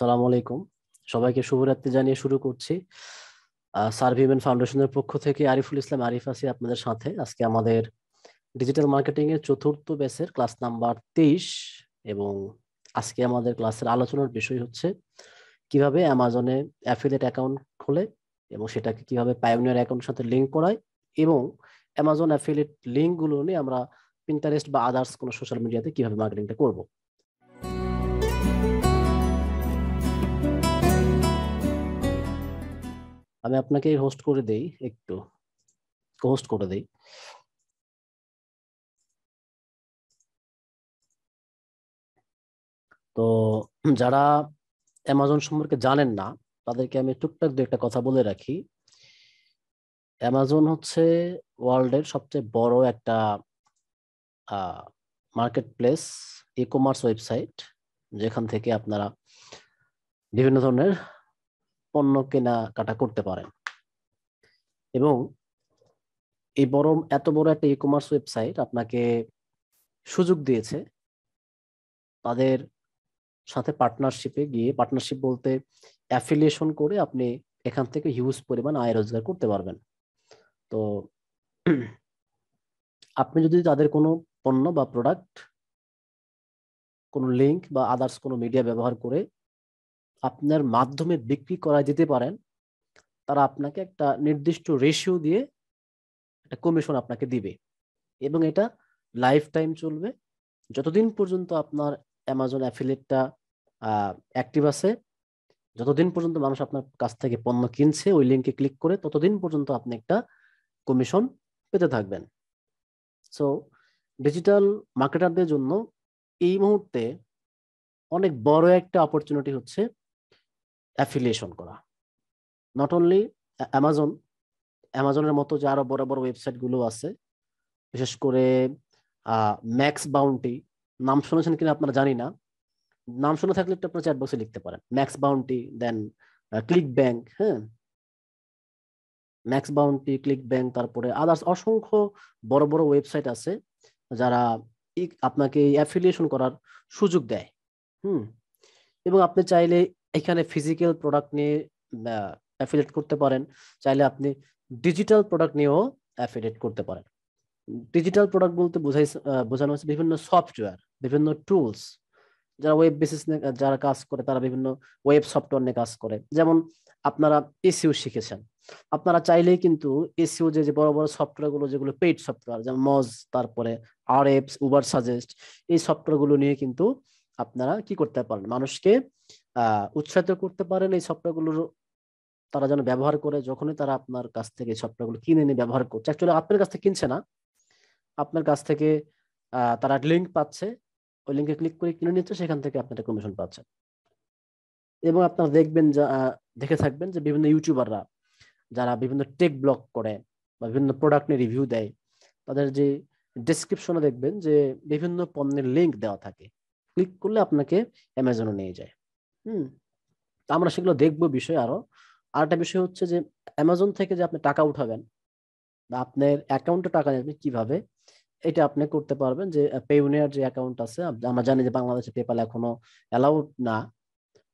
সালাম আলাইকুম সবাইকে শুভরাত্রি জানিয়ে শুরু করছি সার ফাউন্ডেশনের পক্ষ থেকে আরিফুল ইসলাম আরিফ আসি আপনাদের সাথে আজকে আমাদের ডিজিটাল মার্কেটিং এর চতুর্থ ব্যাচের ক্লাস নাম্বার তেইশ এবং আজকে আমাদের ক্লাসের আলোচনার বিষয় হচ্ছে কিভাবে অ্যামাজনে অ্যাফিলেট অ্যাকাউন্ট খোলে এবং সেটাকে কিভাবে পায়োনিয়ার অ্যাকাউন্টের সাথে লিঙ্ক করায় এবং অ্যামাজন অ্যাফিলেট লিঙ্কগুলো নিয়ে আমরা পিন্টারেস্ট বা আদার্স কোনো সোশ্যাল মিডিয়াতে কিভাবে মার্কেটিংটা করবো আমি আপনাকে হোস্ট করে দেই একটু হোস্ট করে দেই তো যারা অ্যামাজন সম্পর্কে জানেন না তাদেরকে আমি টুকটাক দু একটা কথা বলে রাখি অ্যামাজন হচ্ছে ওয়ার্ল্ডের সবচেয়ে বড় একটা market place e commerce website যেখান থেকে আপনারা বিভিন্ন ধরনের পণ্য কেনা কাটা করতে পারেন এবং এই বড় এত বড় একটা ই কমার্স ওয়েবসাইট আপনাকে সুযোগ দিয়েছে তাদের সাথে পার্টনারশিপে গিয়ে পার্টনারশিপ বলতে অ্যাফিলিয়েশন করে আপনি এখান থেকে হিউজ পরিমাণ আয় রোজগার করতে পারবেন তো আপনি যদি তাদের কোনো পণ্য বা প্রোডাক্ট কোনো লিঙ্ক বা আদার্স কোনো মিডিয়া ব্যবহার করে আপনার মাধ্যমে বিক্রি করা যেতে পারেন তারা আপনাকে একটা নির্দিষ্ট রেশিও দিয়ে একটা কমিশন আপনাকে দিবে এবং এটা লাইফ টাইম চলবে যতদিন পর্যন্ত আপনার অ্যামাজন অ্যাফিলেটটা অ্যাক্টিভ আছে যতদিন পর্যন্ত মানুষ আপনার কাছ থেকে পণ্য কিনছে ওই লিঙ্কে ক্লিক করে ততদিন পর্যন্ত আপনি একটা কমিশন পেতে থাকবেন সো ডিজিটাল মার্কেটারদের জন্য এই মুহূর্তে অনেক বড় একটা অপরচুনিটি হচ্ছে অ্যাফিলিয়েশন করা নট অনলি অ্যামাজন অ্যামাজনের মতো যে আরো বড় বড় ওয়েবসাইটগুলো আছে বিশেষ করে ম্যাক্স বাউন্টি নাম শুনেছেন কিনা আপনারা জানি না নাম শুনে থাকলে একটু আপনার চ্যাট লিখতে পারেন max bounty then click bank হ্যাঁ ম্যাক্স বাউন্টি ক্লিক ব্যাংক তারপরে আদার্স অসংখ্য বড় বড় ওয়েবসাইট আছে যারা আপনাকে অ্যাফিলিয়েশন করার সুযোগ দেয় হুম এবং আপনি চাইলে এখানে ফিজিক্যাল প্রোডাক্ট নিয়ে অ্যাফিলেট করতে পারেন চাইলে আপনি ডিজিটাল প্রোডাক্ট নিয়েও অ্যাফিলেট করতে পারেন ডিজিটাল প্রোডাক্ট বলতে বোঝাই বোঝানো হচ্ছে বিভিন্ন সফটওয়্যার বিভিন্ন টুলস যারা ওয়েব বেসিস যারা কাজ করে তারা বিভিন্ন ওয়েব সফটওয়্যার নিয়ে কাজ করে যেমন আপনারা এসিও শিখেছেন আপনারা চাইলেই কিন্তু এসিও যে বড় বড় সফটওয়্যারগুলো যেগুলো পেইড সফটওয়্যার যেমন মজ তারপরে আর এপস উবার সাজেস্ট এই সফটওয়্যারগুলো নিয়ে কিন্তু আপনারা কি করতে পারেন মানুষকে উৎসাহিত করতে পারেন এই সফটওয়্যারগুলোর তারা যেন ব্যবহার করে যখনই তারা আপনার কাছ থেকে এই সফটওয়্যারগুলো কিনে নিয়ে ব্যবহার করছে অ্যাকচুয়ালি আপনার কাছ থেকে কিনছে না আপনার কাছ থেকে তারা লিঙ্ক পাচ্ছে ওই লিঙ্কে ক্লিক করে কিনে নিচ্ছে সেখান থেকে আপনার কমিশন পাচ্ছে এবং আপনারা দেখবেন যা দেখে থাকবেন যে বিভিন্ন ইউটিউবাররা যারা বিভিন্ন টেক ব্লগ করে বা বিভিন্ন প্রোডাক্ট নিয়ে রিভিউ দেয় তাদের যে ডিসক্রিপশনে দেখবেন যে বিভিন্ন পণ্যের লিঙ্ক দেওয়া থাকে ক্লিক করলে আপনাকে অ্যামাজনে নিয়ে যায় হুম আমরা সেগুলো দেখব বিষয় আরো আরেকটা বিষয় হচ্ছে যে অ্যামাজন থেকে যে আপনি টাকা উঠাবেন বা আপনার অ্যাকাউন্টে টাকা নেবেন কিভাবে এটা আপনি করতে পারবেন যে পেউনিয়ার যে অ্যাকাউন্ট আছে আমরা জানি যে বাংলাদেশে পেপাল এখনো অ্যালাউড না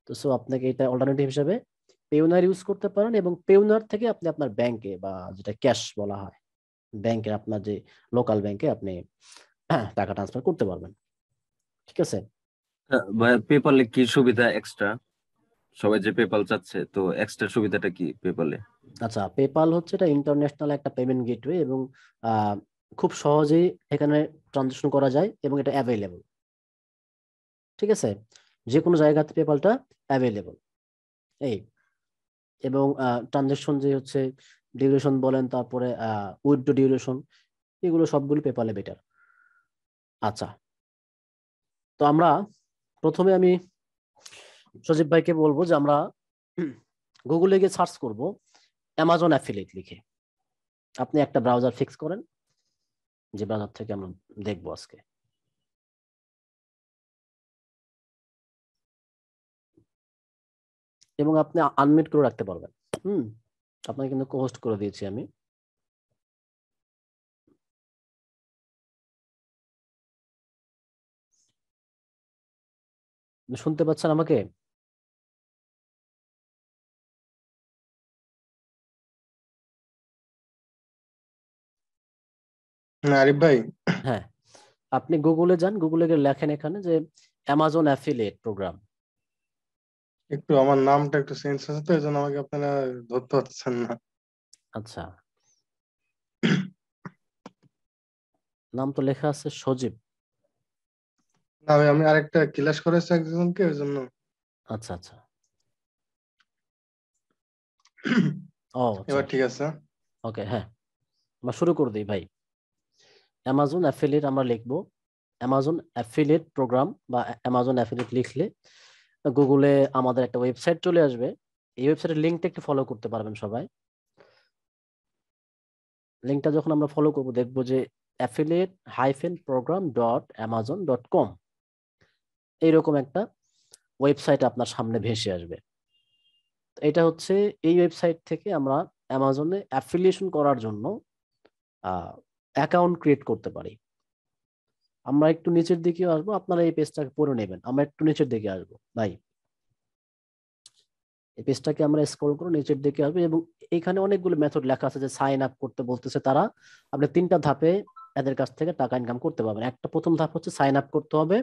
তো সো আপনাকে এটা অল্টারনেটিভ হিসেবে পেউনার ইউজ করতে পারেন এবং পেউনার থেকে আপনি আপনার ব্যাংকে বা যেটা ক্যাশ বলা হয় ব্যাংকের আপনার যে লোকাল ব্যাংকে আপনি হ্যাঁ, টাকা ট্রান্সফার করতে পারবেন ঠিক আছে পেপালে কি সুবিধা এক্সট্রা সবাই যে পেপাল চাচ্ছে তো এক্সট্রা সুবিধাটা কি পেপালে আচ্ছা পেপাল হচ্ছে এটা ইন্টারন্যাশনাল একটা পেমেন্ট গেটওয়ে এবং খুব সহজেই এখানে ট্রানজাকশন করা যায় এবং এটা অ্যাভেলেবল ঠিক আছে যে কোনো জায়গাতে পেপালটা অ্যাভেলেবল এই এবং ট্রানজেকশন যে হচ্ছে ডিউরেশন বলেন তারপরে উইথড্র ডিউরেশন এগুলো সবগুলো পেপালে বেটার আচ্ছা তো আমরা প্রথমে আমি সজীব ভাইকে বলবো যে আমরা গুগলে গিয়ে সার্চ করব অ্যামাজন অ্যাফিলেট লিখে আপনি একটা ব্রাউজার ফিক্স করেন যে ব্রাউজার থেকে আমরা দেখবো আজকে এবং আপনি আনমিট করে রাখতে পারবেন হুম আপনাকে কিন্তু হোস্ট করে দিয়েছি আমি শুনতে পাচ্ছেন আমাকে আরিফ ভাই হ্যাঁ আপনি গুগলে যান গুগলে গিয়ে লেখেন এখানে যে অ্যামাজন অ্যাফিলিয়েট প্রোগ্রাম একটু আমার নামটা একটু চেঞ্জ হয়েছে তো এজন্য আমাকে আপনারা ধরতে পারছেন না আচ্ছা নাম তো লেখা আছে সজীব না আমি আরেকটা ক্লাস করেছি একজনকে ওই জন্য আচ্ছা আচ্ছা ও আচ্ছা। এবার ঠিক আছে ওকে হ্যাঁ আমরা শুরু করে দিই ভাই অ্যামাজন অ্যাফিলিয়েট আমরা লিখবো অ্যামাজন অ্যাফিলিয়েট প্রোগ্রাম বা অ্যামাজন অ্যাফিলিয়েট লিখলে গুগলে আমাদের একটা ওয়েবসাইট চলে আসবে এই ওয়েবসাইটের লিঙ্কটা একটু ফলো করতে পারবেন সবাই লিঙ্কটা যখন আমরা ফলো করব দেখব যে affiliate hyphen program dot Amazon dot com এইরকম একটা ওয়েবসাইট আপনার সামনে ভেসে আসবে এটা হচ্ছে এই ওয়েবসাইট থেকে আমরা অ্যামাজনে অ্যাফিলিয়েশন করার জন্য অ্যাকাউন্ট ক্রিয়েট করতে পারি আমরা একটু নিচের দিকে আসবো আপনারা এই পেজটাকে পড়ে নেবেন আমরা একটু নিচের দিকে আসবো ভাই এই পেজটাকে আমরা স্ক্রল করে নিচের দিকে আসবো এবং এখানে অনেকগুলো মেথড লেখা আছে যে সাইন আপ করতে বলতেছে তারা আপনি তিনটা ধাপে এদের কাছ থেকে টাকা ইনকাম করতে পারবেন একটা প্রথম ধাপ হচ্ছে সাইন আপ করতে হবে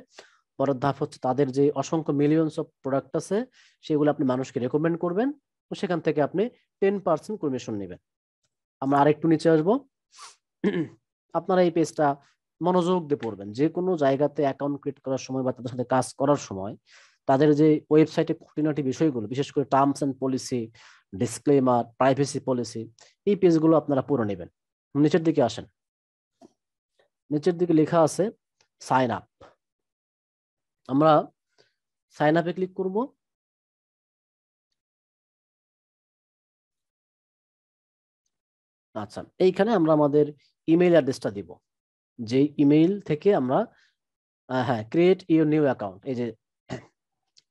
পরের ধাপ হচ্ছে তাদের যে অসংখ্য মিলিয়নস অফ প্রোডাক্ট আছে সেগুলো আপনি মানুষকে রেকমেন্ড করবেন ও সেখান থেকে আপনি টেন পার্সেন্ট কমিশন নেবেন আমরা আরেকটু নিচে আসবো আপনারা এই পেজটা মনোযোগ দিয়ে পড়বেন যে কোনো জায়গাতে অ্যাকাউন্ট ক্রিয়েট করার সময় বা তাদের সাথে কাজ করার সময় তাদের যে ওয়েবসাইটে খুঁটিনাটি বিষয়গুলো বিশেষ করে terms and policy disclaimer privacy policy এই পেজগুলো আপনারা পুরো নেবেন নিচের দিকে আসেন নিচের দিকে লেখা আছে সাইন আপ আমরা সাইন আপে ক্লিক করব আচ্ছা এইখানে আমরা আমাদের ইমেইল অ্যাড্রেসটা দিব যে ইমেইল থেকে আমরা হ্যাঁ ক্রিয়েট ইউর নিউ অ্যাকাউন্ট এই যে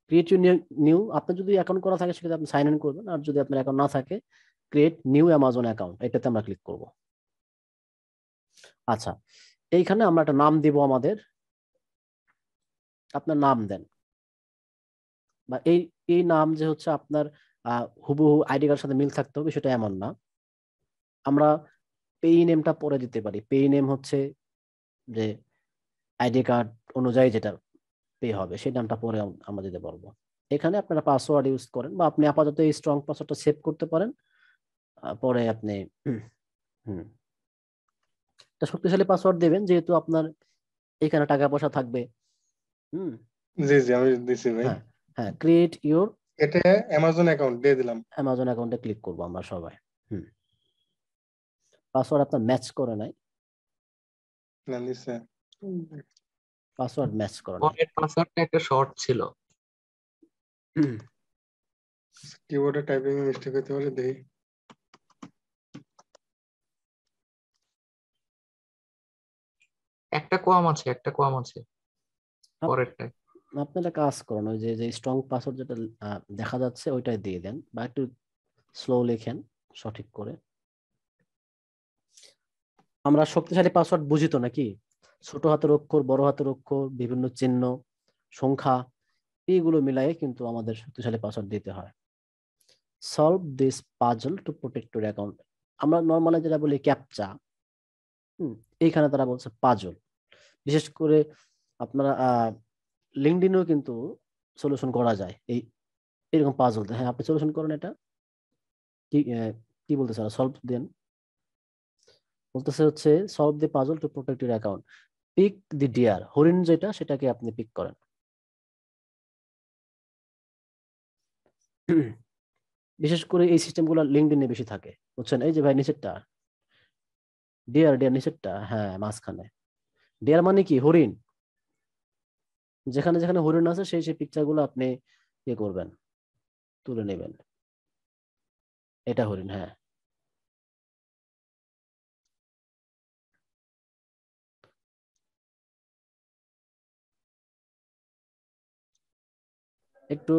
ক্রিয়েট ইউর নিউ আপনার যদি অ্যাকাউন্ট করা থাকে সেক্ষেত্রে আপনি সাইন ইন করবেন আর যদি আপনার অ্যাকাউন্ট না থাকে ক্রিয়েট নিউ অ্যামাজন অ্যাকাউন্ট এটাতে আমরা ক্লিক করব আচ্ছা এইখানে আমরা একটা নাম দিব আমাদের আপনার নাম দেন বা এই এই নাম যে হচ্ছে আপনার হুবহু আইডি কার্ডের সাথে মিল থাকতে হবে সেটা এমন না আমরা পেই নেমটা পরে দিতে পারি পেই নেম হচ্ছে যে আইডি কার্ড অনুযায়ী যেটা পে হবে সেই নামটা পরে আমরা দিতে পারবো এখানে আপনারা পাসওয়ার্ড ইউজ করেন বা আপনি আপাতত এই স্ট্রং পাসওয়ার্ডটা সেভ করতে পারেন পরে আপনি হুম একটা শক্তিশালী পাসওয়ার্ড দেবেন যেহেতু আপনার এখানে টাকা পয়সা থাকবে হুম জি জি আমি দিছি ভাই হ্যাঁ ক্রিয়েট হ্যাঁ, ইওর এটা অ্যামাজন অ্যাকাউন্ট দিয়ে দিলাম অ্যামাজন অ্যাকাউন্টে ক্লিক করব আমরা সবাই হুম পাসওয়ার্ড আপনার ম্যাচ করে নাই না নিছে পাসওয়ার্ড ম্যাচ করে না পাসওয়ার্ডটা একটা শর্ট ছিল কিবোর্ডে টাইপিং এ মিস্টেক হতে পারে দেখি একটা কম আছে একটা কম আছে আপনারা কাজ করুন ওই যে স্ট্রং পাসওয়ার্ড যেটা দেখা যাচ্ছে ওইটাই দিয়ে দেন বা একটু স্লো লেখেন সঠিক করে আমরা শক্তিশালী পাসওয়ার্ড বুঝি তো নাকি ছোট হাতের অক্ষর বড় হাতের অক্ষর বিভিন্ন চিহ্ন সংখ্যা এইগুলো মিলাই কিন্তু আমাদের শক্তিশালী পাসওয়ার্ড দিতে হয় solve this puzzle to protect your account আমরা নর্মালি যেটা বলি ক্যাপচা হম এইখানে তারা বলছে পাজল বিশেষ করে আপনারা লিঙ্কডিনেও কিন্তু সলিউশন করা যায় এই এরকম বলতে হ্যাঁ আপনি সলিউশন করেন এটা কি কি স্যার সলভ দেন বলতেছে হচ্ছে solve the puzzle to protect your account pick the deer হরিণ যেটা সেটাকে আপনি পিক করেন বিশেষ করে এই সিস্টেমগুলো লিঙ্কডিনে বেশি থাকে বুঝছেন এই যে ভাই নিচেরটা ডিয়ার ডিয়ার নিচেরটা হ্যাঁ মাঝখানে ডিয়ার মানে কি হরিণ যেখানে যেখানে হরিণ আছে সেই সেই পিকচারগুলো আপনি ইয়ে করবেন তুলে নেবেন এটা হরিণ হ্যাঁ একটু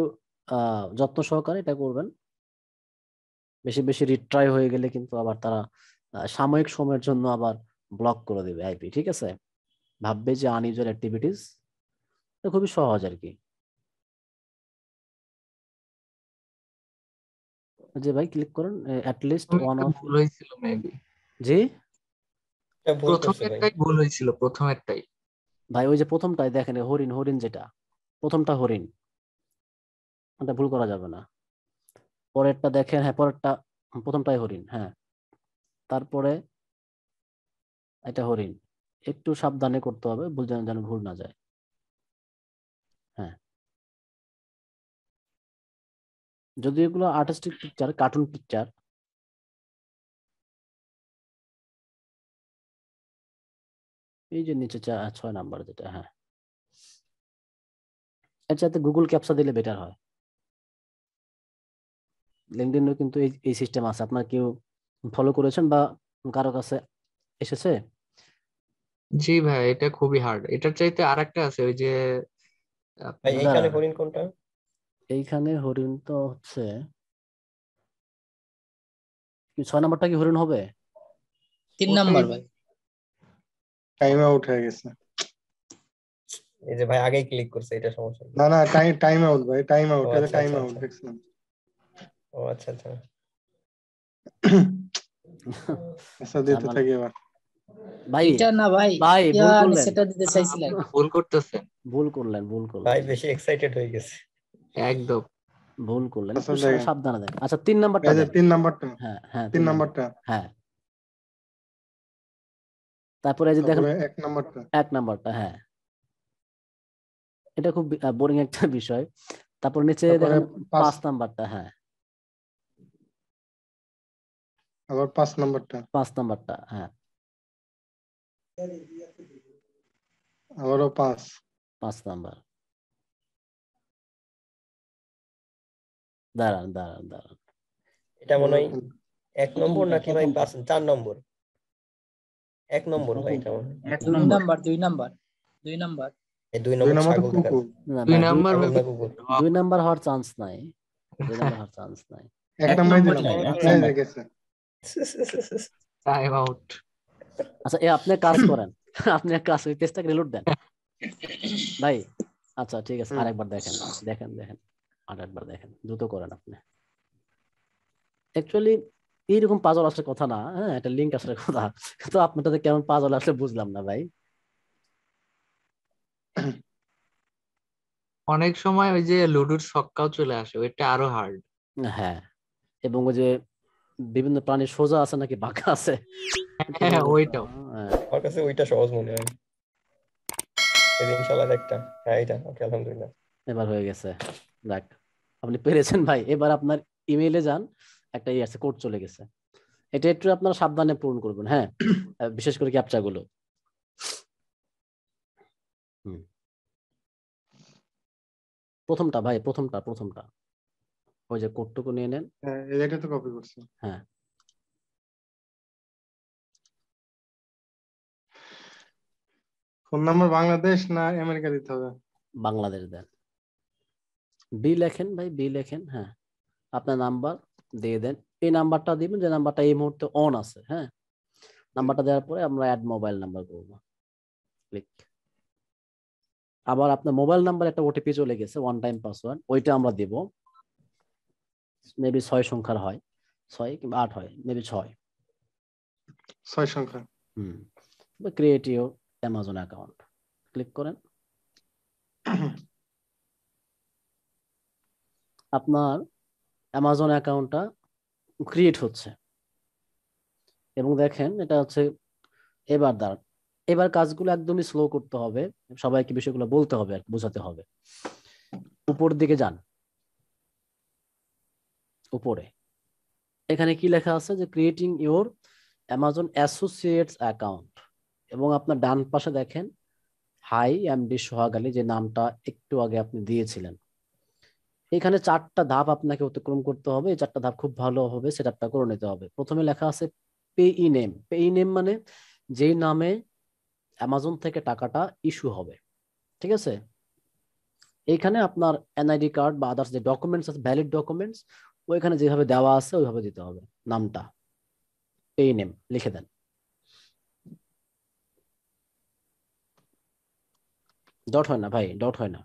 যত্ন সহকারে এটা করবেন বেশি বেশি রিট্রাই হয়ে গেলে কিন্তু আবার তারা সাময়িক সময়ের জন্য আবার ব্লক করে দেবে আইপি ঠিক আছে ভাববে যে আনইউজুয়াল অ্যাক্টিভিটিস খুবই সহজ আর কি যে ভাই ক্লিক করুন অ্যাট লিস্ট ওয়ান অফ ভুল হয়েছিল মেবি জি প্রথমেরটাই ভুল হয়েছিল প্রথমেরটাই ভাই ওই যে প্রথমটাই দেখেন হরিণ হরিণ যেটা প্রথমটা হরিণ ওটা ভুল করা যাবে না পরেরটা দেখেন হ্যাঁ পরেরটা প্রথমটাই হরিণ হ্যাঁ তারপরে এটা হরিণ একটু সাবধানে করতে হবে ভুল যেন ভুল না যায় হ্যাঁ যদি এগুলো আর্টিস্টিক পিকচার কার্টুন পিকচার এই যে নিচে ছয় নাম্বার যেটা হ্যাঁ এর সাথে গুগল ক্যাপসা দিলে বেটার হয় লিঙ্কডিনও কিন্তু এই এই সিস্টেম আছে আপনার কেউ ফলো করেছেন বা কারো কাছে এসেছে জি ভাই এটা খুবই হার্ড এটার চাইতে আরেকটা আছে ওই যে এইখানে হরিণ কোনটা এইখানে হরিণ তো হচ্ছে ছয় নাম্বারটা কি হরিণ হবে তিন নাম্বার ভাই টাইম আউট হয়ে গেছে এই যে ভাই আগেই ক্লিক করছে এটা সমস্যা না না টাইম টাইম আউট ভাই টাইম আউট এটা টাইম আচ্ছা, আউট আচ্ছা, আচ্ছা। দেখছিলাম ও আচ্ছা আচ্ছা দিতে থাকি এবার তারপরে যে দেখেন এক নাম্বারটা এক নাম্বারটা হ্যাঁ এটা খুব বোরিং একটা বিষয় তারপর নিচে দেখেন পাঁচ নাম্বারটা হ্যাঁ আবার পাঁচ নাম্বারটা পাঁচ নাম্বারটা হ্যাঁ আবারও পাঁচ পাঁচ নাম্বার দাঁড়ান দাঁড়ান দাঁড়ান এটা মনে হয় এক নম্বর নাকি ভাই পাঁচ চার নম্বর এক নম্বর ভাই এটা মনে এক নম্বর দুই নাম্বার দুই নাম্বার দুই নম্বর হওয়ার চান্স নাই দুই নাম্বার হওয়ার চান্স নাই এক নাম্বার হ্যাঁ, গেছে টাইম আউট আচ্ছা এ আপনি কাজ করেন আপনি কাজ ওই পেজটাকে রিলোড দেন ভাই আচ্ছা ঠিক আছে আরেকবার দেখেন দেখেন দেখেন আরেকবার দেখেন দ্রুত করেন আপনি অ্যাকচুয়ালি এইরকম পাজল আসার কথা না হ্যাঁ একটা লিঙ্ক আসার কথা তো আপনার কেমন পাজল আসলে বুঝলাম না ভাই অনেক সময় ওই যে লুডুর শক্কাও চলে আসে ওইটা আরো হার্ড হ্যাঁ এবং ওই যে বিভিন্ন প্রাণী সোজা আছে নাকি বাঁকা আছে হ্যাঁ, হ্যাঁ আমার কাছে ওইটা সহজ মনে হয় ইনশাআল্লাহ একটা হ্যাঁ ওকে আলহামদুলিল্লাহ এবার হয়ে গেছে আপনি পেরেছেন ভাই এবার আপনার ইমেইলে যান একটা ইয়ে আছে কোড চলে গেছে এটা একটু আপনার সাবধানে পূরণ করবেন হ্যাঁ বিশেষ করে ক্যাপচা গুলো প্রথমটা ভাই প্রথমটা প্রথমটা ওই যে কোডটুকু নিয়ে নেন হ্যাঁ এটা তো কপি করছি হ্যাঁ ফোন নাম্বার বাংলাদেশ না আমেরিকা দিতে হবে বাংলাদেশ দেন বি লেখেন ভাই বি লেখেন হ্যাঁ আপনার নাম্বার দিয়ে দেন এই নাম্বারটা দিবেন যে নাম্বারটা এই মুহূর্তে অন আছে হ্যাঁ নাম্বারটা দেওয়ার পরে আমরা অ্যাড মোবাইল নাম্বার করব ক্লিক আবার আপনার মোবাইল নাম্বার একটা ওটিপি চলে গেছে ওয়ান টাইম পাসওয়ার্ড ওইটা আমরা দেব মেবি ছয় সংখ্যার হয় ছয় কিংবা আট হয় মেবি ছয় ছয় সংখ্যা হুম create your Amazon account click করেন আপনার অ্যামাজন অ্যাকাউন্টটা ক্রিয়েট হচ্ছে এবং দেখেন এটা হচ্ছে এবার দা এবার কাজগুলো একদমই স্লো করতে হবে সবাইকে বিষয়গুলো বলতে হবে আর বোঝাতে হবে উপর দিকে যান উপরে এখানে কি লেখা আছে যে creating your Amazon associates account এবং আপনার ডান পাশে দেখেন হাই এমডি সোহাগ সোহাগালি যে নামটা একটু আগে আপনি দিয়েছিলেন এখানে চারটা ধাপ আপনাকে অতিক্রম করতে হবে এই চারটা ধাপ খুব ভালো হবে সেটা আপটা করে নিতে হবে প্রথমে লেখা আছে payee name payee name মানে যেই নামে অ্যামাজন থেকে টাকাটা ইস্যু হবে ঠিক আছে এইখানে আপনার এনআইডি কার্ড বা আদার্স যে ডকুমেন্টস আছে ভ্যালিড ডকুমেন্টস ওইখানে যেভাবে দেওয়া আছে ওইভাবে দিতে হবে নামটা এই নেম লিখে দেন ডট হয় না ভাই ডট হয় না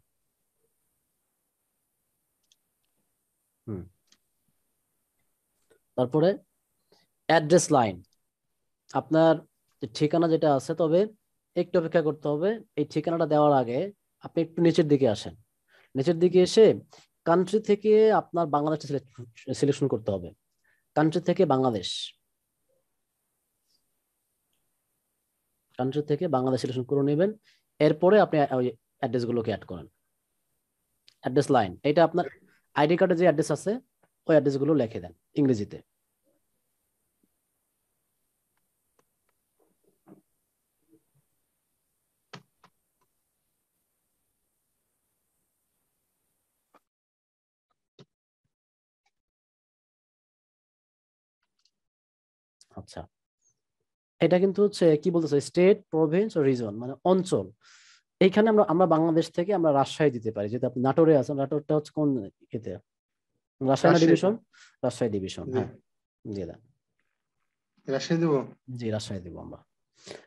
হুম তারপরে অ্যাড্রেস লাইন আপনার ঠিকানা যেটা আছে তবে একটু অপেক্ষা করতে হবে এই ঠিকানাটা দেওয়ার আগে আপনি একটু নিচের দিকে আসেন নিচের দিকে এসে কান্ট্রি থেকে আপনার বাংলাদেশটা সিলেকশন করতে হবে কান্ট্রি থেকে বাংলাদেশ কান্ট্রি থেকে বাংলাদেশ সিলেকশন করে নেবেন এরপরে আপনি ওই অ্যাড্রেসগুলোকে অ্যাড করেন অ্যাড্রেস লাইন এটা আপনার আচ্ছা। আইডি কার্ডে যে অ্যাড্রেস আছে ওই অ্যাড্রেসগুলো লিখে দেন ইংরেজিতে আচ্ছা এটা কিন্তু হচ্ছে কি বলতেছে স্টেট প্রভিন্স ও রিজন মানে অঞ্চল এইখানে আমরা আমরা বাংলাদেশ থেকে আমরা রাজশাহী দিতে পারি যেটা আপনি নাটোরে আছেন নাটোরটা হচ্ছে কোন এতে রাজশাহী ডিভিশন রাজশাহী ডিভিশন হ্যাঁ জেলা রাজশাহী দেব জি রাজশাহী দেব আমরা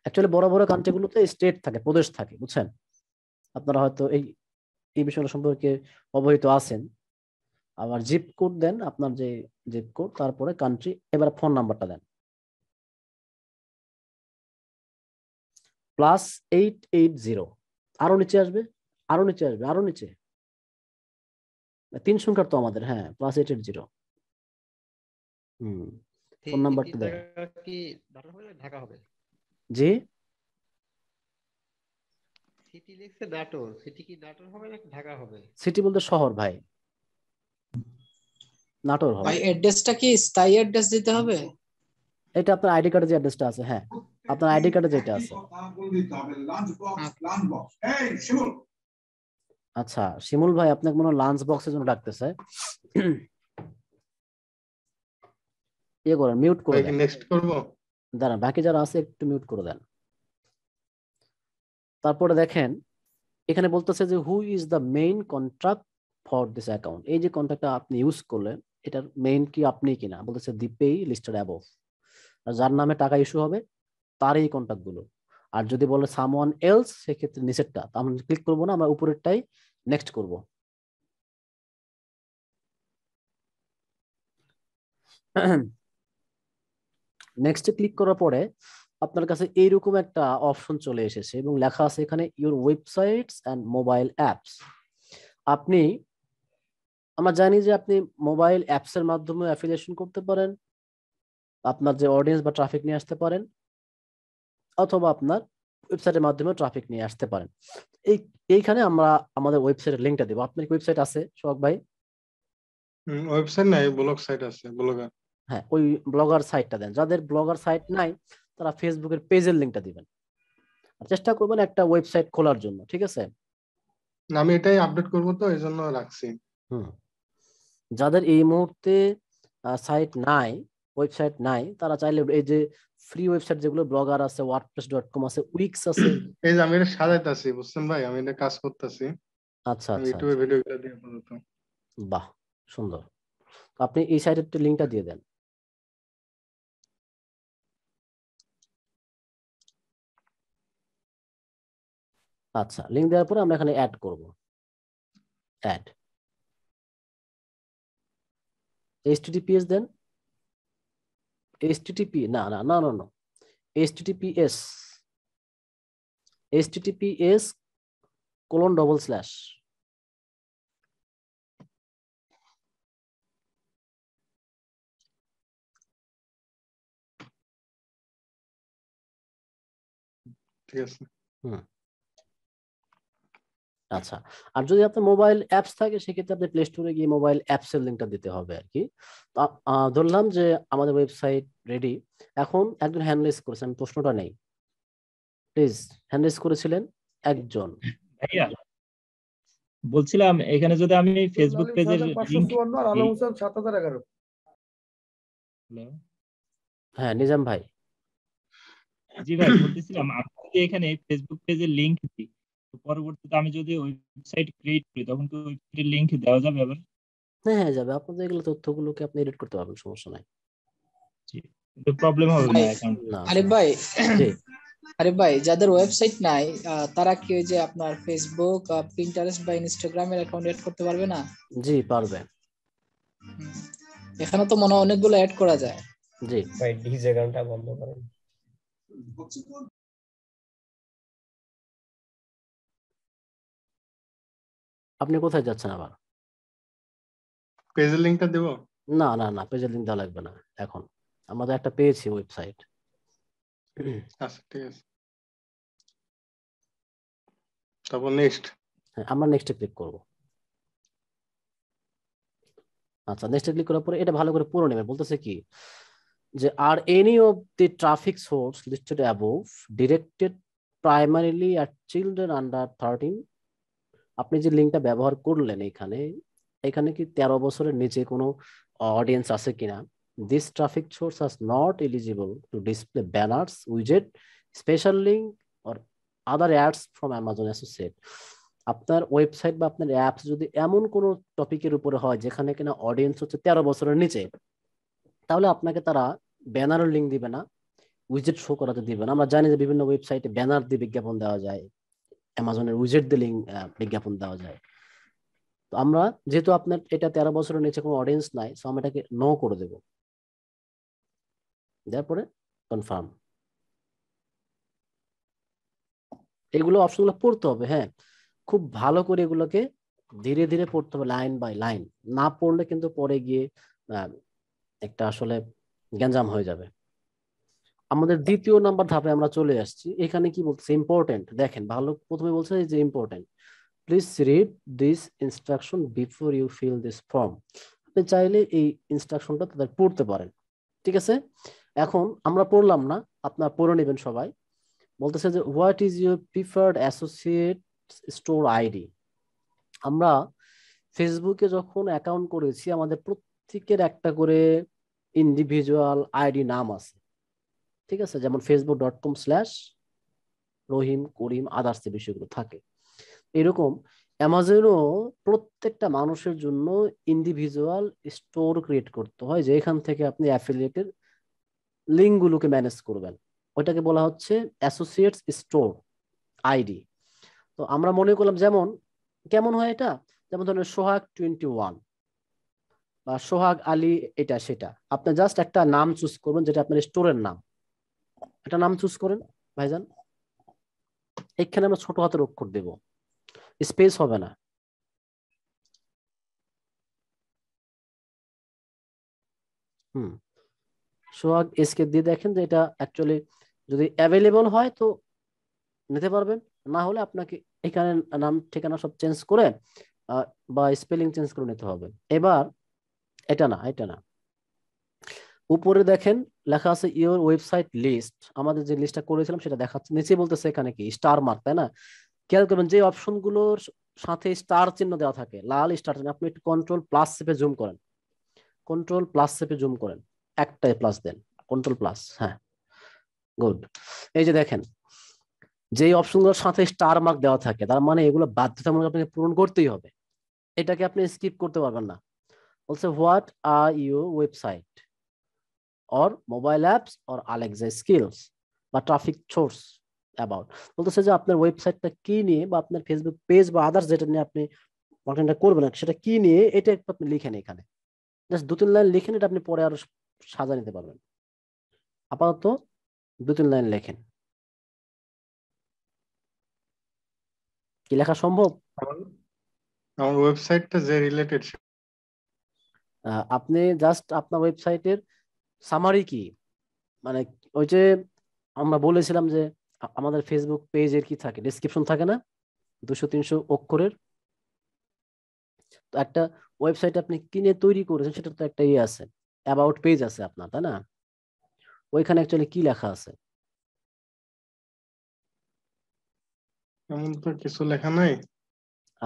অ্যাকচুয়ালি বড় বড় কান্ট্রিগুলোতে স্টেট থাকে প্রদেশ থাকে বুঝছেন আপনারা হয়তো এই এই বিষয়টা সম্পর্কে অবহিত আছেন আবার জিপ কোড দেন আপনার যে জিপ কোড তারপরে কান্ট্রি এবার ফোন নাম্বারটা দেন প্লাস এইট এইট জিরো আরো নিচে আসবে আরো নিচে আসবে আরো নিচে তিন সংখ্যার তো আমাদের হ্যাঁ plus eight eight zero phone নাম্বারটা দেখ জি সিটি বলতে শহর ভাই নাটোর কি স্থায়ী দিতে হবে এটা আপনার আইডি কার্ডের যে অ্যাড্রেসটা আছে হ্যাঁ আপনার আইডি কার্ডে যেটা আছে আচ্ছা শিমুল ভাই আপনাকে মনে লাঞ্চ বক্সের জন্য ডাকতেছে ইয়ে করেন মিউট করে দেন নেক্সট করব বাকি যারা আছে একটু মিউট করে দেন তারপরে দেখেন এখানে বলতেছে যে who is the main contract for this account এই যে কন্ট্রাক্টটা আপনি ইউজ করলেন এটার মেইন কি আপনি কিনা বলতেছে দিপেই লিস্টেড অ্যাবভ আর যার নামে টাকা ইস্যু হবে তার এই কন্ট্যাক্টগুলো আর যদি বলে সামওয়ান এলস সেক্ষেত্রে নিচেরটা আমরা ক্লিক করবো না আমরা উপরেরটাই নেক্সট করব নেক্সট ক্লিক করার পরে আপনার কাছে এইরকম একটা অপশন চলে এসেছে এবং লেখা আছে এখানে your websites and mobile apps আপনি আমরা জানি যে আপনি মোবাইল অ্যাপসের মাধ্যমে অ্যাফিলিয়েশন করতে পারেন আপনার যে অডিয়েন্স বা ট্রাফিক নিয়ে আসতে পারেন অথবা আপনার ওয়েবসাইটের মাধ্যমে ট্রাফিক নিয়ে আসতে পারেন এই এইখানে আমরা আমাদের ওয়েবসাইটের লিংকটা দেবো আপনার ওয়েবসাইট আছে সোহাগ ভাই ওয়েবসাইট নাই ব্লগ সাইট আছে ব্লগার হ্যাঁ ওই ব্লগার সাইটটা দেন যাদের ব্লগার সাইট নাই তারা ফেসবুকের পেজের লিংকটা দিবেন চেষ্টা করবেন একটা ওয়েবসাইট খোলার জন্য ঠিক আছে আমি এটাই আপডেট করব তো এই জন্য রাখছি হুম যাদের এই মুহূর্তে সাইট নাই ওয়েবসাইট নাই তারা চাইলে এই যে ফ্রি ওয়েবসাইট যেগুলো ব্লগার আছে ওয়ার্ডপ্রেস ডট কম আছে উইক্স আছে এই যে আমি এটা সাজাইতাছি বুঝছেন ভাই আমি এটা কাজ করতেছি আচ্ছা আচ্ছা ইউটিউবে ভিডিও গুলো দিয়ে আপাতত বাহ সুন্দর আপনি এই সাইটের তো লিংকটা দিয়ে দেন আচ্ছা লিংক দেওয়ার পরে আমরা এখানে অ্যাড করব অ্যাড এইচটিটিপিএস দেন http না না no no https https colon double slash ঠিক আছে হুম আচ্ছা আর যদি আপনার মোবাইল অ্যাপস থাকে সেক্ষেত্রে আপনি প্লে স্টোরে গিয়ে মোবাইল অ্যাপস এর লিঙ্কটা দিতে হবে আর কি ধরলাম যে আমাদের ওয়েবসাইট রেডি এখন একজন হ্যান্ডলেস করেছে আমি প্রশ্নটা নেই প্লিজ হ্যান্ডলেস করেছিলেন একজন বলছিলাম এখানে যদি আমি ফেসবুক পেজের লিংক হোসেন 7011 হ্যাঁ নিজাম ভাই জি ভাই বলছিলাম আপনি এখানে ফেসবুক পেজের লিংক দিই পরবর্তীতে আমি যদি ওয়েবসাইট ক্রিয়েট করি তখন কি ওয়েবসাইটের লিংক দেওয়া যাবে আবার হ্যাঁ হ্যাঁ যাবে আপনাদের এগুলো তথ্যগুলোকে আপনি এডিট করতে পারবেন সমস্যা নাই জি কিন্তু প্রবলেম হবে না অ্যাকাউন্ট আরে ভাই আরে ভাই যাদের ওয়েবসাইট নাই তারা কি ওই যে আপনার ফেসবুক পিন্টারেস্ট বা ইনস্টাগ্রামের অ্যাকাউন্ট এড করতে পারবে না জি পারবে এখানে তো মনে অনেকগুলো এড করা যায় জি ভাই ডিজ অ্যাকাউন্টটা বন্ধ করেন আপনি কোথায় যাচ্ছেন আবার পেজের লিংকটা দেব না না না পেজের লিংক দেওয়া লাগবে না এখন আমাদের একটা পেয়েছি ওয়েবসাইট আচ্ছা ঠিক আছে তারপর নেক্সট হ্যাঁ আমরা নেক্সটে ক্লিক করব আচ্ছা নেক্সটে ক্লিক করার পরে এটা ভালো করে পুরো নেবেন বলতেছে কি যে are any of the traffic source listed above directed primarily at children under thirteen আপনি যে লিঙ্কটা ব্যবহার করলেন এখানে এখানে কি তেরো বছরের নিচে কোনো অডিয়েন্স আছে কিনা this traffic source is not eligible to display banners উইজেট special link or other ads from Amazon Associate আপনার ওয়েবসাইট বা আপনার অ্যাপস যদি এমন কোনো টপিকের উপরে হয় যেখানে কিনা অডিয়েন্স হচ্ছে তেরো বছরের নিচে তাহলে আপনাকে তারা ব্যানারের লিঙ্ক দিবে না উইজেট শো করাতে দিবে না আমরা জানি যে বিভিন্ন ওয়েবসাইটে ব্যানার দিয়ে বিজ্ঞাপন দেওয়া যায় অ্যামাজনের উইজেট দিলিং বিজ্ঞাপন দেওয়া যায় তো আমরা যেহেতু আপনার এটা তেরো বছরের নিচে কোনো অডিয়েন্স নাই সো আমি এটাকে নো করে দেব দেওয়ার পরে কনফার্ম এগুলো অপশনগুলো পড়তে হবে হ্যাঁ খুব ভালো করে এগুলোকে ধীরে ধীরে পড়তে হবে লাইন বাই লাইন না পড়লে কিন্তু পরে গিয়ে একটা আসলে গ্যাঞ্জাম হয়ে যাবে আমাদের দ্বিতীয় নাম্বার ধাপে আমরা চলে আসছি এখানে কি বলছে ইম্পর্টেন্ট দেখেন ভালো প্রথমে বলছে যে important please read this instruction before you fill this form আপনি চাইলে এই ইনস্ট্রাকশনটা তাদের পড়তে পারেন ঠিক আছে এখন আমরা পড়লাম না আপনার পড়ে নেবেন সবাই বলতেছে যে what is your preferred associate store ID আমরা ফেসবুকে যখন অ্যাকাউন্ট করেছি আমাদের প্রত্যেকের একটা করে ইন্ডিভিজুয়াল আইডি নাম আছে ঠিক আছে যেমন Facebook dot com slash Rahim Karim others যে বিষয়গুলো থাকে এরকম অ্যামাজনও প্রত্যেকটা মানুষের জন্য ইন্ডিভিজুয়াল স্টোর ক্রিয়েট করতে হয় যে এখান থেকে আপনি অ্যাফিলিয়েটের লিঙ্কগুলোকে ম্যানেজ করবেন ওইটাকে বলা হচ্ছে অ্যাসোসিয়েটস স্টোর আইডি তো আমরা মনে করলাম যেমন কেমন হয় এটা যেমন ধরেন সোহাগ টোয়েন্টি ওয়ান বা সোহাগ আলী এটা সেটা আপনি জাস্ট একটা নাম চুজ করবেন যেটা আপনার স্টোরের নাম এটা নাম চুজ করেন ভাইজান এখানে আমরা ছোট হাতের অক্ষর দেব স্পেস হবে না হুম সোহাগ এসকে দিয়ে দেখেন যে এটা অ্যাকচুয়ালি যদি অ্যাভেলেবল হয় তো নিতে পারবেন না হলে আপনাকে এখানে নাম ঠিকানা সব চেঞ্জ করে বা স্পেলিং চেঞ্জ করে নিতে হবে এবার এটা না এটা না উপরে দেখেন লেখা আছে ইওর ওয়েবসাইট লিস্ট আমাদের যে লিস্টটা করেছিলাম সেটা দেখাচ্ছে নিচে বলতেছে এখানে কি স্টার মার্ক তাই না খেয়াল করবেন যে অপশনগুলোর সাথে স্টার চিহ্ন দেওয়া থাকে লাল স্টার চিহ্ন আপনি একটু কন্ট্রোল প্লাস চেপে জুম করেন কন্ট্রোল প্লাস চেপে জুম করেন একটাই প্লাস দেন কন্ট্রোল প্লাস হ্যাঁ গুড এই যে দেখেন যে অপশনগুলোর সাথে স্টার মার্ক দেওয়া থাকে তার মানে এগুলো বাধ্যতামূলক আপনাকে পূরণ করতেই হবে এটাকে আপনি স্কিপ করতে পারবেন না বলছে what are you website or mobile apps or Alexa skills বা ট্রাফিক সোর্স অ্যাবাউট বলতেছে যে আপনার ওয়েবসাইটটা কি নিয়ে বা আপনার ফেসবুক পেজ বা আদার্স যেটা নিয়ে আপনি কন্টেন্টটা করবেন সেটা কি নিয়ে এটা একটু আপনি লিখেন এখানে জাস্ট দু তিন লাইন লিখেন এটা আপনি পরে আরো সাজা নিতে পারবেন আপাতত দু তিন লাইন লেখেন কি লেখা সম্ভব আমার ওয়েবসাইটটা যে রিলেটেড আপনি জাস্ট আপনার ওয়েবসাইটের সামারি কি মানে ওই যে আমরা বলেছিলাম যে আমাদের ফেসবুক পেজের কি থাকে ডিসক্রিপশন থাকে না দুশো তিনশো অক্ষরের তো একটা ওয়েবসাইট আপনি কিনে তৈরি করেছেন সেটা তো একটা ইয়ে আছে অ্যাবাউট পেজ আছে আপনার তাই না ওইখানে অ্যাকচুয়ালি কি লেখা আছে এমন তো কিছু লেখা নাই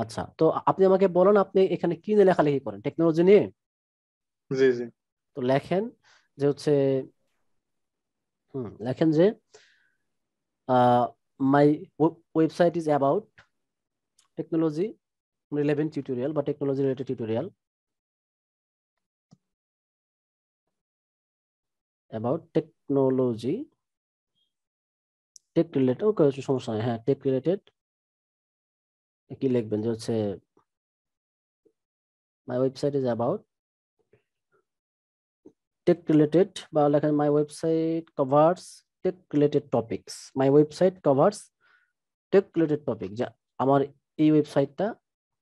আচ্ছা তো আপনি আমাকে বলেন আপনি এখানে কি নিয়ে লেখালেখি করেন টেকনোলজি নিয়ে জি জি তো লেখেন যে হচ্ছে হুম লেখেন যে my website is about technology relevant tutorial বা technology related tutorial about technology tech related okay সমস্যা নেই হ্যাঁ টেক রিলেটেড কি লিখবেন যে হচ্ছে my website is about tech related বা লেখেন my website covers tech related topics my website covers tech related topic যা আমার এই ওয়েবসাইটটা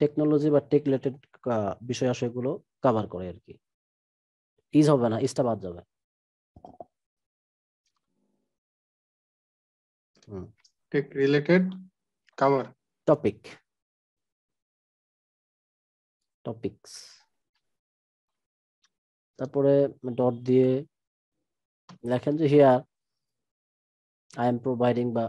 টেকনোলজি বা টেক রিলেটেড বিষয় এগুলো কভার করে আর কি ইজ হবে না ইজটা বাদ যাবে tech related cover topic topics তারপরে ডট দিয়ে লেখেন যে হিয়ার আই এম প্রোভাইডিং বা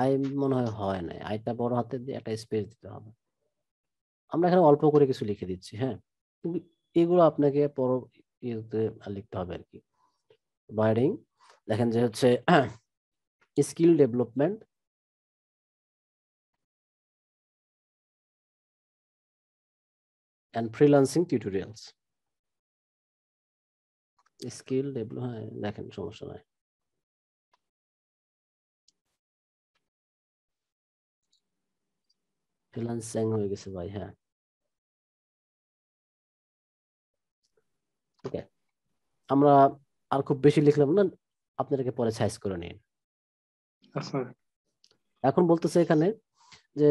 আই মনে হয় হয় নাই আইটা বড় হাতে দিয়ে একটা স্পেস দিতে হবে আমরা এখানে অল্প করে কিছু লিখে দিচ্ছি হ্যাঁ এগুলো আপনাকে পর লিখতে হবে আর কি বায়ারিং দেখেন যে হচ্ছে skill development and freelancing tutorials skill develop হ্যাঁ দেখেন সমস্যা নাই ফ্রিলান্সিং হয়ে গেছে ভাই হ্যাঁ আমরা আর খুব বেশি লিখলাম না আপনাদেরকে পরে সাইজ করে নিন আচ্ছা। এখন বলতেছে এখানে যে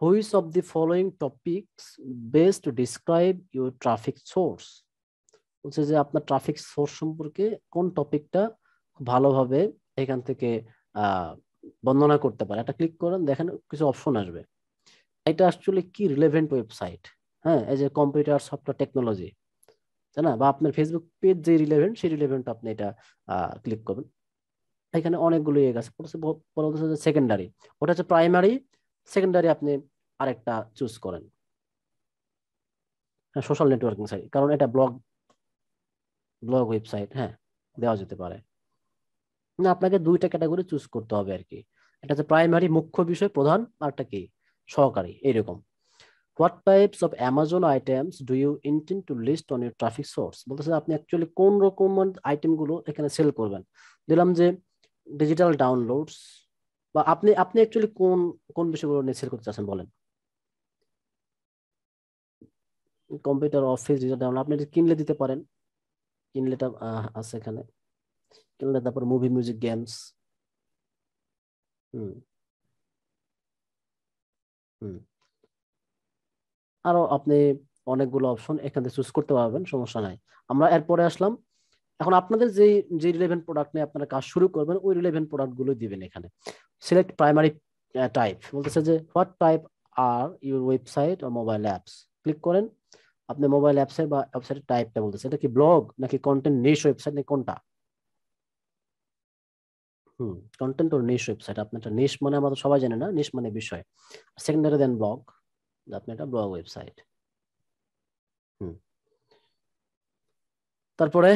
which of the following topics best to describe your traffic source বলছে যে আপনার ট্রাফিক সোর্স সম্পর্কে কোন টপিকটা ভালোভাবে এখান থেকে বর্ণনা করতে পারে এটা ক্লিক করেন দেখেন কিছু অপশন আসবে এটা আসলে কি রিলেভেন্ট ওয়েবসাইট হ্যাঁ এই যে কম্পিউটার সফটওয়্যার টেকনোলজি তাই না বা আপনার ফেসবুক পেজ যে রিলেভেন্ট সেই রিলেভেন্ট আপনি এটা ক্লিক করবেন এখানে অনেকগুলো ইয়ে গেছে সেকেন্ডারি ওটা হচ্ছে প্রাইমারি সেকেন্ডারি আপনি আরেকটা চুজ করেন হ্যাঁ সোশ্যাল নেটওয়ার্কিং সাইট কারণ এটা ব্লগ ব্লগ ওয়েবসাইট হ্যাঁ দেওয়া যেতে পারে না আপনাকে দুইটা ক্যাটাগরি চুজ করতে হবে আর কি এটা হচ্ছে প্রাইমারি মুখ্য বিষয় প্রধান আরটা কি সহকারী এরকম what types of Amazon items do you intend to list on your traffic source বলতেছে আপনি অ্যাকচুয়ালি কোন রকম আইটেমগুলো এখানে সেল করবেন দিলাম যে ডিজিটাল ডাউনলোডস বা আপনি আপনি অ্যাকচুয়ালি কোন কোন বিষয়গুলো নিয়ে সেল করতে চাচ্ছেন বলেন কম্পিউটার অফিস ডিজিটাল ডাউনলোড আপনি কিনলে দিতে পারেন কিনলেটা আছে এখানে কিনলে তারপর movie music games hmm hmm আরো আপনি অনেকগুলো অপশন এখান থেকে চুজ করতে পারবেন সমস্যা নাই আমরা এরপরে আসলাম এখন আপনাদের যে যে রিলেভেন্ট প্রোডাক্ট নিয়ে আপনারা কাজ শুরু করবেন ওই রিলেভেন্ট গুলো দিবেন এখানে সিলেক্ট প্রাইমারি টাইপ বলতেছে যে what type are your website or mobile apps click করেন আপনি মোবাইল এর বা ওয়েবসাইটের টাইপটা বলতেছে এটা কি ব্লগ নাকি কন্টেন্ট নিশ ওয়েবসাইট নাকি কোনটা হুম কন্টেন্ট ওর নিশ ওয়েবসাইট আপনার নিশ মানে আমরা সবাই জানে না নিশ মানে বিষয় সেকেন্ডারি দেন ব্লগ আপনি একটা ব্লগ ওয়েবসাইট হুম তারপরে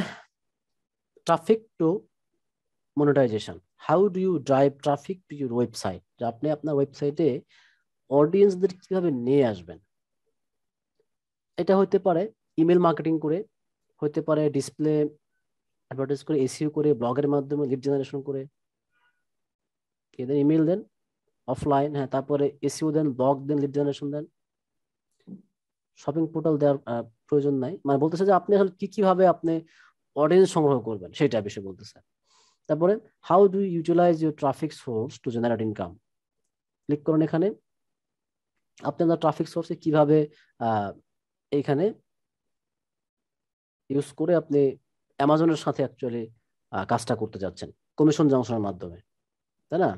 traffic to monetization how do you drive traffic to your website আপনি আপনার ওয়েবসাইটে অডিয়েন্সদের কিভাবে নিয়ে আসবেন এটা হতে পারে ইমেল মার্কেটিং করে হতে পারে ডিসপ্লে অ্যাডভার্টাইজ করে এসিও e করে ব্লগের মাধ্যমে লিড জেনারেশন করে এদের ইমেল দেন অফলাইন হ্যাঁ তারপরে SEO e then blog then lead generation then shopping portal দেওয়ার প্রয়োজন নাই মানে বলতেছে যে আপনি আসলে কি কিভাবে আপনি অডিয়েন্স সংগ্রহ করবেন সেটা বিষয়ে বলতেছে তারপরে how do utilize your traffic source to generate income click করুন এখানে আপনি আপনার ট্রাফিক সোর্সে কিভাবে এইখানে ইউজ করে আপনি অ্যামাজনের সাথে অ্যাকচুয়ালি কাজটা করতে যাচ্ছেন কমিশন জংশনের মাধ্যমে তাই না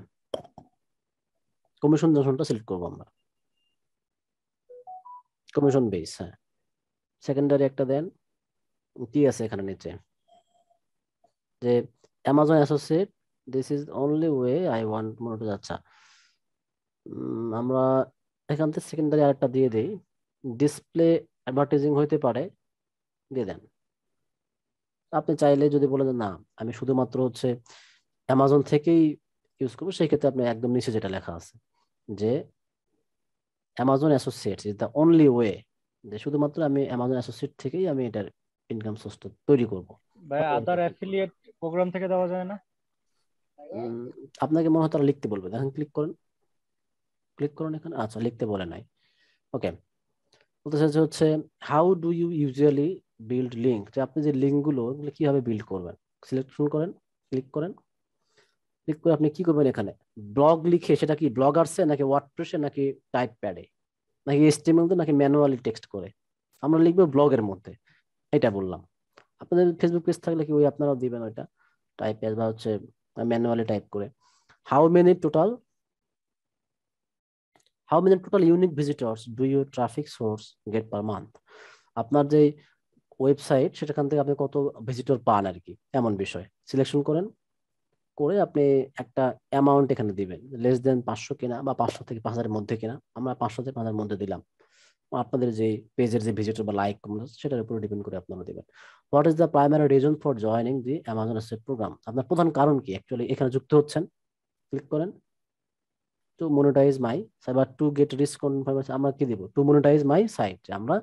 কমিশন জংশনটা সিলেক্ট করবো আমরা কমিশন বেস হ্যাঁ সেকেন্ডারি একটা দেন কি আছে এখানে নিচে যে Amazon Associate this is only way I want monetize আচ্ছা আমরা এখান থেকে সেকেন্ডারি আরেকটা দিয়ে দিই ডিসপ্লে অ্যাডভার্টাইজিং হইতে পারে দিয়ে দেন আপনি চাইলে যদি বলেন না আমি শুধুমাত্র হচ্ছে অ্যামাজন থেকেই ইউজ করবো সেই ক্ষেত্রে আপনি একদম নিচে যেটা লেখা আছে যে Amazon Associates is the only way যে শুধুমাত্র আমি অ্যামাজন অ্যাসোসিয়েট থেকেই আমি এটার ইনকাম সোর্স তৈরি করব ভাই আদার অ্যাফিলিয়েট প্রোগ্রাম থেকে দেওয়া যায় না আপনাকে মনে হয় তারা লিখতে বলবে দেখেন ক্লিক করেন ক্লিক করুন এখানে আচ্ছা লিখতে বলে নাই ওকে বলতেছে যে হচ্ছে how do you usually build link যে আপনি যে লিঙ্কগুলো কিভাবে বিল্ড করবেন সিলেকশন করেন ক্লিক করেন ক্লিক করে আপনি কি করবেন এখানে ব্লগ লিখে সেটা কি ব্লগার্সে নাকি ওয়ার্ডপ্রেসে নাকি টাইপ প্যাডে নাকি এসটিএমএল নাকি ম্যানুয়ালি টেক্সট করে আমরা লিখবো ব্লগের মধ্যে এটা বললাম আপনাদের ফেসবুক পেজ থাকলে কি ওই আপনারাও দিবেন ওইটা টাইপ প্যাড বা হচ্ছে ম্যানুয়ালি টাইপ করে how many total how many total unique visitors do you traffic source get per month আপনার যে ওয়েবসাইট সেখান থেকে আপনি কত ভিজিটর পান আর কি এমন বিষয় সিলেকশন করেন করে আপনি একটা অ্যামাউন্ট এখানে দিবেন লেস দেন পাঁচশো কিনা বা পাঁচশো থেকে পাঁচ হাজারের মধ্যে কিনা আমরা পাঁচশো থেকে পাঁচ হাজারের মধ্যে দিলাম আপনাদের যে পেজের যে ভিজিটর বা লাইক সেটার উপর ডিপেন্ড করে আপনারা দেবেন what is the primary reason for joining the Amazon asset program আপনার প্রধান কারণ কি অ্যাকচুয়ালি এখানে যুক্ত হচ্ছেন ক্লিক করেন to monetize my cyber to get risk information আমরা কি দিব টু মনিটাইজ মাই সাইট আমরা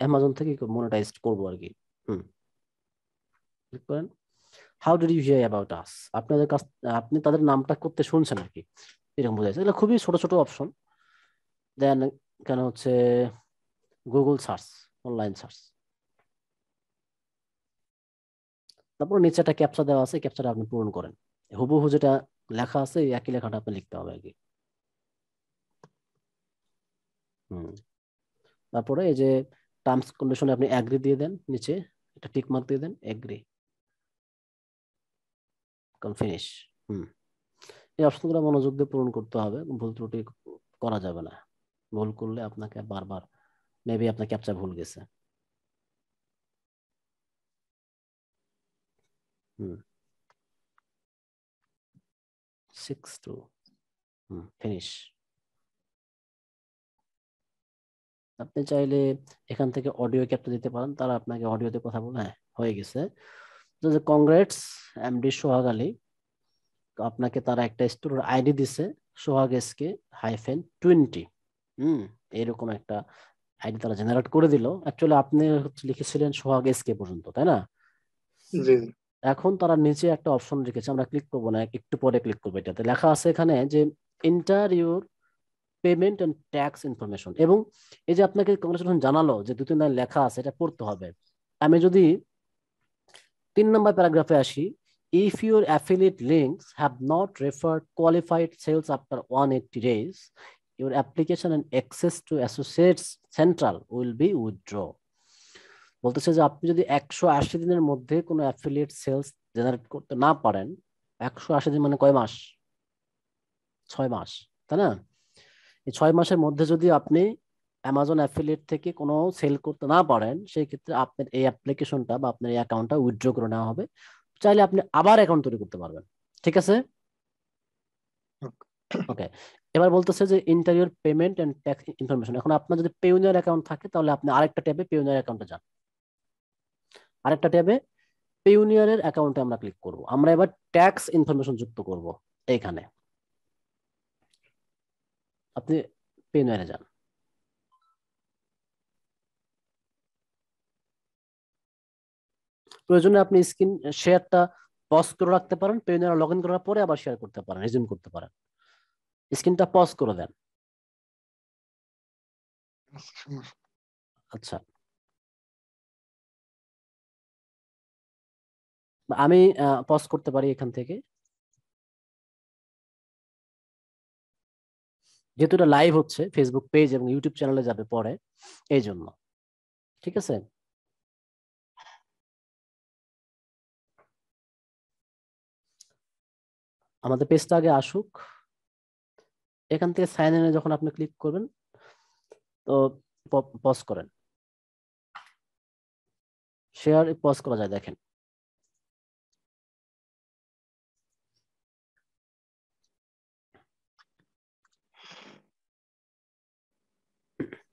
অ্যামাজন থেকে মনিটাইজ করবো আর কি হুম ক্লিক করেন how did you hear about us আপনাদের কাছ আপনি তাদের নামটা করতে শুনছেন আর কি এরকম বোঝাচ্ছে যাচ্ছে খুবই ছোট ছোট অপশন দেন কেন হচ্ছে গুগল সার্চ অনলাইন সার্চ তারপর নিচে একটা ক্যাপচা দেওয়া আছে ক্যাপচাটা আপনি পূরণ করেন হুবহু যেটা লেখা আছে এই একই লেখাটা আপনি লিখতে হবে আগে হুম তারপরে এই যে টার্মস কন্ডিশনে আপনি অ্যাগ্রি দিয়ে দেন নিচে একটা টিক মার্ক দিয়ে দেন অ্যাগ্রি কারণ ফিনিশ হুম এই অপশনগুলো মনোযোগ দিয়ে পূরণ করতে হবে ভুল ত্রুটি করা যাবে না ভুল করলে আপনাকে বারবার মেবি আপনার ক্যাপচার ভুল গেছে আপনি চাইলে এখান থেকে অডিও ক্যাপটা দিতে পারেন তারা আপনাকে অডিওতে কথা বলে হ্যাঁ হয়ে গেছে তো যে কংগ্রেটস এমডি সোহাগ আলী তো আপনাকে তারা একটা স্টোর আইডি দিছে সোহাগ এসকে হাইফেন টোয়েন্টি হুম এরকম একটা আইডি তারা জেনারেট করে দিল অ্যাকচুয়ালি আপনি লিখেছিলেন সোহাগ এসকে পর্যন্ত তাই না এখন তারা নিচে একটা অপশন রেখেছে আমরা ক্লিক করবো না একটু পরে ক্লিক করবো এটাতে লেখা আছে এখানে যে enter your payment and tax information এবং এই যে আপনাকে কংগ্রেচুলেশন জানালো যে দু তিন দিন লেখা আছে এটা পড়তে হবে আমি যদি তিন নম্বর প্যারাগ্রাফে আসি if your affiliate links have not referred qualified sales after one eighty days your application and access to Associates Central will be withdraw বলতেছে যে আপনি যদি একশো আশি দিনের মধ্যে কোনো অ্যাফিলিয়েট সেলস জেনারেট করতে না পারেন একশো আশি দিন মানে কয় মাস ছয় মাস তাই না এই ছয় মাসের মধ্যে যদি আপনি অ্যামাজন অ্যাফিলিয়েট থেকে কোনো সেল করতে না পারেন সেই ক্ষেত্রে আপনার এই অ্যাপ্লিকেশনটা বা আপনার এই অ্যাকাউন্টটা উইথড্র করে নেওয়া হবে চাইলে আপনি আবার অ্যাকাউন্ট তৈরি করতে পারবেন ঠিক আছে ওকে এবার বলতেছে যে interior payment and tax information এখন আপনার যদি পেউনিয়ার অ্যাকাউন্ট থাকে তাহলে আপনি আরেকটা ট্যাবে পেউনিয়ার অ্যাকাউন্টে যান আরেকটা ট্যাবে পেউনিয়ারের অ্যাকাউন্টে আমরা ক্লিক করব আমরা এবার ট্যাক্স ইনফরমেশন যুক্ত করব এইখানে আপনি পেউনিয়ারে যান প্রয়োজনে আপনি স্ক্রিন শেয়ারটা পজ করে রাখতে পারেন পেইনার লগ ইন করার পরে আবার শেয়ার করতে পারেন রিজিউম করতে পারেন স্ক্রিনটা পজ করে দেন আচ্ছা আমি পজ করতে পারি এখান থেকে যেহেতু এটা লাইভ হচ্ছে ফেসবুক পেজ এবং ইউটিউব চ্যানেলে যাবে পরে এই জন্য ঠিক আছে আমাদের পেজটা আগে আসুক এখান থেকে সাইন এনে যখন আপনি ক্লিক করবেন তো পজ করেন শেয়ার পজ করা যায় দেখেন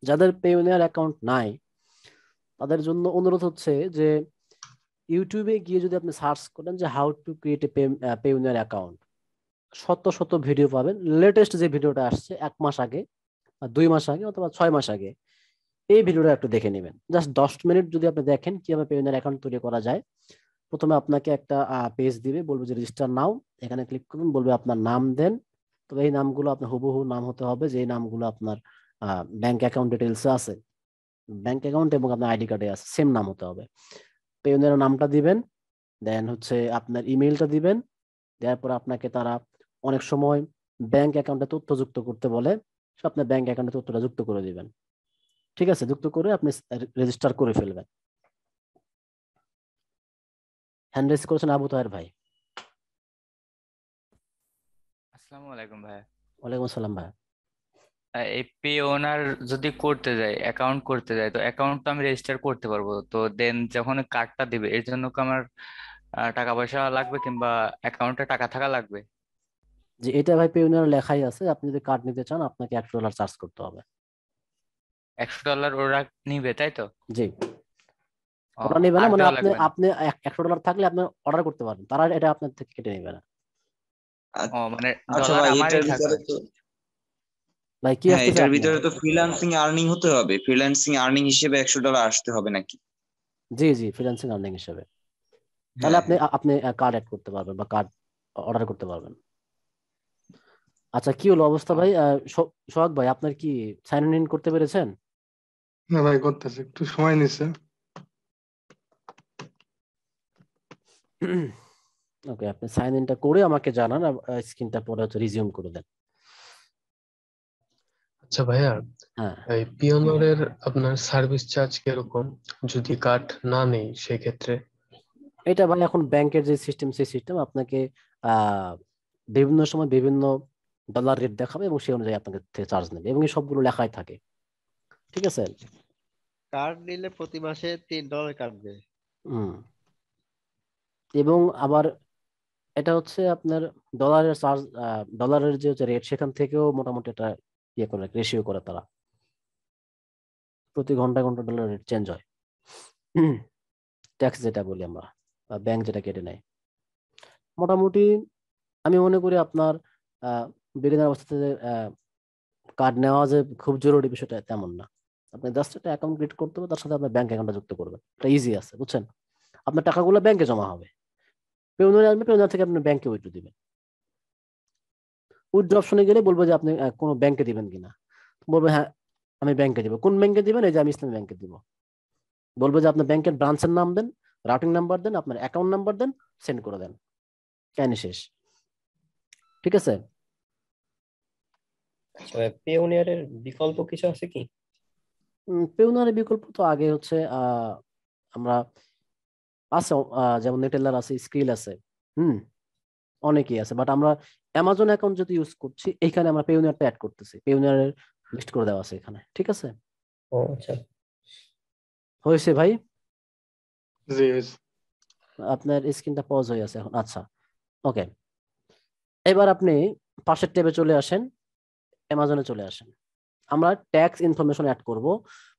যাদের পেউনিয়ার অ্যাকাউন্ট নাই তাদের জন্য অনুরোধ হচ্ছে যে ইউটিউবে গিয়ে যদি আপনি সার্চ করেন যে how to create a Payoneer account শত শত ভিডিও পাবেন লেটেস্ট যে ভিডিওটা আসছে এক মাস আগে দুই মাস আগে অথবা ছয় মাস আগে এই ভিডিওটা একটু দেখে নেবেন জাস্ট দশ মিনিট যদি আপনি দেখেন কিভাবে পেমেন্ট অ্যাকাউন্ট তৈরি করা যায় প্রথমে আপনাকে একটা পেজ দিবে বলবে যে রেজিস্টার নাও এখানে ক্লিক করুন বলবে আপনার নাম দেন তবে এই নামগুলো আপনার হুবহু নাম হতে হবে যে নামগুলো আপনার ব্যাংক অ্যাকাউন্ট ডিটেলসে আছে ব্যাংক অ্যাকাউন্ট এবং আপনার আইডি কার্ডে আছে সেম নাম হতে হবে পেমেন্টের নামটা দিবেন দেন হচ্ছে আপনার ইমেইলটা দিবেন দেওয়ার পর আপনাকে তারা অনেক সময় ব্যাংক অ্যাকাউন্টে তথ্য যুক্ত করতে বলে সে আপনার ব্যাংক অ্যাকাউন্টে তথ্যটা যুক্ত করে দিবেন ঠিক আছে যুক্ত করে আপনি রেজিস্টার করে ফেলবেন হ্যান্ড রেজ করেছেন আবু তাহের ভাই আসসালামু আলাইকুম ভাই ওয়ালাইকুম আসসালাম ভাই এই পে ওনার যদি করতে যায় অ্যাকাউন্ট করতে যায় তো অ্যাকাউন্ট তো আমি রেজিস্টার করতে পারবো তো দেন যখন কার্ডটা দিবে এর জন্য কি আমার টাকা পয়সা লাগবে কিংবা অ্যাকাউন্টে টাকা থাকা লাগবে যে এটা ভাই পেউনিয়ার লেখাই আছে আপনি যদি কার্ড নিতে চান আপনাকে একশো ডলার চার্জ করতে হবে একশো ডলার ওরা নিবে তাই তো জি ওরা নেবে না মানে আপনি আপনি একশো ডলার থাকলে আপনি অর্ডার করতে পারেন তারা এটা আপনার থেকে কেটে নেবে না মানে আচ্ছা ভাই কি হ্যাঁ, আসছে এটার ভিতরে তো ফ্রিল্যান্সিং আর্নিং হতে হবে ফ্রিল্যান্সিং আর্নিং হিসেবে 100 ডলার আসতে হবে নাকি জি জি ফ্রিল্যান্সিং আর্নিং হিসেবে তাহলে হ্যাঁ, আপনি হ্যাঁ। আপনি কার্ড অ্যাড করতে পারবেন বা কার্ড অর্ডার করতে পারবেন আচ্ছা কি হলো অবস্থা ভাই সোহাগ ভাই আপনার কি সাইন ইন করতে পেরেছেন না ভাই করতেছি একটু সময় নিছে ওকে আপনি সাইন ইনটা করে আমাকে জানান স্ক্রিনটা পরে হচ্ছে রিজিউম করে দেন আচ্ছা ভাইয়া হ্যাঁ এই পিওনরের আপনার সার্ভিস চার্জ কিরকম যদি কাট না নেই সেক্ষেত্রে এটা ভাই এখন ব্যাংকের যে সিস্টেম সেই সিস্টেম আপনাকে বিভিন্ন সময় বিভিন্ন ডলার রেট দেখাবে এবং সেই অনুযায়ী আপনাকে থেকে চার্জ নেবে এবং এই সবগুলো লেখাই থাকে ঠিক আছে কার্ড নিলে প্রতি মাসে তিন ডলার কাটবে হুম এবং আবার এটা হচ্ছে আপনার ডলারের চার্জ ডলারের যে হচ্ছে রেট সেখান থেকেও মোটামুটি এটা ইয়ে করে রেশিও করে তারা প্রতি ঘন্টা ঘন্টা ডলার রেট চেঞ্জ হয় ট্যাক্স যেটা বলি আমরা ব্যাংক যেটা কেটে নেয় মোটামুটি আমি মনে করি আপনার বিগিনার অবস্থাতে কার্ড নেওয়া যে খুব জরুরি বিষয়টা তেমন না আপনি জাস্ট একটা অ্যাকাউন্ট ক্রিয়েট করতে হবে তার সাথে আপনার ব্যাঙ্ক অ্যাকাউন্টটা যুক্ত করবেন এটা ইজি আছে বুঝছেন আপনার টাকাগুলো ব্যাংকে জমা হবে পেউনার আসবে পেউনার থেকে আপনি ব্যাংকে উইথড্রো দিবেন উইথড্রো অপশনে গেলে বলবো যে আপনি কোনো ব্যাংকে দিবেন কিনা বলবো হ্যাঁ আমি ব্যাংকে দিব কোন ব্যাংকে দিবেন এই যে আমি ইসলামী ব্যাংকে দিব বলবো যে আপনার ব্যাংকের ব্রাঞ্চের নাম দেন রাউটিং নাম্বার দেন আপনার অ্যাকাউন্ট নাম্বার দেন সেন্ড করে দেন কেন শেষ ঠিক আছে পিওনিয়ারের বিকল্প কিছু আছে কি পিওনিয়ারের বিকল্প তো আগে হচ্ছে আমরা আছে যেমন নেটেলার আছে স্কিল আছে হুম অনেকেই আছে বাট আমরা অ্যামাজন অ্যাকাউন্ট যদি ইউজ করছি এখানে আমরা পেউনিয়ারটা অ্যাড করতেছি পেউনিয়ারের লিস্ট করে দেওয়া আছে এখানে ঠিক আছে ও আচ্ছা হয়েছে ভাই জি আপনার স্ক্রিনটা পজ হয়ে আছে এখন আচ্ছা ওকে এবার আপনি পাশের ট্যাবে চলে আসেন অ্যামাজনে চলে আসেন আমরা ট্যাক্স ইনফরমেশন অ্যাড করব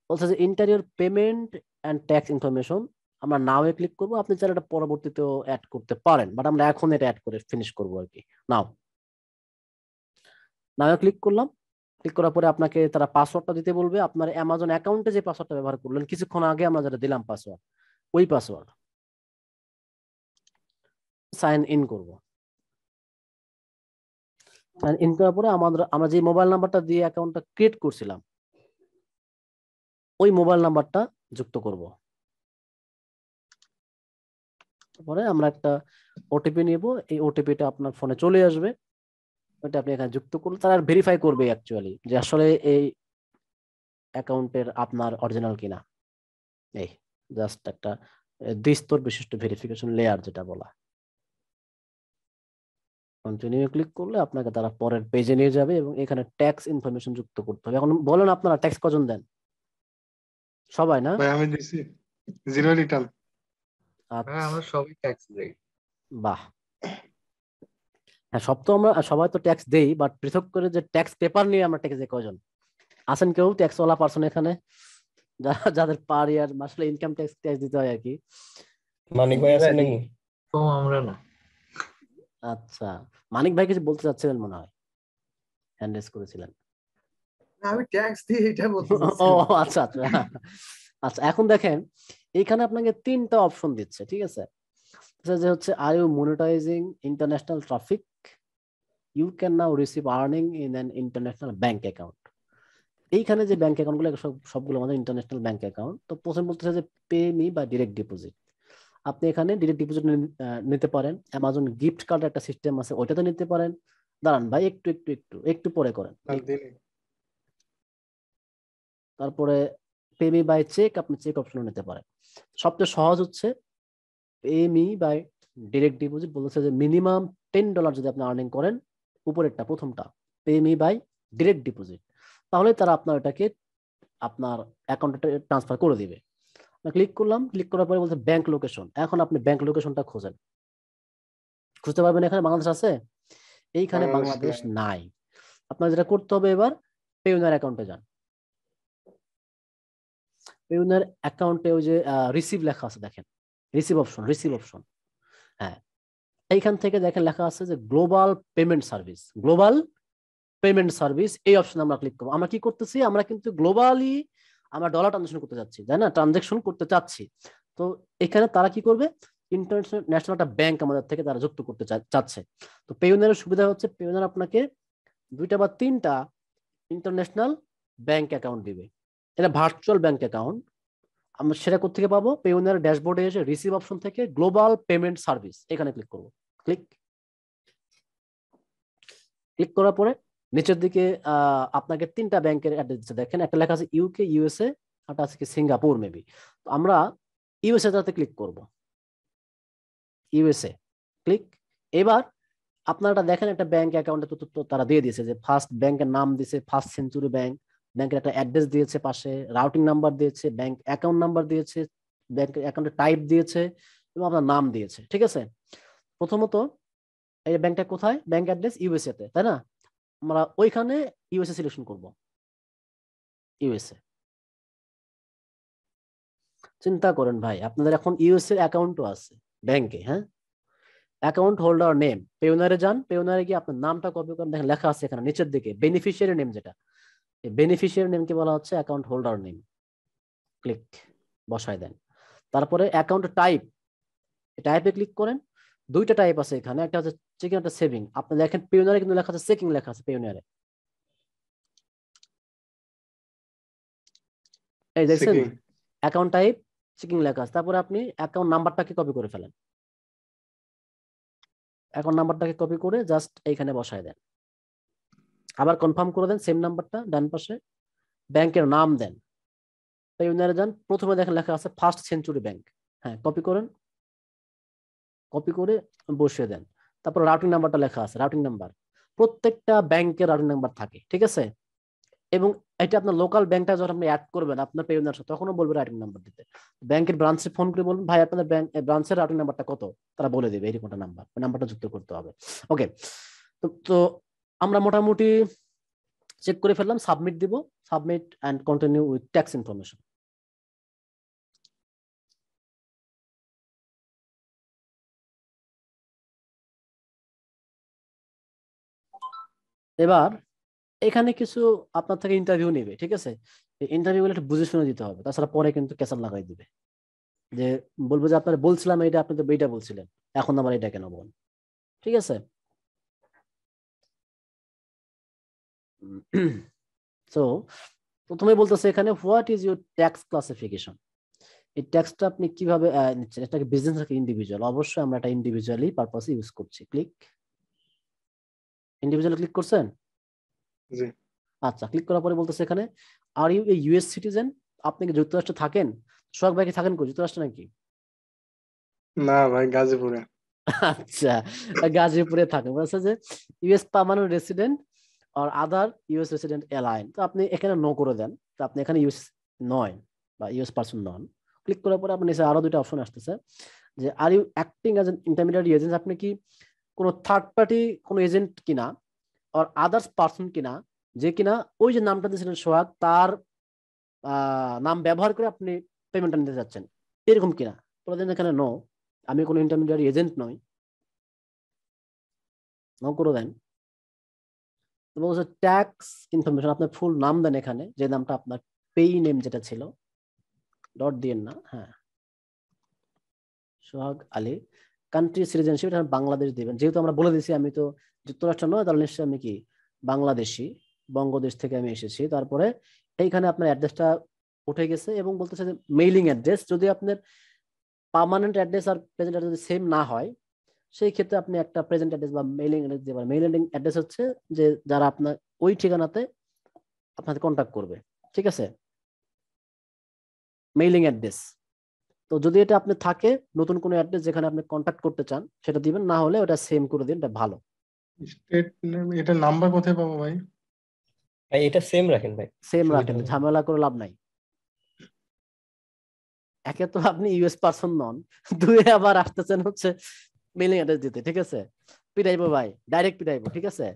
বলছে যে interior payment and tax information আমরা নাও এ ক্লিক করব আপনি চাইলে এটা পরবর্তীতেও অ্যাড করতে পারেন বাট আমরা এখন এটা অ্যাড করে ফিনিশ করব আর কি নাও নাও ক্লিক করলাম ক্লিক করার পরে আপনাকে তারা পাসওয়ার্ডটা দিতে বলবে আপনার অ্যামাজন অ্যাকাউন্টে যে পাসওয়ার্ডটা ব্যবহার করলেন কিছুক্ষণ আগে আমরা যেটা দিলাম পাসওয়ার্ড ওই পাসওয়ার্ড সাইন ইন করবো সাইন মানে ইন করার পরে আমাদের আমরা যে মোবাইল নাম্বারটা দিয়ে অ্যাকাউন্টটা ক্রিয়েট করছিলাম ওই মোবাইল নাম্বারটা যুক্ত করব তারপরে আমরা একটা ওটিপি এই ওটিপিটা আপনার ফোনে চলে আসবে ওটা আপনি এখানে যুক্ত করলে তারা ভেরিফাই করবে অ্যাকচুয়ালি যে আসলে এই অ্যাকাউন্টের আপনার অরিজিনাল কিনা এই জাস্ট একটা দ্বিস্তর বিশিষ্ট ভেরিফিকেশন লেয়ার যেটা বলা কন্টিনিউ ক্লিক করলে আপনাকে তারা পরের পেজে নিয়ে যাবে এবং এখানে ট্যাক্স ইনফরমেশন যুক্ত করতে হবে এখন বলেন আপনারা ট্যাক্স কজন দেন সবাই না ভাই আমি দিছি জিরো লিটল আচ্ছা। হ্যাঁ আমরা সবাই ট্যাক্স দেই বাহ হ্যাঁ সব তো আমরা সবাই তো ট্যাক্স দেই বাট পৃথক করে যে ট্যাক্স পেপার নিয়ে আমরা ট্যাক্স দেই কজন আছেন কেউ ট্যাক্স ওয়ালা পার্সন এখানে যারা যাদের পার ইয়ার মাসলে ইনকাম ট্যাক্স ট্যাক্স দিতে হয় আর কি মানিক ভাই আছেন নাকি আমরা না আচ্ছা মানিক ভাই কিছু বলতে চাচ্ছিলেন মনে হয় হ্যান্ড করেছিলেন আমি ট্যাক্স দিয়ে এটা বলতো ও আচ্ছা আচ্ছা আচ্ছা এখন দেখেন এখানে আপনাকে তিনটা অপশন দিচ্ছে ঠিক আছে আচ্ছা, যে হচ্ছে are you monetizing international traffic you can now receive earning in an international bank account এইখানে যে ব্যাংক অ্যাকাউন্টগুলো গুলো সবগুলো আমাদের ইন্টারন্যাশনাল ব্যাংক অ্যাকাউন্ট তো প্রথম বলতেছে যে পে মি বা ডিরেক্ট ডিপোজিট আপনি এখানে ডিরেক্ট ডিপোজিট নিতে পারেন অ্যামাজন গিফট কার্ড একটা সিস্টেম আছে ওইটাতে নিতে পারেন দাঁড়ান ভাই একটু একটু একটু একটু পরে করেন তারপরে পেমি বাই চেক আপনি চেক অপশন নিতে পারেন সবচেয়ে সহজ হচ্ছে মি বাই ডিরেক্ট ডিপোজিট বলতেছে যে মিনিমাম টেন ডলার যদি আপনি আর্নিং করেন উপরেরটা প্রথমটা মি বাই ডিরেক্ট ডিপোজিট তাহলে তারা আপনার ওটাকে আপনার অ্যাকাউন্টে ট্রান্সফার করে দিবে ক্লিক করলাম ক্লিক করার পরে বলছে ব্যাংক লোকেশন এখন আপনি ব্যাংক লোকেশনটা খোঁজেন খুঁজতে পারবেন এখানে বাংলাদেশ আছে এইখানে বাংলাদেশ নাই আপনার যেটা করতে হবে এবার পেউনার অ্যাকাউন্টে যান পেউনার অ্যাকাউন্টে ওই যে রিসিভ লেখা আছে দেখেন রিসিভ অপশন রিসিভ অপশন হ্যাঁ এইখান থেকে দেখেন লেখা আছে যে global payment service global payment service এই অপশন আমরা ক্লিক করবো আমরা কি করতেছি আমরা কিন্তু গ্লোবালি আমরা ডলার ট্রানজেকশন করতে চাচ্ছি তাই না ট্রানজেকশন করতে চাচ্ছি তো এখানে তারা কি করবে ইন্টারন্যাশনাল একটা ব্যাংক আমাদের থেকে তারা যুক্ত করতে চাচ্ছে তো পেউনারের সুবিধা হচ্ছে পেউনার আপনাকে দুইটা বা তিনটা ইন্টারন্যাশনাল ব্যাংক অ্যাকাউন্ট দিবে এটা ভার্চুয়াল ব্যাংক অ্যাকাউন্ট আমরা সেটা কোথেকে পাবো পেউনার ড্যাশবোর্ডে এসে রিসিভ অপশন থেকে গ্লোবাল পেমেন্ট সার্ভিস এখানে ক্লিক করব ক্লিক ক্লিক করার পরে নিচের দিকে আপনাকে তিনটা ব্যাংকের অ্যাড্রেস দিচ্ছে দেখেন একটা লেখা আছে ইউকে ইউএসএ একটা আছে কি সিঙ্গাপুর মেবি তো আমরা ইউএসএ তাতে ক্লিক করব ইউএসএ ক্লিক এবার আপনারা দেখেন একটা ব্যাংক অ্যাকাউন্টে তো তারা দিয়ে দিয়েছে যে ফার্স্ট ব্যাংকের নাম দিয়েছে ফার্স্ট সেঞ্চুরি ব্যাংক ব্যাংকের একটা অ্যাড্রেস দিয়েছে পাশে রাউটিং নাম্বার দিয়েছে ব্যাংক অ্যাকাউন্ট নাম্বার দিয়েছে ব্যাংকের অ্যাকাউন্টের টাইপ দিয়েছে এবং আপনার নাম দিয়েছে ঠিক আছে প্রথমত এই ব্যাংকটা কোথায় ব্যাংক অ্যাড্রেস ইউএসএ তে তাই না আমরা ওইখানে ইউএসএ সিলেকশন করব ইউএসএ চিন্তা করেন ভাই আপনাদের এখন ইউএসএ অ্যাকাউন্টও আছে ব্যাংকে হ্যাঁ অ্যাকাউন্ট হোল্ডার নেম পেওনারে যান পেওনারে গিয়ে আপনার নামটা কপি করেন দেখেন লেখা আছে এখানে নিচের দিকে বেনিফিশিয়ারি নেম যেটা বেনিফিশিয়ারি নেমকে বলা হচ্ছে অ্যাকাউন্ট হোল্ডার নেম ক্লিক বসায় দেন তারপরে অ্যাকাউন্ট টাইপ টাইপে ক্লিক করেন দুইটা টাইপ আছে এখানে একটা হচ্ছে চেকিং একটা সেভিং আপনি লেখেন পেউনারে কিন্তু লেখা আছে চেকিং লেখা আছে পেউনারে এই দেখছেন অ্যাকাউন্ট টাইপ চেকিং লেখা আছে তারপরে আপনি অ্যাকাউন্ট নাম্বারটাকে কপি করে ফেলেন অ্যাকাউন্ট নাম্বারটাকে কপি করে জাস্ট এইখানে বসায় দেন আবার কনফার্ম করে দেন সেম নাম্বারটা ডান পাশে ব্যাংকের নাম দেন পেউনারে যান প্রথমে দেখেন লেখা আছে ফার্স্ট সেঞ্চুরি ব্যাংক হ্যাঁ কপি করেন কপি করে বসিয়ে দেন তারপর রাউটিং নাম্বারটা লেখা আছে রাউটিং নাম্বার প্রত্যেকটা ব্যাংকের রাউটিং নাম্বার থাকে ঠিক আছে এবং এটা আপনার লোকাল ব্যাংকটা যখন আপনি অ্যাড করবেন আপনার পেমেন্ট সাথে তখনও বলবে রাউটিং নাম্বার দিতে ব্যাংকের ব্রাঞ্চে ফোন করে বলবেন ভাই আপনাদের ব্যাংক ব্রাঞ্চের রাউটিং নাম্বারটা কত তারা বলে দেবে এরকমটা একটা নাম্বার নাম্বারটা যুক্ত করতে হবে ওকে তো তো আমরা মোটামুটি চেক করে ফেললাম সাবমিট দিব submit and continue with tax information এবার এখানে কিছু আপনার থেকে ইন্টারভিউ নেবে ঠিক আছে ইন্টারভিউ গুলো একটু বুঝে শুনে দিতে হবে তাছাড়া পরে কিন্তু ক্যাসার লাগাই দিবে যে বলবো যে আপনার বলছিলাম এটা আপনি তো এইটা বলছিলেন এখন আমার এটা কেন বল ঠিক আছে সো প্রথমে বলতেছে এখানে what is your tax classification এই ট্যাক্সটা আপনি কিভাবে নিচ্ছেন এটাকে বিজনেস নাকি ইন্ডিভিজুয়াল অবশ্যই আমরা এটা ইন্ডিভিজুয়ালি পারপাসে ইউজ করছি ক্লিক ইন্ডিভিজুয়াল ক্লিক করছেন আচ্ছা ক্লিক করার পরে বলতেছে এখানে are you a US citizen আপনি কি যুক্তরাষ্ট্রে থাকেন সোহাগ ভাই কি থাকেন কো যুক্তরাষ্ট্রে নাকি না ভাই গাজীপুরে আচ্ছা গাজীপুরে থাকেন বলছে যে US permanent resident or other US resident alien তো আপনি এখানে নো করে দেন তো আপনি এখানে ইউএস নয় বা ইউএস পারসন নন ক্লিক করার পরে আপনি নিচে আরো দুটো অপশন আসতেছে যে are you acting as an intermediate agent আপনি কি কোনো থার্ড পার্টি কোনো এজেন্ট কিনা আর আদার্স পার্সন কিনা যে কিনা ওই যে নামটা দিয়েছিলেন সোহাগ তার নাম ব্যবহার করে আপনি পেমেন্টটা নিতে চাচ্ছেন এরকম কিনা বলে এখানে নো আমি কোনো ইন্টারমিডিয়ারি এজেন্ট নই নো করে দেন বলছে ট্যাক্স ইনফরমেশন আপনার ফুল নাম দেন এখানে যে নামটা আপনার পেই নেম যেটা ছিল ডট দিয়েন না হ্যাঁ সোহাগ আলী কান্ট্রি সিটিজেনশিপ এটা বাংলাদেশ দেবেন যেহেতু আমরা বলে দিছি আমি তো যুক্তরাষ্ট্র নয় তাহলে নিশ্চয়ই আমি কি বাংলাদেশি বঙ্গদেশ থেকে আমি এসেছি তারপরে এইখানে আপনার অ্যাড্রেসটা উঠে গেছে এবং বলতেছে যে মেইলিং অ্যাড্রেস যদি আপনার পার্মানেন্ট অ্যাড্রেস আর প্রেজেন্ট অ্যাড্রেস যদি সেম না হয় সেই ক্ষেত্রে আপনি একটা প্রেজেন্ট অ্যাড্রেস বা মেইলিং অ্যাড্রেস দিতে পারেন মেইলিং অ্যাড্রেস হচ্ছে যে যারা আপনার ওই ঠিকানাতে আপনাকে কন্ট্যাক্ট করবে ঠিক আছে মেইলিং অ্যাড্রেস তো যদি এটা আপনি থাকে নতুন কোনো অ্যাড্রেস যেখানে আপনি কন্ট্যাক্ট করতে চান সেটা দিবেন না হলে ওটা সেম করে দিন এটা ভালো স্টেট এটা নাম্বার কোথায় পাবো ভাই ভাই এটা সেম রাখেন ভাই সেম রাখেন ঝামেলা করে লাভ নাই একে তো আপনি ইউএস পারসন নন দুয়ে আবার আসতেছেন হচ্ছে মেলিং অ্যাড্রেস দিতে ঠিক আছে পিটাইবো ভাই ডাইরেক্ট পিটাইবো ঠিক আছে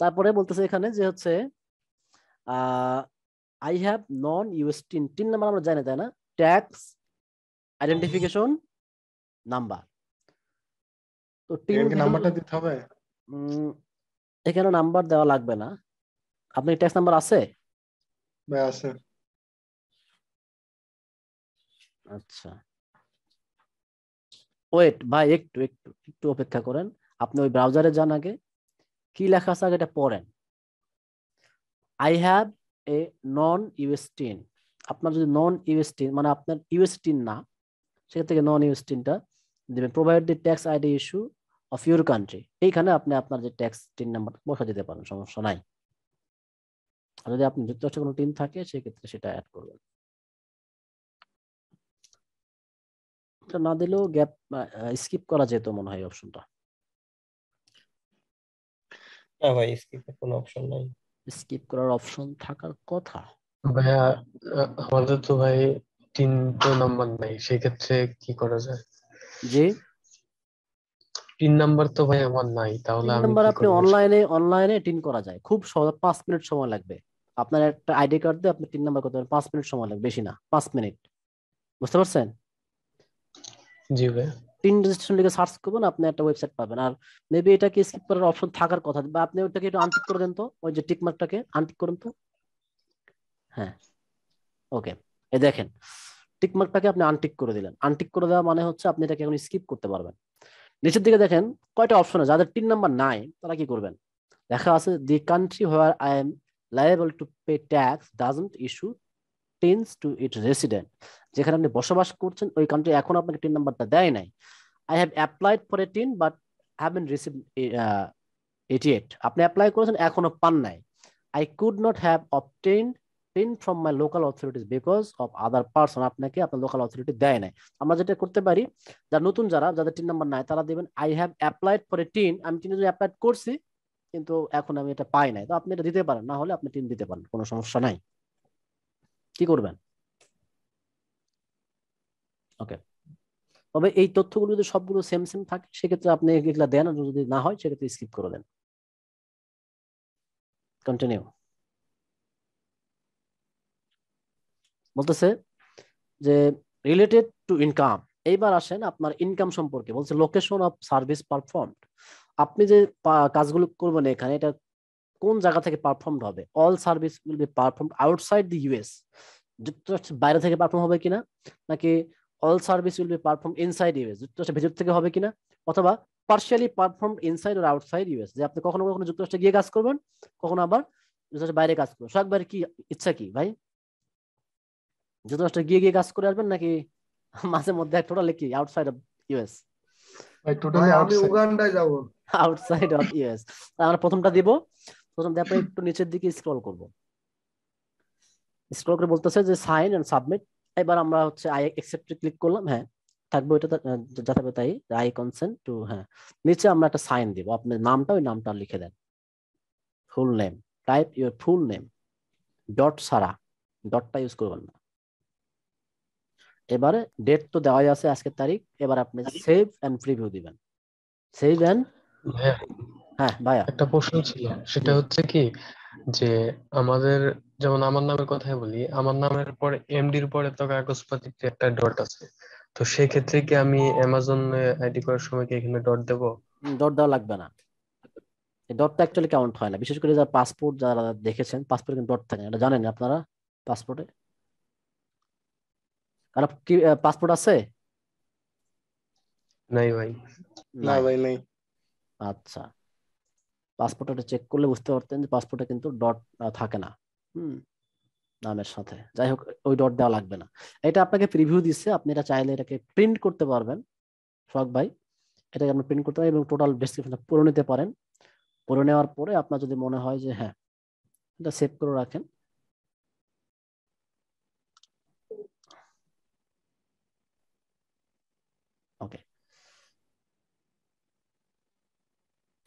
তারপরে বলতেছে এখানে যে হচ্ছে I have non US TIN TIN number আমরা জানি তাই না ট্যাক্স আইডেন্টিফিকেশন নাম্বার তো টিম নাম্বারটা দিতে হবে এখানে নাম্বার দেওয়া লাগবে না আপনার ট্যাক্স নাম্বার আছে ভাই আছে আচ্ছা ওয়েট ভাই একটু একটু একটু অপেক্ষা করেন আপনি ওই ব্রাউজারে যান আগে কি লেখা আছে আগে এটা পড়েন আই হ্যাভ এ নন ইউএসটিন আপনার যদি নন ইউএসটি মানে আপনার ইউএসটি না সেখান থেকে নন ইউএসটিনটা দেবেন provide the tax ID issue of your country এইখানে আপনি আপনার যে ট্যাক্স টিন নাম্বার বসা দিতে পারেন সমস্যা নাই আর যদি আপনি যুক্তরাষ্ট্রে কোনো টিন থাকে সেক্ষেত্রে সেটা অ্যাড করবেন না দিলেও গ্যাপ স্কিপ করা যেত মনে হয় অপশনটা না ভাই স্কিপের কোনো অপশন নাই স্কিপ করার অপশন থাকার কথা ভাইয়া আমাদের তো ভাই তিনটে নাম্বার নাই সেক্ষেত্রে কি করা যায় জি তিন নাম্বার তো ভাই আমার নাই তাহলে আমি নাম্বার আপনি অনলাইনে অনলাইনে টিন করা যায় খুব সহজ পাঁচ মিনিট সময় লাগবে আপনার একটা আইডি কার্ড দিয়ে আপনি তিন নাম্বার করতে পারেন পাঁচ মিনিট সময় লাগবে বেশি না পাঁচ মিনিট বুঝতে পারছেন জি ভাই টিন রেজিস্ট্রেশন লিখে সার্চ করবেন আপনি একটা ওয়েবসাইট পাবেন আর মেবি এটাকে স্কিপ করার অপশন থাকার কথা বা আপনি ওটাকে একটু আনটিক করে দেন তো ওই যে টিক মার্কটাকে আনটিক করেন তো হ্যাঁ ওকে এ দেখেন টিক আপনি আনটিক করে দিলেন আনটিক করে দেওয়া মানে হচ্ছে আপনি এটাকে এখন স্কিপ করতে পারবেন নিচের দিকে দেখেন কয়টা অপশন আছে যাদের তিন নাম্বার নাই তারা কি করবেন লেখা আছে the country where I am liable to pay tax doesn't issue TINs to it resident যেখানে আপনি বসবাস করছেন ওই কান্ট্রি এখন আপনাকে টিন নাম্বারটা দেয় নাই I have applied for a TIN but have not receive it yet আপনি অ্যাপ্লাই করেছেন এখনো পান নাই I could not have obtained obtained from my local authorities because of other person আপনাকে আপনার লোকাল অথরিটি দেয় নাই আমরা যেটা করতে পারি যারা নতুন যারা যাদের টিন নাম্বার নাই তারা দিবেন I have applied for a TIN আমি টিনের জন্য অ্যাপ্লাই করছি কিন্তু এখন আমি এটা পাই নাই তো আপনি এটা দিতে পারেন না হলে আপনি টিন দিতে পারেন কোনো সমস্যা নাই কি করবেন ওকে তবে এই তথ্যগুলো যদি সবগুলো সেম সেম থাকে সেক্ষেত্রে আপনি এগুলা দেন যদি না হয় সেক্ষেত্রে স্কিপ করে দেন কন্টিনিউ বলতেছে যে রিলেটেড টু ইনকাম এইবার আসেন আপনার ইনকাম সম্পর্কে বলছে লোকেশন অফ সার্ভিস পারফর্ম আপনি যে কাজগুলো করবেন এখানে এটা কোন জায়গা থেকে পারফর্ম হবে all service will be perform outside the US যুক্তরাষ্ট্রের বাইরে থেকে পারফর্ম হবে কিনা নাকি all service will be perform inside US যুক্তরাষ্ট্রের ভিতর থেকে হবে কিনা অথবা partially perform inside or outside US যে আপনি কখনো কখনো যুক্তরাষ্ট্রে গিয়ে কাজ করবেন কখনো আবার যুক্তরাষ্ট্রের বাইরে কাজ করবেন সব বাইরে কি ইচ্ছা কি ভাই যুক্তরাষ্ট্রে গিয়ে গিয়ে কাজ করে আসবেন নাকি মাঝে মধ্যে টোটালি কি আউটসাইড অফ ইউএস আমি উগান্ডায় যাব আউটসাইড অফ ইউএস আমরা প্রথমটা দিব প্রথম তারপরে একটু নিচের দিকে স্ক্রল করব স্ক্রল করে বলতেছে যে সাইন এন্ড সাবমিট এবার আমরা হচ্ছে আই অ্যাকসেপ্টে ক্লিক করলাম হ্যাঁ থাকবে ওইটা যা থাকবে তাই আই কনসেন্ট টু হ্যাঁ নিচে আমরা একটা সাইন দিব আপনি নামটা ওই নামটা লিখে দেন full name type your full name dot সারা ডটটা ইউজ করবেন না এবারে ডেট তো দেওয়াই আছে আজকের তারিখ এবার আপনি সেভ এন্ড প্রিভিউ দিবেন সেভ এন্ড হ্যাঁ ভাইয়া একটা প্রশ্ন ছিল সেটা হচ্ছে কি যে আমাদের যেমন আমার নামের কথাই বলি আমার নামের পরে এর পরে তো কাগজপত্রে একটা ডট আছে তো সেই ক্ষেত্রে কি আমি অ্যামাজন আইডি করার সময় কি এখানে ডট দেব ডট দেওয়া লাগবে না এই ডটটা অ্যাকচুয়ালি কাউন্ট হয় না বিশেষ করে যারা পাসপোর্ট যারা দেখেছেন পাসপোর্টে কিন্তু ডট থাকে এটা জানেন আপনারা পাসপোর্টে কারণ কি পাসপোর্ট আছে নাই ভাই না ভাই নাই আচ্ছা পাসপোর্টটা চেক করলে বুঝতে পারতেন যে পাসপোর্টে কিন্তু ডট থাকে না হুম নামের সাথে যাই হোক ওই ডট দেওয়া লাগবে না এটা আপনাকে প্রিভিউ দিচ্ছে আপনি এটা চাইলে এটাকে প্রিন্ট করতে পারবেন সোহাগ ভাই এটাকে আপনি প্রিন্ট করতে পারেন এবং টোটাল ডেসক্রিপশনটা পুরো নিতে পারেন পুরো নেওয়ার পরে আপনার যদি মনে হয় যে হ্যাঁ এটা সেভ করে রাখেন ওকে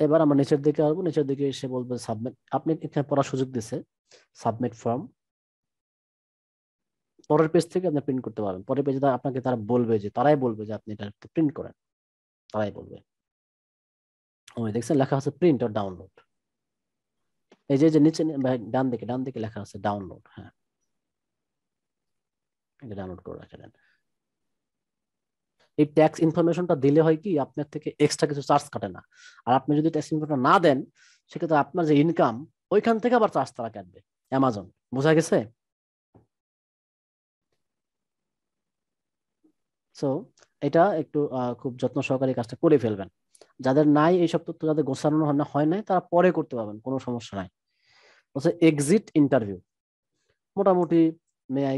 এবার আমরা নিচের দিকে আসবো নিচের দিকে এসে বলবেন সাবমিট আপনি এখানে পড়ার সুযোগ দিছে সাবমিট ফর্ম পরের পেজ থেকে আপনি প্রিন্ট করতে পারবেন পরের পেজে আপনাকে তারা বলবে যে তারাই বলবে যে আপনি এটা প্রিন্ট করেন তারাই বলবে ওই দেখছেন লেখা আছে প্রিন্ট আর ডাউনলোড এই যে নিচে ডান দিকে ডান দিকে লেখা আছে ডাউনলোড হ্যাঁ এটা ডাউনলোড করে রাখেন এই ট্যাক্স ইনফরমেশনটা দিলে হয় কি আপনার থেকে এক্সট্রা কিছু চার্জ কাটে না আর আপনি যদি ট্যাক্স ইনফরমেশন না দেন সেক্ষেত্রে আপনার যে ইনকাম ওইখান থেকে আবার চার্জ তারা কাটবে অ্যামাজন বোঝা গেছে সো এটা একটু খুব যত্ন সহকারে কাজটা করে ফেলবেন যাদের নাই এইসব তথ্য যাদের গোছানো হয় নাই তারা পরে করতে পারবেন কোনো সমস্যা নাই হচ্ছে এক্সিট ইন্টারভিউ মোটামুটি মে আই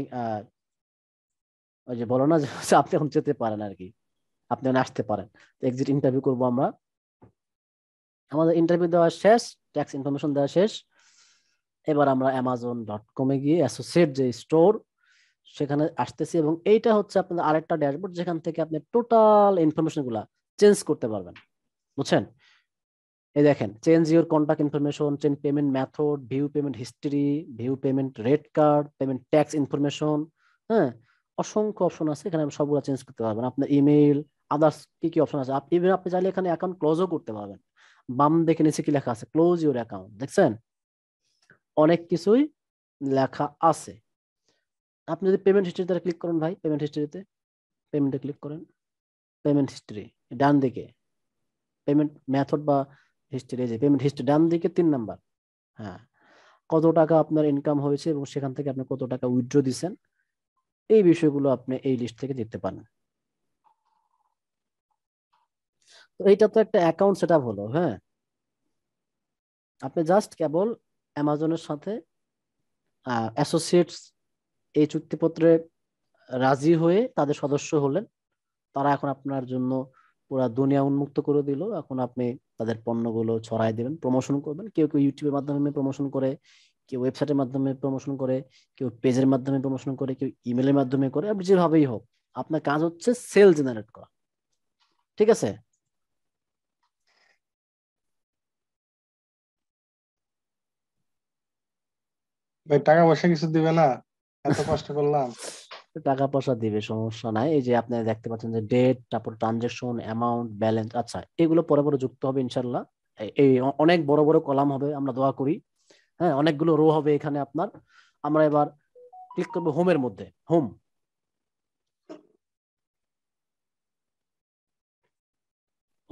ওই যে বলো না যে আপনি এখন যেতে পারেন আর কি আপনি আসতে পারেন তো এক্সিট ইন্টারভিউ করব আমরা আমাদের ইন্টারভিউ দেওয়া শেষ ট্যাক্স ইনফরমেশন দেওয়া শেষ এবার আমরা অ্যামাজন ডট কমে গিয়ে অ্যাসোসিয়েট যে স্টোর সেখানে আসতেছি এবং এইটা হচ্ছে আপনাদের আরেকটা ড্যাশবোর্ড যেখান থেকে আপনি টোটাল গুলা চেঞ্জ করতে পারবেন বুঝছেন এই দেখেন change your contact information change payment method view payment history view payment rate card payment tax information হ্যাঁ অসংখ্য অপশন আছে এখানে আমি সবগুলো চেঞ্জ করতে পারবেন আপনার ইমেল আদার্স কি কি অপশন আছে ইভেন আপনি চাইলে এখানে অ্যাকাউন্ট ক্লোজও করতে পারবেন বাম দেখে নিচে কি লেখা আছে ক্লোজ ইউর অ্যাকাউন্ট দেখছেন অনেক কিছুই লেখা আছে আপনি যদি পেমেন্ট দ্বারা ক্লিক করেন ভাই পেমেন্ট হিস্ট্রিতে পেমেন্টে ক্লিক করেন পেমেন্ট হিস্ট্রি ডান দিকে পেমেন্ট মেথড বা হিস্ট্রি যে পেমেন্ট হিস্ট্রি ডান দিকে তিন নাম্বার হ্যাঁ কত টাকা আপনার ইনকাম হয়েছে এবং সেখান থেকে আপনি কত টাকা উইথড্র দিচ্ছেন এই বিষয়গুলো আপনি এই লিস্ট থেকে দেখতে পারেন তো এইটা তো একটা অ্যাকাউন্ট সেট হলো হ্যাঁ আপনি জাস্ট কেবল অ্যামাজনের সাথে অ্যাসোসিয়েটস এই চুক্তিপত্রে রাজি হয়ে তাদের সদস্য হলেন তারা এখন আপনার জন্য পুরো দুনিয়া উন্মুক্ত করে দিল এখন আপনি তাদের পণ্যগুলো ছড়াই দেবেন প্রমোশন করবেন কেউ কেউ ইউটিউবের মাধ্যমে প্রমোশন করে কেউ ওয়েবসাইটের মাধ্যমে প্রমোশন করে কেউ পেজের মাধ্যমে প্রমোশন করে কেউ ইমেলের মাধ্যমে করে আপনি যেভাবেই হোক আপনার কাজ হচ্ছে সেল জেনারেট করা ঠিক আছে ভাই টাকা পয়সা কিছু দিবে না এত কষ্ট করলাম টাকা পয়সা দিবে সমস্যা নাই এই যে আপনি দেখতে পাচ্ছেন যে ডেট তারপর ট্রানজেকশন অ্যামাউন্ট ব্যালেন্স আচ্ছা এগুলো পরে পরে যুক্ত হবে ইনশাল্লাহ এই অনেক বড় বড় কলাম হবে আমরা দোয়া করি হ্যাঁ অনেকগুলো রো হবে এখানে আপনার আমরা এবার ক্লিক করব হোমের মধ্যে হোম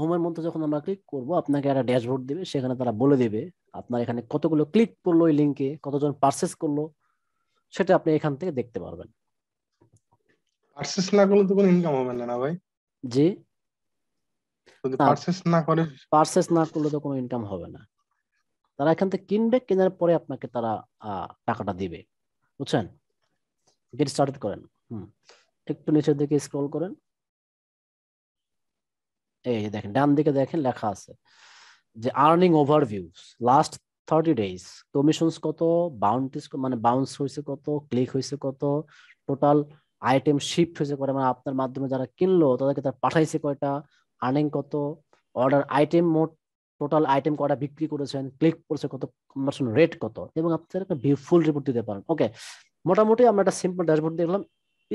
হোমের মধ্যে যখন আমরা ক্লিক করব আপনাকে একটা ড্যাশবোর্ড দিবে সেখানে তারা বলে দেবে আপনার এখানে কতগুলো ক্লিক করলো ওই লিঙ্কে কতজন পারচেস করলো সেটা আপনি এখান থেকে দেখতে পারবেন পারচেস না করলে তো কোনো ইনকাম হবে না ভাই জি পারচেস না করে পারচেস না করলে তো কোনো ইনকাম হবে না তারা এখান থেকে কিনবে কেনার পরে আপনাকে তারা টাকাটা দিবে বুঝছেন গেট স্টার্ট করেন হুম একটু নিচের দিকে স্ক্রল করেন এই যে দেখেন ডান দিকে দেখেন লেখা আছে যে earning overviews last thirty days commissions কত বাউন্টিস মানে বাউন্স হয়েছে কত ক্লিক হয়েছে কত টোটাল আইটেম শিফট হয়েছে কয়টা মানে আপনার মাধ্যমে যারা কিনলো তাদেরকে তারা পাঠাইছে কয়টা আর্নিং কত অর্ডার আইটেম মোট টোটাল আইটেম কটা বিক্রি করেছেন ক্লিক করেছে কত কনভার্সন রেট কত এবং আপনারা একটা ফুল রিপোর্ট দিতে পারেন ওকে মোটামুটি আমরা একটা সিম্পল ড্যাশবোর্ড দেখলাম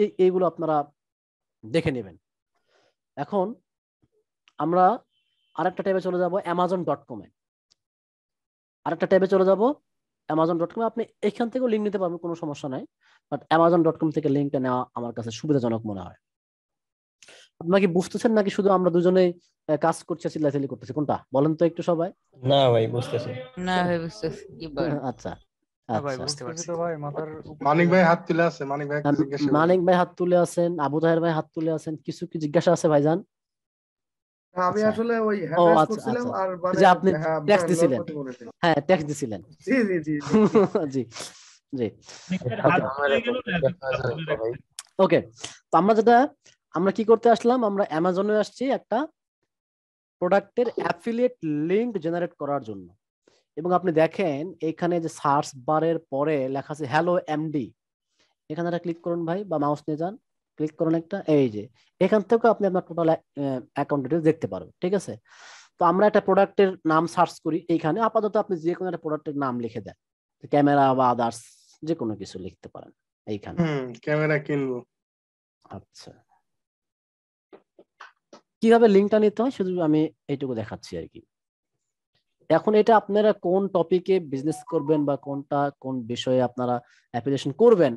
এই এইগুলো আপনারা দেখে নেবেন এখন আমরা আরেকটা ট্যাবে চলে যাব অ্যামাজন ডট কমে আরেকটা ট্যাবে চলে যাব অ্যামাজন ডট কমে আপনি এখান থেকেও লিঙ্ক নিতে পারবেন কোনো সমস্যা নাই বাট অ্যামাজন ডট কম থেকে লিঙ্কটা নেওয়া আমার কাছে সুবিধাজনক মনে হয় আপনাকে বুঝতেছেন নাকি শুধু আমরা দুজনে কাজ করছি চিল্লাচিল্লি করতেছি কোনটা বলেন তো একটু সবাই না ভাই বুঝতেছি না ভাই বুঝতেছি আচ্ছা, আচ্ছা। মানিক ভাই হাত তুলে আছেন আবু তাহের ভাই হাত তুলে আছেন কিছু কি জিজ্ঞাসা আছে ভাইজান আমি আচ্ছা। আসলে আচ্ছা, মানে আপনি ট্যাক্স দিছিলেন হ্যাঁ ট্যাক্স দিছিলেন জি জি ওকে তো আমরা যেটা আমরা কি করতে আসলাম আমরা অ্যামাজনে আসছি একটা প্রোডাক্টের অ্যাফিলিয়েট লিঙ্ক জেনারেট করার জন্য এবং আপনি দেখেন এখানে যে সার্চ বারের পরে লেখা আছে হ্যালো এমডি এখানে একটা ক্লিক করুন ভাই বা মাউস নিয়ে যান ক্লিক করুন একটা এই যে এখান থেকে আপনি আপনার টোটাল অ্যাকাউন্ট ডিটেলস দেখতে পারবেন ঠিক আছে তো আমরা একটা প্রোডাক্টের নাম সার্চ করি এইখানে আপাতত আপনি যে কোনো একটা প্রোডাক্টের নাম লিখে দেন ক্যামেরা বা আদার্স যে কোনো কিছু লিখতে পারেন এইখানে ক্যামেরা কিনবো আচ্ছা কিভাবে লিঙ্কটা নিতে হয় শুধু আমি এইটুকু দেখাচ্ছি আর কি এখন এটা আপনারা কোন টপিকে বিজনেস করবেন বা কোনটা কোন বিষয়ে আপনারা অ্যাপ্লিকেশন করবেন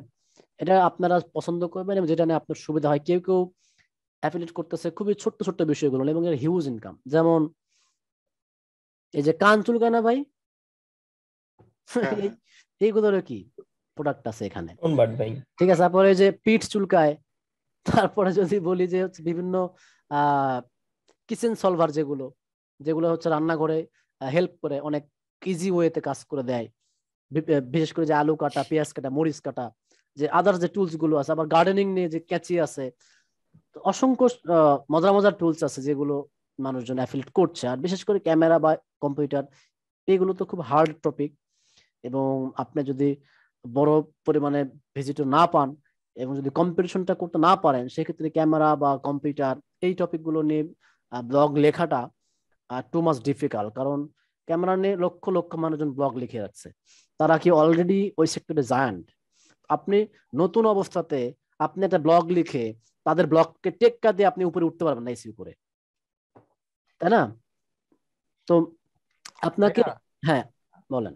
এটা আপনারা পছন্দ করবেন এবং যেটা নিয়ে আপনার সুবিধা হয় কেউ কেউ অ্যাফিলেট করতেছে খুবই ছোট্ট ছোট্ট বিষয়গুলো এবং এর হিউজ ইনকাম যেমন এই যে কান গানা ভাই হ্যাঁ, হ্যাঁ। এইগুলোর কি প্রোডাক্ট আছে এখানে ঠিক আছে তারপরে যে পিঠ চুলকায় তারপরে যদি বলি যে হচ্ছে বিভিন্ন কিচেন সলভার যেগুলো যেগুলো হচ্ছে রান্নাঘরে হেল্প করে অনেক ইজি ওয়েতে কাজ করে দেয় বিশেষ করে যে আলু কাটা পেঁয়াজ কাটা মরিচ কাটা যে আদার্স যে টুলস গুলো আছে আবার গার্ডেনিং নিয়ে যে ক্যাচি আছে অসংখ্য মজার মজার টুলস আছে যেগুলো মানুষজন অ্যাফিল্ট করছে আর বিশেষ করে ক্যামেরা বা কম্পিউটার এগুলো তো খুব হার্ড টপিক এবং আপনি যদি বড় পরিমাণে ভিজিটর না পান এবং যদি কম্পিটিশনটা করতে না পারেন সেক্ষেত্রে ক্যামেরা বা কম্পিউটার এই টপিকগুলো নিয়ে ব্লগ লেখাটা টু মাস ডিফিকাল্ট কারণ ক্যামেরা নিয়ে লক্ষ লক্ষ মানুষজন ব্লগ লিখে যাচ্ছে তারা কি অলরেডি ওই সেক্টরে জায়ান্ট আপনি নতুন অবস্থাতে আপনি একটা ব্লগ লিখে তাদের ব্লগকে টেক্কা দিয়ে আপনি উপরে উঠতে পারবেন না এসি উপরে তাই না তো আপনাকে আচ্ছা। হ্যাঁ বলেন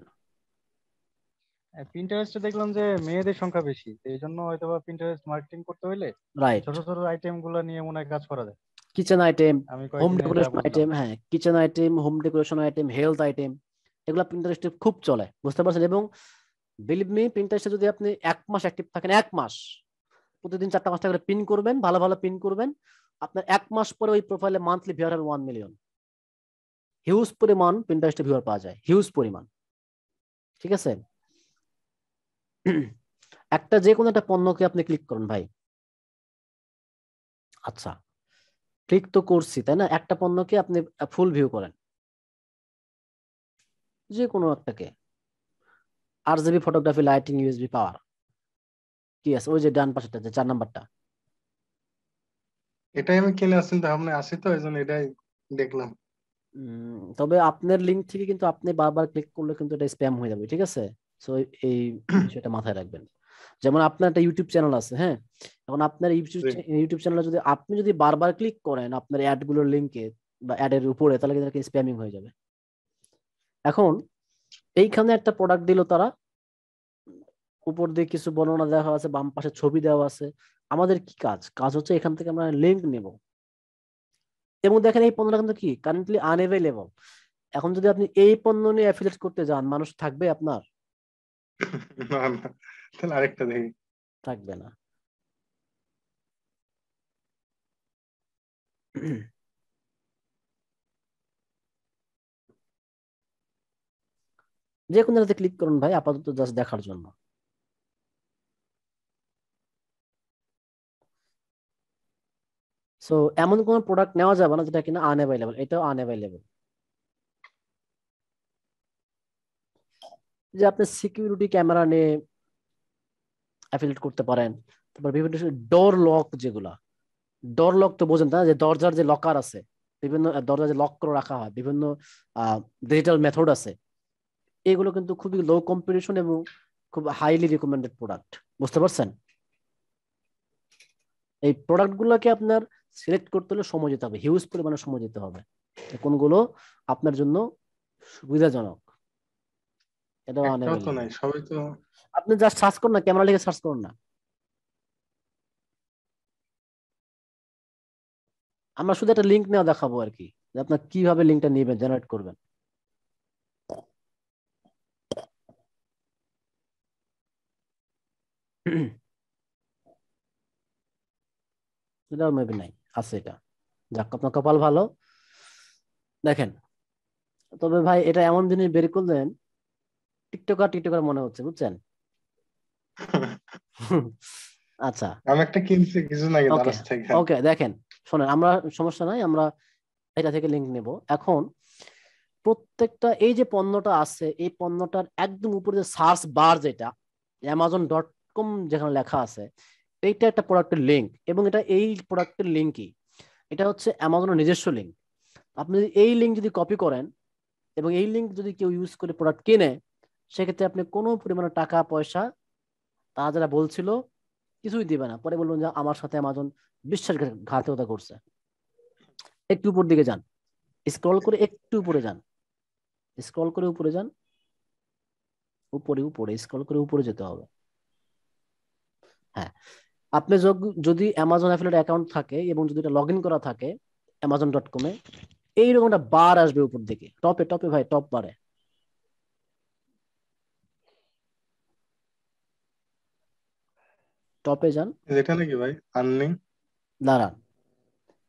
পিন্টারেস্টে দেখলাম যে মেয়েদের সংখ্যা বেশি এই জন্য হয়তো বা পিন্টারেস্ট মার্কেটিং করতে হইলে রাইট ছোট ছোট আইটেম গুলো নিয়ে মনে কাজ করা যায় kitchen item home decoration item হ্যাঁ kitchen item home decoration item health item এগুলো পিন্টারেস্টে খুব চলে বুঝতে পারছেন এবং বিলিভ মি পিন্টারেস্টে যদি আপনি এক মাস অ্যাক্টিভ থাকেন এক মাস প্রতিদিন চারটা পাঁচটা করে পিন করবেন ভালো ভালো পিন করবেন আপনার এক মাস পরে ওই প্রোফাইলে মান্থলি ভিউয়ার হবে ওয়ান মিলিয়ন হিউজ পরিমাণ পিন্টারেস্টে ভিউয়ার পাওয়া যায় হিউজ পরিমাণ ঠিক আছে একটা যে কোনো একটা পণ্যকে আপনি ক্লিক করুন ভাই আচ্ছা ক্লিক তো করছি তাই না একটা পণ্যকে আপনি ফুল ভিউ করেন যে কোনো একটাকে আর GB photography lighting USB power কি আছে ওই যে ডান পাশেটা যে চার নাম্বারটা এটাই আমি খেলে আসলে ভাবনা আসি তো এজন্য এটাই দেখলাম তবে আপনার লিংক থেকে কিন্তু আপনি বারবার ক্লিক করলে কিন্তু এটা স্প্যাম হয়ে যাবে ঠিক আছে সো এই বিষয়টা মাথায় রাখবেন যেমন আপনার একটা ইউটিউব চ্যানেল আছে হ্যাঁ এখন আপনার ইউটিউব চ্যানেলে যদি আপনি যদি বারবার ক্লিক করেন আপনার অ্যাডগুলোর লিঙ্কে বা অ্যাডের উপরে তাহলে কিন্তু স্প্যামিং হয়ে যাবে এখন এইখানে একটা প্রোডাক্ট দিল তারা উপর দিয়ে কিছু বর্ণনা দেওয়া আছে বাম পাশে ছবি দেওয়া আছে আমাদের কি কাজ কাজ হচ্ছে এখান থেকে আমরা লিঙ্ক নেব এবং দেখেন এই পণ্যটা কিন্তু কি কারেন্টলি আনএভেলেবল এখন যদি আপনি এই পণ্য নিয়ে অ্যাফিলেট করতে যান মানুষ থাকবে আপনার না না তাহলে আরেকটা দেখি থাকবে না যে কোন জায়গাতে ক্লিক করুন ভাই আপাতত জাস্ট দেখার জন্য সো এমন কোনো প্রোডাক্ট নেওয়া যাবে না যেটা কিনা আনঅ্যাভেলেবল এটাও আনঅ্যাভেলেবল যে আপনি সিকিউরিটি ক্যামেরা নিয়ে অ্যাফিলেট করতে পারেন তারপর বিভিন্ন ডোর লক যেগুলা ডোর লক তো বোঝেন না যে দরজার যে লকার আছে বিভিন্ন দরজা যে লক করে রাখা হয় বিভিন্ন ডিজিটাল মেথড আছে এগুলো কিন্তু খুবই লো কম্পিটিশন এবং খুব হাইলি রিকমেন্ডেড প্রোডাক্ট বুঝতে পারছেন এই প্রোডাক্টগুলোকে আপনার সিলেক্ট করতে হলে সময় যেতে হবে হিউজ পরিমাণে সময় যেতে হবে কোনগুলো আপনার জন্য সুবিধাজনক এটা অনেক নাই সবাই তো আপনি জাস্ট সার্চ করুন না ক্যামেরা লিখে সার্চ করুন না আমরা শুধু একটা লিংক নেওয়া দেখাবো আর কি আপনার কিভাবে লিংকটা নেবেন জেনারেট করবেন এটাও মেবি নাই আছে এটা যাক আপনার কপাল ভালো দেখেন তবে ভাই এটা এমন জিনিস বের করলেন টিকটকার টিকটকার মনে হচ্ছে বুঝছেন আচ্ছা আমি একটা কিনছি কিছু না ওকে দেখেন শোনেন আমরা সমস্যা নাই আমরা এটা থেকে লিংক নেব এখন প্রত্যেকটা এই যে পণ্যটা আছে এই পণ্যটার একদম উপরে যে সার্চ বার যেটা অ্যামাজন ডট কম যেখানে লেখা আছে এইটা একটা প্রোডাক্টের লিঙ্ক এবং এটা এই প্রোডাক্টের লিঙ্কই এটা হচ্ছে অ্যামাজনের নিজস্ব লিঙ্ক আপনি যদি এই লিঙ্ক যদি কপি করেন এবং এই লিঙ্ক যদি কেউ ইউজ করে প্রোডাক্ট কেনে সেক্ষেত্রে আপনি কোনো পরিমাণে টাকা পয়সা তারা যারা বলছিল কিছুই দিবে না পরে বলবেন যে আমার সাথে আমাজন বিশ্বাসঘাতকতা করছে একটু উপর দিকে যান স্ক্রল করে একটু উপরে যান স্ক্রল করে উপরে যান উপরে উপরে স্ক্রল করে উপরে যেতে হবে হ্যাঁ আপনি যদি অ্যামাজন অ্যাফিলেট অ্যাকাউন্ট থাকে এবং যদি এটা লগ করা থাকে অ্যামাজন ডট কমে এইরকম একটা বার আসবে উপর দিকে টপে টপে ভাই টপ বারে টপে যান এটা নাকি ভাই দাঁড়ান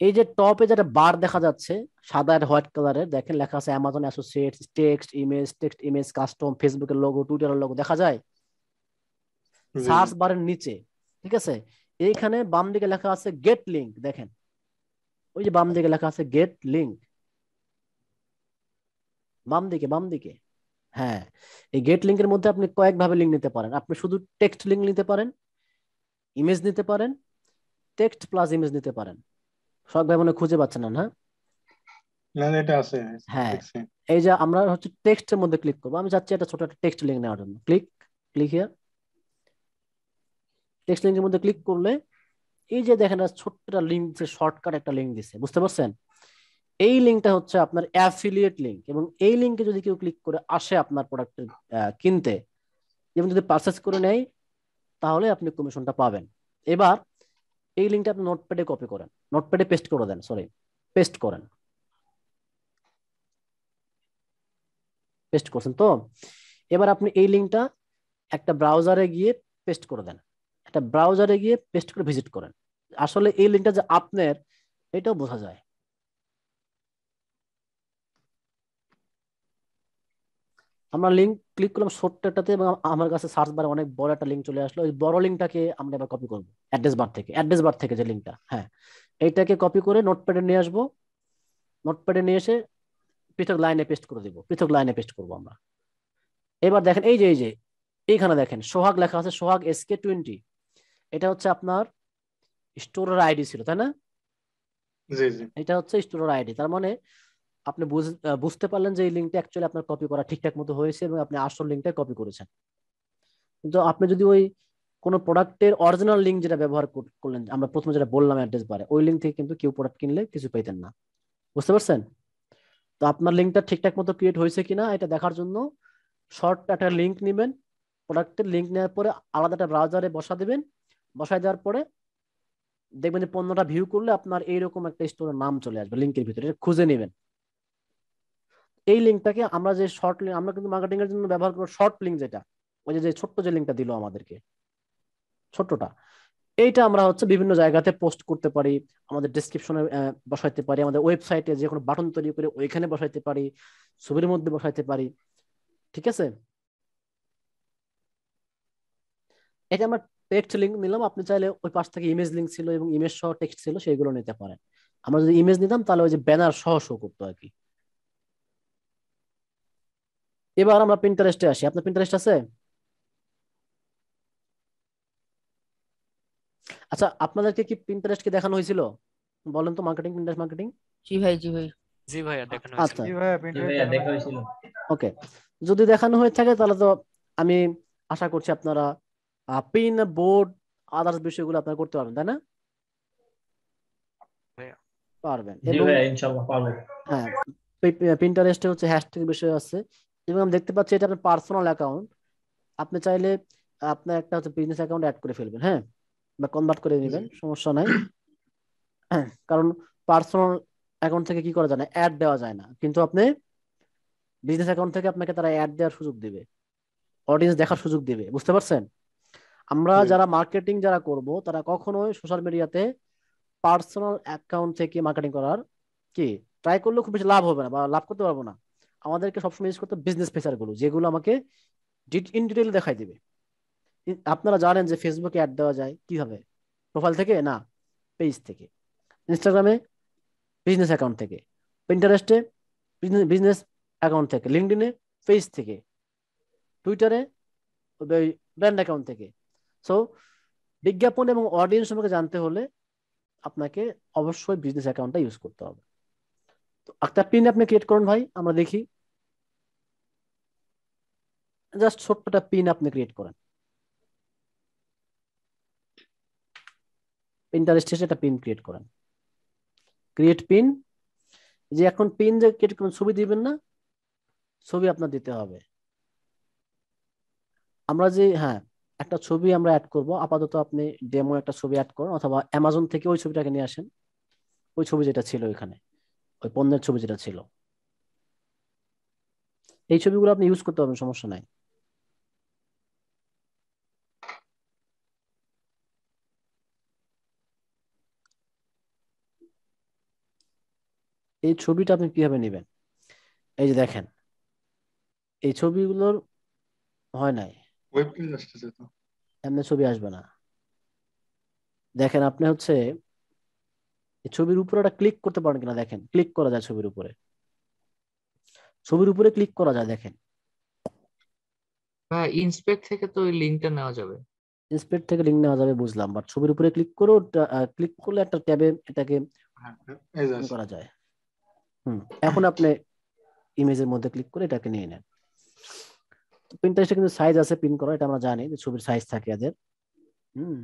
এই যে টপে যেটা বার দেখা যাচ্ছে সাদা আর হোয়াইট কালারের দেখেন লেখা আছে Amazon associate text image text image custom ফেসবুকের লোগো টুইটারের লোগো দেখা যায় সার্চ বারের নিচে ঠিক আছে এইখানে বাম দিকে লেখা আছে গেট লিংক দেখেন ওই যে বাম দিকে লেখা আছে গেট লিংক বাম দিকে বাম দিকে হ্যাঁ এই গেট লিংকের মধ্যে আপনি কয়েকভাবে লিংক নিতে পারেন আপনি শুধু টেক্সট লিংক নিতে পারেন ইমেজ নিতে পারেন টেক্সট প্লাস ইমেজ নিতে পারেন সব ভাই মনে খুঁজে পাচ্ছেন না না এটা আছে হ্যাঁ এই যে আমরা হচ্ছে টেক্সটের মধ্যে ক্লিক করব আমি চাচ্ছি একটা ছোট একটা টেক্সট লিংক নেওয়ার জন্য ক্লিক ক্লিক হিয়ার টেক্সট লিংকের মধ্যে ক্লিক করলে এই যে দেখেন ছোট্ট একটা লিংক দিচ্ছে শর্টকাট একটা লিংক দিচ্ছে বুঝতে পারছেন এই লিঙ্কটা হচ্ছে আপনার অ্যাফিলিয়েট লিঙ্ক এবং এই লিঙ্কে যদি কেউ ক্লিক করে আসে আপনার প্রোডাক্টের কিনতে যেমন যদি পারচেস করে নেয় তাহলে আপনি কমিশনটা পাবেন এবার এই লিঙ্কটা আপনি নোটপ্যাডে কপি করেন নোটপ্যাডে পেস্ট করে দেন সরি পেস্ট করেন পেস্ট করছেন তো এবার আপনি এই লিঙ্কটা একটা ব্রাউজারে গিয়ে পেস্ট করে দেন একটা ব্রাউজারে গিয়ে পেস্ট করে ভিজিট করেন আসলে এই লিঙ্কটা যে আপনার এটাও বোঝা যায় আমরা লিঙ্ক ক্লিক করলাম ছোট্ট একটাতে এবং আমার কাছে সার্চ বারে অনেক বড় একটা লিঙ্ক চলে আসলো ওই বড় লিঙ্কটাকে আমরা এবার কপি করবো অ্যাড্রেস বার থেকে অ্যাড্রেস বার থেকে যে লিঙ্কটা হ্যাঁ এইটাকে কপি করে নোটপ্যাডে নিয়ে আসবো নোটপ্যাডে নিয়ে এসে পৃথক লাইনে পেস্ট করে দিব পৃথক লাইনে পেস্ট করবো আমরা এবার দেখেন এই যে এই যে এইখানে দেখেন সোহাগ লেখা আছে সোহাগ এস কে টোয়েন্টি এটা হচ্ছে আপনার স্টোরের আইডি ছিল তাই না এটা হচ্ছে স্টোরের আইডি তার মানে আপনি বুঝতে পারলেন যে এই লিঙ্কটা অ্যাকচুয়ালি আপনার কপি করা ঠিকঠাক মতো হয়েছে এবং আপনি আসল লিঙ্কটা কপি করেছেন কিন্তু আপনি যদি ওই কোনো প্রোডাক্টের অরিজিনাল লিঙ্ক যেটা ব্যবহার করলেন আমরা প্রথমে যেটা বললাম অ্যাড্রেস বারে ওই লিঙ্ক থেকে কিন্তু কেউ প্রোডাক্ট কিনলে কিছু পেতেন না বুঝতে পারছেন তো আপনার লিঙ্কটা ঠিকঠাক মতো ক্রিয়েট হয়েছে কিনা এটা দেখার জন্য শর্ট একটা লিঙ্ক নেবেন প্রোডাক্টের লিঙ্ক নেওয়ার পরে আলাদা একটা ব্রাউজারে বসা দেবেন বসায় দেওয়ার পরে দেখবেন যে পণ্যটা ভিউ করলে আপনার এইরকম একটা স্টোরের নাম চলে আসবে লিঙ্কের ভিতরে খুঁজে নেবেন এই লিঙ্কটাকে আমরা যে শর্ট লিঙ্ক আমরা কিন্তু মার্কেটিং এর জন্য ব্যবহার করবো শর্ট লিঙ্ক যেটা ওই যে ছোট্ট যে লিঙ্কটা দিল আমাদেরকে ছোট্টটা এইটা আমরা হচ্ছে বিভিন্ন জায়গাতে পোস্ট করতে পারি আমাদের ডিসক্রিপশনে বসাইতে পারি আমাদের ওয়েবসাইটে যে কোনো বাটন তৈরি করে ওইখানে বসাইতে পারি ছবির মধ্যে বসাইতে পারি ঠিক আছে এটা আমরা টেক্সট লিঙ্ক নিলাম আপনি চাইলে ওই পাশ থেকে ইমেজ লিঙ্ক ছিল এবং ইমেজ সহ টেক্সট ছিল সেইগুলো নিতে পারেন আমরা যদি ইমেজ নিতাম তাহলে ওই যে ব্যানার সহ শো করতো আর কি এবার আমরা প্রিন্টারেস্টে আসি আপনার প্রিন্টারেস্ট আছে আচ্ছা আপনাদেরকে কি প্রিন্টারেস্ট কে দেখানো হয়েছিল বলেন তো মার্কেটিং প্রিন্টারেস্ট মার্কেটিং জি ভাই জি ভাই জি ভাই দেখানো হয়েছিল আচ্ছা। জি ভাই প্রিন্টারেস্ট দেখা হয়েছিল ওকে যদি দেখানো হয়ে থাকে তাহলে তো আমি আশা করছি আপনারা পিন বোর্ড আদার্স বিষয়গুলো আপনারা করতে পারবেন তাই না পারবেন জি ভাই ইনশাআল্লাহ পারবেন হ্যাঁ প্রিন্টারেস্টে হচ্ছে হ্যাশট্যাগ বিষয় আছে যেমন আমি দেখতে পাচ্ছি এটা আপনার পার্সোনাল অ্যাকাউন্ট আপনি চাইলে আপনার একটা হচ্ছে বিজনেস অ্যাকাউন্ট অ্যাড করে ফেলবেন হ্যাঁ বা কনভার্ট করে নেবেন সমস্যা নাই কারণ পার্সোনাল অ্যাকাউন্ট থেকে কি করা যায় না অ্যাড দেওয়া যায় না কিন্তু আপনি বিজনেস অ্যাকাউন্ট থেকে আপনাকে তারা অ্যাড দেওয়ার সুযোগ দেবে অডিয়েন্স দেখার সুযোগ দেবে বুঝতে পারছেন আমরা যারা মার্কেটিং যারা করব তারা কখনোই সোশ্যাল মিডিয়াতে পার্সোনাল অ্যাকাউন্ট থেকে মার্কেটিং করার কি ট্রাই করলেও খুব বেশি লাভ হবে না বা লাভ করতে পারবো না আমাদেরকে সবসময় ইউজ করতে বিজনেস গুলো যেগুলো আমাকে ইন ডিটেল দেখাই দেবে আপনারা জানেন যে ফেসবুকে অ্যাড দেওয়া যায় কিভাবে প্রোফাইল থেকে না পেজ থেকে ইনস্টাগ্রামে বিজনেস অ্যাকাউন্ট থেকে ইন্টারেস্টে বিজনেস বিজনেস অ্যাকাউন্ট থেকে লিঙ্কডিনে পেজ থেকে টুইটারে ব্র্যান্ড অ্যাকাউন্ট থেকে সো বিজ্ঞাপন এবং অডিয়েন্স সম্পর্কে জানতে হলে আপনাকে অবশ্যই বিজনেস অ্যাকাউন্টটা ইউজ করতে হবে একটা পিন আপনি ক্রিয়েট করুন ভাই আমরা দেখি জাস্ট ছোট্ট একটা পিন আপনি ক্রিয়েট করেন পিনটারেস্ট এসে একটা পিন ক্রিয়েট করেন ক্রিয়েট পিন যে এখন পিন যে ক্রিয়েট করুন ছবি দিবেন না ছবি আপনার দিতে হবে আমরা যে হ্যাঁ একটা ছবি আমরা অ্যাড করব আপাতত আপনি ডেমো একটা ছবি অ্যাড করুন অথবা অ্যামাজন থেকে ওই ছবিটাকে নিয়ে আসেন ওই ছবি যেটা ছিল ওইখানে ওই পণ্যের ছবি যেটা ছিল এই ছবিগুলো আপনি ইউজ করতে পারবেন সমস্যা নাই এই ছবিটা আপনি কিভাবে নেবেন এই যে দেখেন এই ছবিগুলোর হয় নাই এমনি ছবি আসবে না দেখেন আপনি হচ্ছে ছবির উপরে একটা ক্লিক করতে পারেন কিনা দেখেন ক্লিক করা যায় ছবির উপরে ছবির উপরে ক্লিক করা যায় দেখেন হ্যাঁ থেকে তো ওই লিংকটা নেওয়া যাবে থেকে লিংক নেওয়া যাবে বুঝলাম বাট ছবির উপরে ক্লিক করো ক্লিক করলে একটা ট্যাবে এটাকে হ্যাঁ, হ্যাঁ, করা যায় হুম এখন আপনি ইমেজের মধ্যে ক্লিক করে এটাকে নিয়ে নেন প্রিন্টারেস্টে কিন্তু সাইজ আছে পিন করা এটা আমরা জানি যে ছবির সাইজ থাকে এদের হুম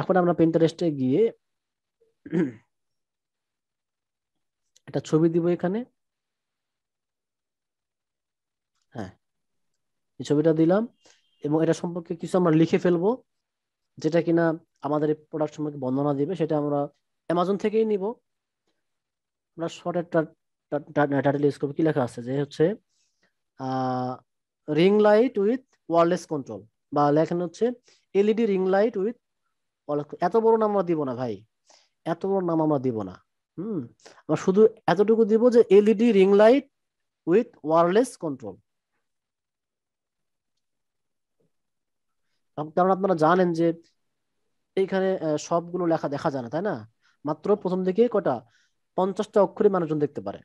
এখন আমরা প্রিন্টারেস্টে গিয়ে একটা ছবি দিব এখানে হ্যাঁ এই ছবিটা দিলাম এবং এটা সম্পর্কে কিছু আমরা লিখে ফেলবো যেটা কিনা আমাদের এই প্রোডাক্ট সম্পর্কে বর্ণনা দিবে সেটা আমরা অ্যামাজন থেকেই নিব আমরা শর্ট একটা টাইটেল ইউজ করবো কি লেখা আছে যে হচ্ছে ring light with wireless control বা লেখানো হচ্ছে এলইডি রিং লাইট উইথ এত বড় নাম আমরা দিব না ভাই এত বড় নাম আমরা দিব না হুম আমরা শুধু এতটুকু দিব যে LED ring light with wireless control কারণ আপনারা জানেন যে এইখানে সবগুলো লেখা দেখা যায় না তাই না মাত্র প্রথম দিকে কটা পঞ্চাশটা অক্ষরে মানুষজন দেখতে পারে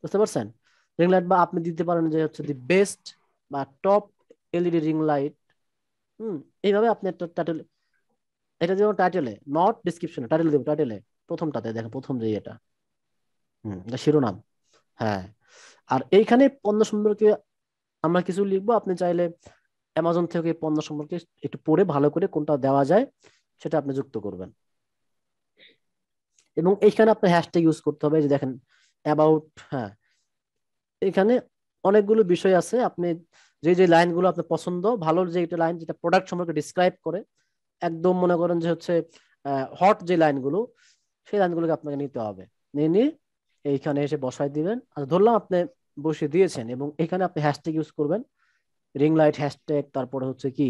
বুঝতে পারছেন রিং লাইট বা আপনি দিতে পারেন যে হচ্ছে দি বেস্ট বা top LED ring light hmm এইভাবে আপনি একটা টাইটেল এটা যেমন টাইটেলে নট ডিসক্রিপশনে টাইটেল দেবো টাইটেলে প্রথমটাতে দেখেন প্রথম যে এটা হুম শিরোনাম হ্যাঁ আর এইখানে পণ্য সম্পর্কে আমরা কিছু লিখবো আপনি চাইলে অ্যামাজন থেকে পণ্য সম্পর্কে একটু পড়ে ভালো করে কোনটা দেওয়া যায় সেটা আপনি যুক্ত করবেন এবং এইখানে আপনার হ্যাশট্যাগ ইউজ করতে হবে যে দেখেন অ্যাবাউট হ্যাঁ এখানে অনেকগুলো বিষয় আছে আপনি যে যে লাইনগুলো আপনার পছন্দ ভালো যে একটা লাইন যেটা প্রোডাক্ট সম্পর্কে ডিসক্রাইব করে একদম মনে করেন যে হচ্ছে হট যে লাইনগুলো সেই লাইনগুলোকে আপনাকে নিতে হবে নিয়ে নিয়ে এইখানে এসে বসায় দিবেন আর ধরলাম আপনি বসে দিয়েছেন এবং এখানে আপনি হ্যাশট্যাগ ইউজ করবেন রিং লাইট হ্যাশট্যাগ তারপরে হচ্ছে কি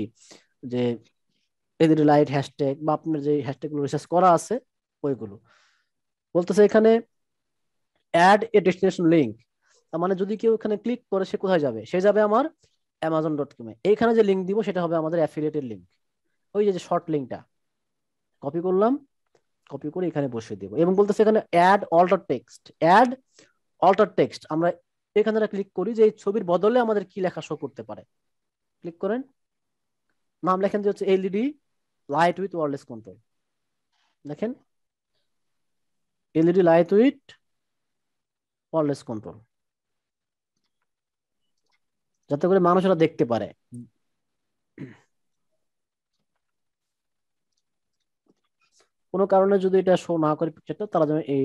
যে এদের লাইট হ্যাশট্যাগ বা আপনার যে গুলো রিসার্চ করা আছে ওইগুলো বলতেছে এখানে অ্যাড এ ডেস্টিনেশন লিঙ্ক তার মানে যদি কেউ এখানে ক্লিক করে সে কোথায় যাবে সে যাবে আমার অ্যামাজন ডট কমে এইখানে যে লিঙ্ক দিব সেটা হবে আমাদের অ্যাফিলিয়েটের লিঙ্ক ওই যে শর্ট লিঙ্কটা কপি করলাম কপি করে এখানে বসিয়ে দেবো এবং বলতেছে এখানে add alter text add alter text আমরা এখানে ক্লিক করি যে এই ছবির বদলে আমাদের কি লেখা শো করতে পারে ক্লিক করেন নাম লেখেন যে হচ্ছে LED light with wireless control দেখেন LED light with wireless control যাতে করে মানুষেরা দেখতে পারে কোনো কারণে যদি এটা শো না করে পিকচারটা তারা যেন এই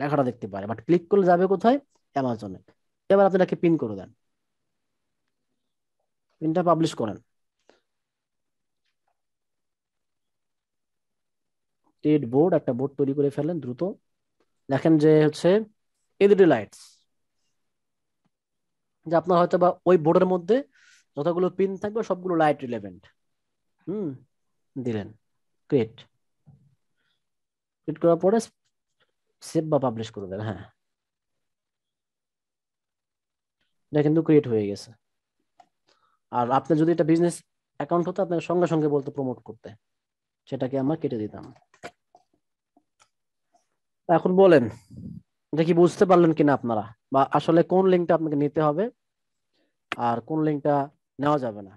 লেখাটা দেখতে পারে বাট ক্লিক করলে যাবে কোথায় অ্যামাজনে এবার আপনি এটাকে পিন করে দেন পিনটা পাবলিশ করেন টেড বোর্ড একটা বোর্ড তৈরি করে ফেলেন দ্রুত দেখেন যে হচ্ছে এলইডি লাইটস যে আপনার হয়তো বা ওই বোর্ডের মধ্যে যতগুলো পিন থাকবে সবগুলো লাইট রিলেভেন্ট হুম দিলেন ক্রিয়েট ক্লিক করার পরে সেভ বা পাবলিশ করে দেন হ্যাঁ এটা কিন্তু ক্রিয়েট হয়ে গেছে আর আপনি যদি এটা বিজনেস অ্যাকাউন্ট হতো আপনাকে সঙ্গে সঙ্গে বলতো প্রমোট করতে সেটাকে আমরা কেটে দিতাম এখন বলেন এটা কি বুঝতে পারলেন কিনা আপনারা বা আসলে কোন লিঙ্কটা আপনাকে নিতে হবে আর কোন লিঙ্কটা নেওয়া যাবে না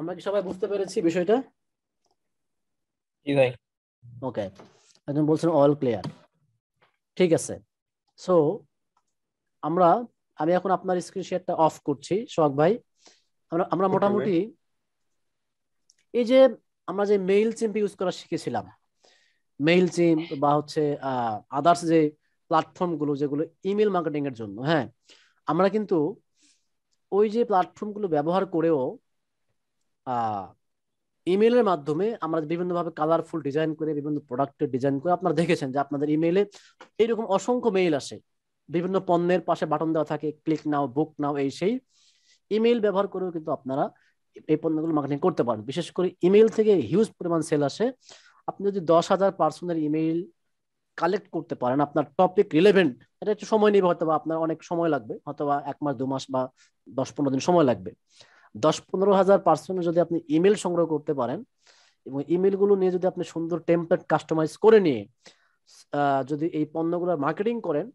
আমরা কি সবাই বুঝতে পেরেছি বিষয়টা জি ভাই ওকে একজন বলছেন অল ক্লিয়ার ঠিক আছে সো আমরা আমি এখন আপনার স্ক্রিন শেয়ারটা অফ করছি সোহাগ ভাই আমরা আমরা মোটামুটি এই যে আমরা যে মেইল চিম্প ইউজ করা শিখেছিলাম মেইল চিম্প বা হচ্ছে আদার্স যে প্ল্যাটফর্ম গুলো যেগুলো ইমেল মার্কেটিং এর জন্য হ্যাঁ আমরা কিন্তু ওই যে গুলো ব্যবহার করেও ইমেলের মাধ্যমে আমরা বিভিন্নভাবে কালারফুল ডিজাইন করে বিভিন্ন প্রোডাক্টের ডিজাইন করে আপনারা দেখেছেন যে আপনাদের ইমেলে এইরকম অসংখ্য মেইল আসে বিভিন্ন পণ্যের পাশে বাটন দেওয়া থাকে ক্লিক নাও বুক নাও এই সেই ইমেল ব্যবহার করেও কিন্তু আপনারা এই পণ্যগুলো মার্কেটিং করতে পারেন বিশেষ করে ইমেল থেকে হিউজ পরিমাণ সেল আসে আপনি যদি দশ হাজার পার্সনের ইমেল কালেক্ট করতে পারেন আপনার টপিক রিলেভেন্ট এটা একটু সময় নেবে হয়তো বা আপনার অনেক সময় লাগবে হয়তো বা এক মাস দু মাস বা দশ পনেরো দিন সময় লাগবে দশ পনেরো হাজার পার্সনে যদি আপনি ইমেল সংগ্রহ করতে পারেন এবং ইমেলগুলো নিয়ে যদি আপনি সুন্দর টেমপ্লেট কাস্টমাইজ করে নিয়ে যদি এই পণ্যগুলো মার্কেটিং করেন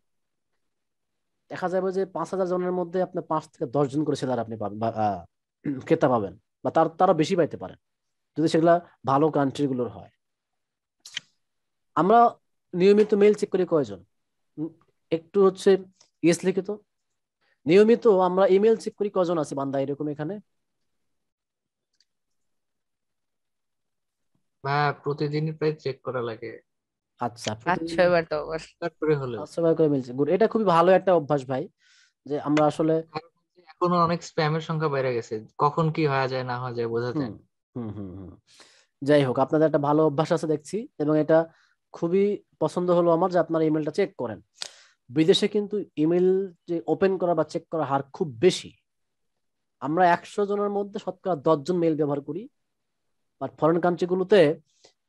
দেখা যাবে যে পাঁচ হাজার জনের মধ্যে আপনি পাঁচ থেকে দশ জন করে সেলার আপনি পাবেন ক্রেতা পাবেন বা তার তারা বেশি পাইতে পারেন যদি সেগুলা ভালো কান্ট্রিগুলোর হয় আমরা নিয়মিত মেল চেক করি কয়জন একটু হচ্ছে ইয়েস লিখিত নিয়মিত আমরা ইমেল চেক করি কজন আছে বান্দা এরকম এখানে না প্রতিদিনই প্রায় চেক করা লাগে আচ্ছা এটা খুবই ভালো একটা অভ্যাস ভাই যে আমরা আসলে এখনো অনেক স্প্যামের সংখ্যা বেড়ে গেছে কখন কি হয়ে যায় না হয়ে যায় বোঝা যায় যাই হোক আপনাদের একটা ভালো অভ্যাস আছে দেখছি এবং এটা খুবই পছন্দ হলো আমার যে আপনারা ইমেলটা চেক করেন বিদেশে কিন্তু ইমেল যে ওপেন করা বা চেক করার হার খুব বেশি আমরা একশো জনের মধ্যে শতকরা দশজন মেল ব্যবহার করি বাট ফরেন কান্ট্রিগুলোতে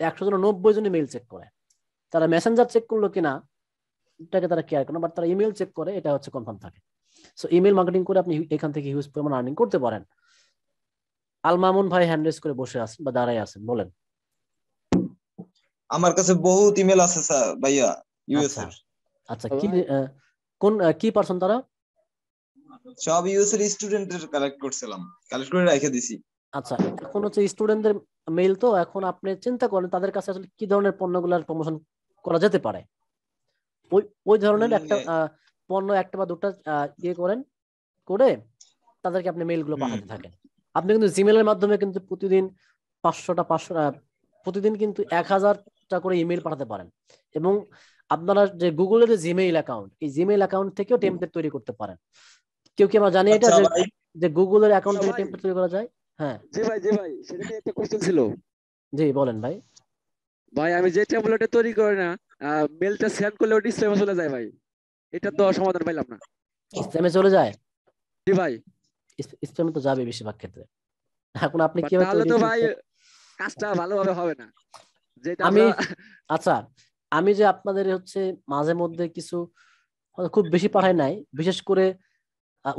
একশো জন নব্বই জনে মেইল চেক করে তারা মেসেঞ্জার চেক করলো কিনা এটাকে তারা কেয়ার করে বাট তারা ইমেল চেক করে এটা হচ্ছে কনফার্ম থাকে সো ইমেল মার্কেটিং করে আপনি এখান থেকে হিউজ পরিমাণ আর্নিং করতে পারেন আল মামুন ভাই হ্যান্ড রেস করে বসে আছেন বা দাঁড়ায় আছেন বলেন আমার কাছে বহুত ইমেল আছে স্যার ভাইয়া ইউএস আচ্ছা, এর আচ্ছা কি কোন কি পারসন তারা সব ইউএস এর স্টুডেন্টদের কালেক্ট করছিলাম কালেক্ট করে রেখে দিছি আচ্ছা এখন হচ্ছে স্টুডেন্টদের মেইল তো এখন আপনি চিন্তা করেন তাদের কাছে আসলে কি ধরনের পণ্যগুলোর প্রমোশন করা যেতে পারে ওই ওই ধরনের একটা পণ্য একটা বা দুটা ইয়ে করেন করে তাদেরকে আপনি গুলো পাঠাতে থাকেন আপনি কিন্তু জিমেলের মাধ্যমে কিন্তু প্রতিদিন পাঁচশোটা পাঁচশো প্রতিদিন কিন্তু এক হাজারটা করে ইমেল পাঠাতে পারেন এবং আপনারা যে গুগলের যে জিমেইল অ্যাকাউন্ট এই জিমেইল অ্যাকাউন্ট থেকেও টেমপ্লেট তৈরি করতে পারেন কেউ কি আমরা জানি এটা আচ্ছা যে গুগলের অ্যাকাউন্ট থেকে টেমপ্লেট আচ্ছা তৈরি করা যায় হ্যাঁ জি ভাই জি ভাই সেটা একটা কোশ্চেন ছিল জি বলেন ভাই ভাই আমি যে ট্যাবলেটে তৈরি করি না মেলটা সেন্ড করলে ওটি চলে যায় ভাই এটা তো সমাধান পাইলাম না চলে যায় জি ভাই তো যাবে বেশিরভাগ ক্ষেত্রে এখন আপনি কি তাহলে তো ভাই কাজটা ভালোভাবে হবে না যেটা আমি আচ্ছা আমি যে আপনাদের হচ্ছে মাঝে মধ্যে কিছু খুব বেশি পাঠাই নাই বিশেষ করে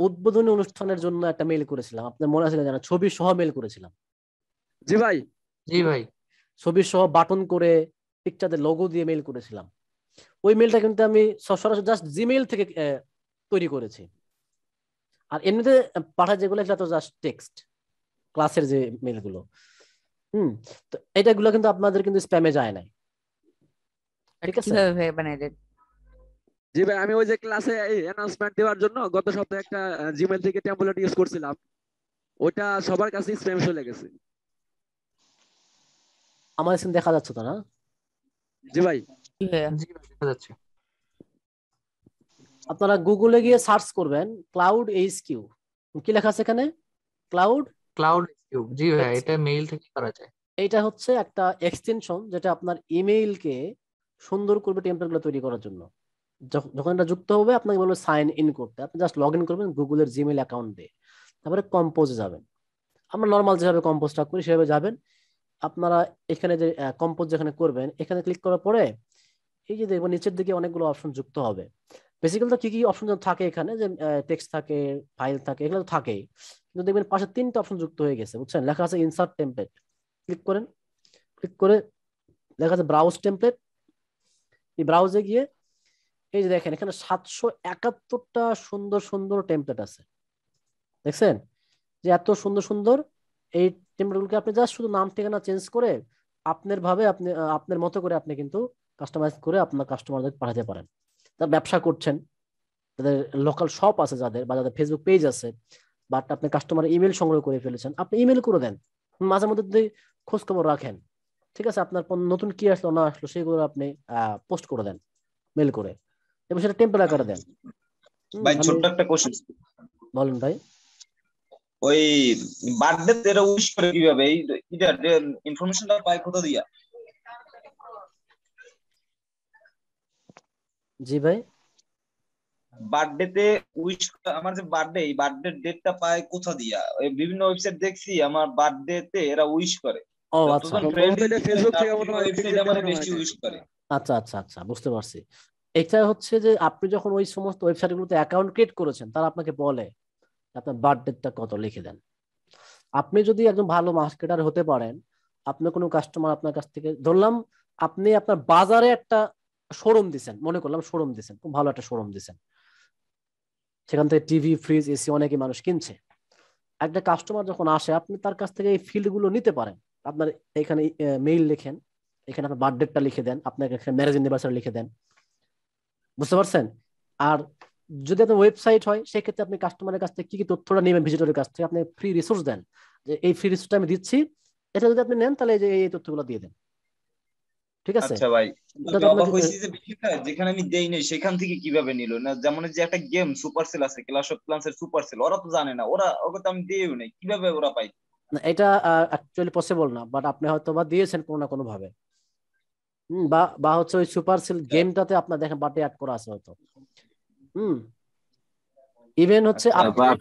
উদ্বোধনী অনুষ্ঠানের জন্য একটা মেল করেছিলাম আপনার মনে আছে জানা ছবি সহ মেল করেছিলাম জি ভাই জি ভাই ছবি সহ বাটন করে পিকচারের লোগো দিয়ে মেল করেছিলাম ওই মেলটা কিন্তু আমি সরাসরি জাস্ট জিমেইল থেকে তৈরি করেছি আর এমনিতে পাঠায় যেগুলো সেটা তো জাস্ট টেক্সট ক্লাসের যে মেলগুলো হুম তো এটাগুলো কিন্তু আপনাদের কিন্তু স্প্যামে যায় নাই ঠিক আছে জি ভাই আমি ওই যে ক্লাসে অ্যানাউন্সমেন্ট দেওয়ার জন্য গত সপ্তাহে একটা জিমেল থেকে টেম্পলেট ইউজ করছিলাম ওটা সবার কাছে স্প্যাম চলে গেছে আমার স্ক্রিন দেখা যাচ্ছে তো না জি ভাই জি ভাই দেখা যাচ্ছে আপনারা গুগলে গিয়ে সার্চ করবেন ক্লাউড এইচ কিউ কি লেখা আছে এখানে ক্লাউড ক্লাউড জি ভাই এটা মেইল থেকে করা যায় এটা হচ্ছে একটা এক্সটেনশন যেটা আপনার ইমেইলকে সুন্দর করবে টেমপ্লেটগুলো তৈরি করার জন্য যখন এটা যুক্ত হবে আপনাকে বলবে সাইন ইন করতে আপনি জাস্ট লগ ইন করবেন গুগলের জিমেল অ্যাকাউন্ট দিয়ে তারপরে কম্পোজে যাবেন আমরা নর্মাল যেভাবে কম্পোজটা করি সেভাবে যাবেন আপনারা এখানে যে কম্পোজ যেখানে করবেন এখানে ক্লিক করার পরে এই যে দেখবেন নিচের দিকে অনেকগুলো অপশন যুক্ত হবে বেসিক্যালি তো কি কি অপশন থাকে এখানে যে টেক্সট থাকে ফাইল থাকে এগুলো তো থাকেই কিন্তু দেখবেন পাশে তিনটা অপশন যুক্ত হয়ে গেছে বুঝছেন লেখা আছে ইনসার্ট টেমপ্লেট ক্লিক করেন ক্লিক করে লেখা আছে ব্রাউজ টেমপ্লেট এই ব্রাউজে গিয়ে এই যে দেখেন এখানে সাতশো একাত্তরটা সুন্দর সুন্দর টেমপ্লেট আছে দেখছেন যে এত সুন্দর সুন্দর এই টেমপ্লেটগুলোকে আপনি জাস্ট শুধু নাম ঠিকানা চেঞ্জ করে আপনার ভাবে আপনি আপনার মতো করে আপনি কিন্তু কাস্টমাইজ করে আপনার কাস্টমারদের পাঠাতে পারেন যারা ব্যবসা করছেন তাদের লোকাল শপ আছে যাদের বা যাদের ফেসবুক পেজ আছে বাট আপনি কাস্টমার ইমেল সংগ্রহ করে ফেলেছেন আপনি ইমেল করে দেন মাঝে মধ্যে যদি খোঁজখবর রাখেন ঠিক আছে আপনার নতুন কি আসলো না আসলো সেগুলো আপনি পোস্ট করে দেন মেল করে এবং সেটা টেম্পল আকারে দেন ভাই ছোট্ট একটা কোশ্চেন বলেন ভাই ওই বার্থডে এটা উইশ করে কিভাবে এই এটা ইনফরমেশনটা পাই কোথা দিয়া জি ভাই বার্থডে তে উইশ আমার যে বার্থডে এই বার্থডে ডেটটা পাই কোথা দিয়া বিভিন্ন ওয়েবসাইট দেখছি আমার বার্থডে তে এরা উইশ করে ও আচ্ছা ফেসবুক থেকে আমরা এই বেশি উইশ করে আচ্ছা আচ্ছা আচ্ছা বুঝতে পারছি এটা হচ্ছে যে আপনি যখন ওই সমস্ত ওয়েবসাইটগুলোতে অ্যাকাউন্ট ক্রিয়েট করেছেন তারা আপনাকে বলে আপনার বার্থডেটটা কত লিখে দেন আপনি যদি একজন ভালো মার্কেটার হতে পারেন আপনার কোনো কাস্টমার আপনার কাছ থেকে ধরলাম আপনি আপনার বাজারে একটা শোরুম দিছেন মনে করলাম শোরুম দিছেন খুব ভালো একটা শোরুম দিছেন সেখান থেকে টিভি ফ্রিজ এসি অনেকে মানুষ কিনছে একটা কাস্টমার যখন আসে আপনি তার কাছ থেকে এই ফিল্ডগুলো নিতে পারেন আপনার এখানে মেইল লিখেন এখানে আপনার বার্থডেটটা লিখে দেন আপনার এখানে ম্যারেজ ইউনিভার্সারি লিখে দেন বুঝতে পারছেন আর যদি আপনার ওয়েবসাইট হয় সেক্ষেত্রে আপনি কাস্টমারের কাছ থেকে কি কি তথ্যটা নেবেন ভিজিটরের কাছ থেকে আপনি ফ্রি রিসোর্স দেন যে এই ফ্রি রিসোর্সটা আমি দিচ্ছি এটা যদি আপনি নেন তাহলে যে এই তথ্যগুলো দিয়ে দেন ঠিক আছে আচ্ছা ভাই যেখানে আমি দেই নাই সেখান থেকে কিভাবে নিল না যেমন যে একটা গেম সুপার সেল আছে ক্লাশ অফ ক্লান্সের সুপার সেল ওরা তো জানে না ওরা ওকে তো আমি দিইও নাই কিভাবে ওরা পাই না এটা অ্যাকচুয়ালি পসিবল না বাট আপনি হয়তো বা দিয়েছেন কোনো না কোনো ভাবে বা বা হচ্ছে ওই সুপার সেল গেমটাতে আপনার দেখেন বাটে অ্যাড করা আছে হয়তো হুম ইভেন হচ্ছে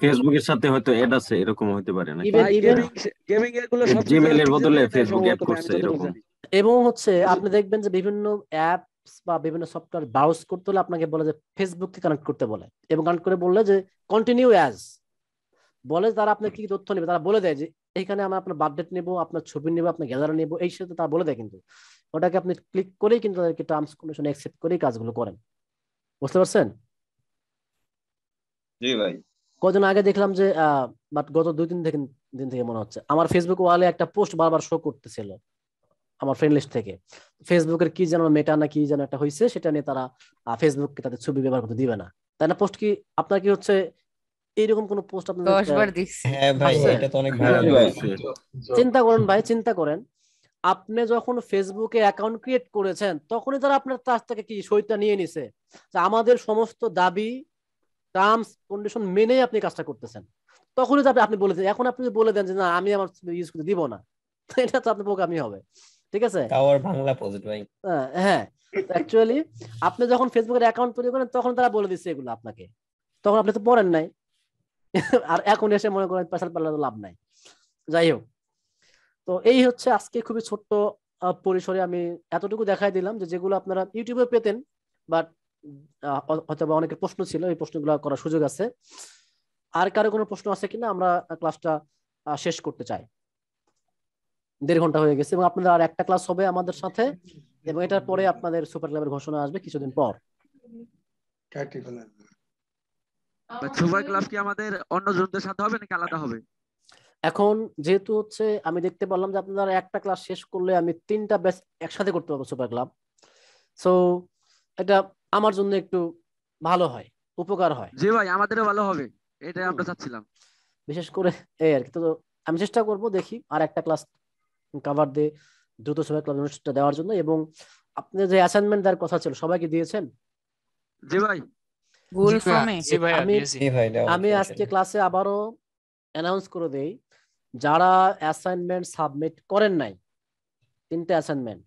ফেসবুকের আচ্ছা, সাথে হয়তো অ্যাড আছে এরকম হতে পারে না ইভেন গেমিং এগুলো সব জিমেইল এর বদলে ফেসবুক অ্যাড করছে এরকম এবং হচ্ছে আপনি দেখবেন যে বিভিন্ন অ্যাপস বা বিভিন্ন সফটওয়্যার ব্রাউজ করতে হলে আপনাকে বলে যে ফেসবুককে কানেক্ট করতে বলে এবং কানেক্ট করে বললে যে কন্টিনিউ অ্যাজ বলে তারা আপনি কি তথ্য নেবে তারা বলে দেয় যে এখানে আমরা আপনার বার্থডেট নেবো আপনার ছবি নেবো আপনার গ্যালারি নেবো এই সাথে তারা বলে দেয় কিন্তু ওটাকে আপনি ক্লিক করেই কিন্তু তাদেরকে টার্মস কন্ডিশন অ্যাকসেপ্ট করেই কাজগুলো করেন বুঝতে পারছেন কজন আগে দেখলাম যে বাট গত দুই তিন থেকে দিন থেকে মনে হচ্ছে আমার ফেসবুক ওয়ালে একটা পোস্ট বারবার শো করতেছিল আমার ফ্রেন্ড লিস্ট থেকে ফেসবুকের কি যেন মেটা না কি যেন একটা হয়েছে সেটা নিয়ে তারা ফেসবুককে তাদের ছবি ব্যবহার করতে দিবে না তাই না পোস্ট কি আপনার কি হচ্ছে এইরকম কোন পোস্ট আপনাদের হ্যাঁ আচ্ছা। হ্যাঁ, চিন্তা করেন ভাই চিন্তা করেন আপনি যখন ফেসবুকে অ্যাকাউন্ট ক্রিয়েট করেছেন তখনই তারা আপনার কাছ থেকে কি সইটা নিয়ে নিছে যে আমাদের সমস্ত দাবি টার্মস কন্ডিশন মেনেই আপনি কাজটা করতেছেন তখনই তো আপনি বলে দেন এখন আপনি বলে দেন যে না আমি আমার ইউজ করতে দিব না এটা তো আপনার প্রোগ্রামই হবে ঠিক আছে টাওয়ার বাংলা পজিট ভাই হ্যাঁ অ্যাকচুয়ালি আপনি যখন ফেসবুকের অ্যাকাউন্ট তৈরি করেন তখন তারা বলে দিছে এগুলো আপনাকে তখন আপনি তো পড়েন নাই আর এখন এসে মনে করেন পেশাল পাল্লা লাভ নাই যাই হোক তো এই হচ্ছে আজকে খুবই ছোট্ট পরিসরে আমি এতটুকু দেখাই দিলাম যে যেগুলো আপনারা ইউটিউবে পেতেন বাট অথবা অনেকের প্রশ্ন ছিল এই প্রশ্নগুলো করার সুযোগ আছে আর কারো কোনো প্রশ্ন আছে কিনা আমরা ক্লাসটা শেষ করতে চাই দেড় ঘন্টা হয়ে গেছে এবং আপনাদের আর একটা ক্লাস হবে আমাদের সাথে এবং এটার পরে আপনাদের সুপার ক্লাবের ঘোষণা আসবে কিছুদিন পর এখন যেহেতু হচ্ছে আমি দেখতে পারলাম যে আপনারা একটা ক্লাস শেষ করলে আমি তিনটা ব্যাচ একসাথে করতে পারবো সুপার ক্লাব সো এটা আমার জন্য একটু ভালো হয় উপকার হয় জি ভাই আমাদেরও ভালো হবে এটাই আমরা চাচ্ছিলাম বিশেষ করে এই আর কি তো আমি চেষ্টা করব দেখি আর একটা ক্লাস কভার দিয়ে দ্রুত সবাই ক্লাব অনুষ্ঠানটা দেওয়ার জন্য এবং আপনি যে অ্যাসাইনমেন্ট দেওয়ার কথা ছিল সবাইকে দিয়েছেন জি ভাই গোল ফর্মে আমি আজকে ক্লাসে আবারো অ্যানাউন্স করে দেই যারা অ্যাসাইনমেন্ট সাবমিট করেন নাই তিনটে অ্যাসাইনমেন্ট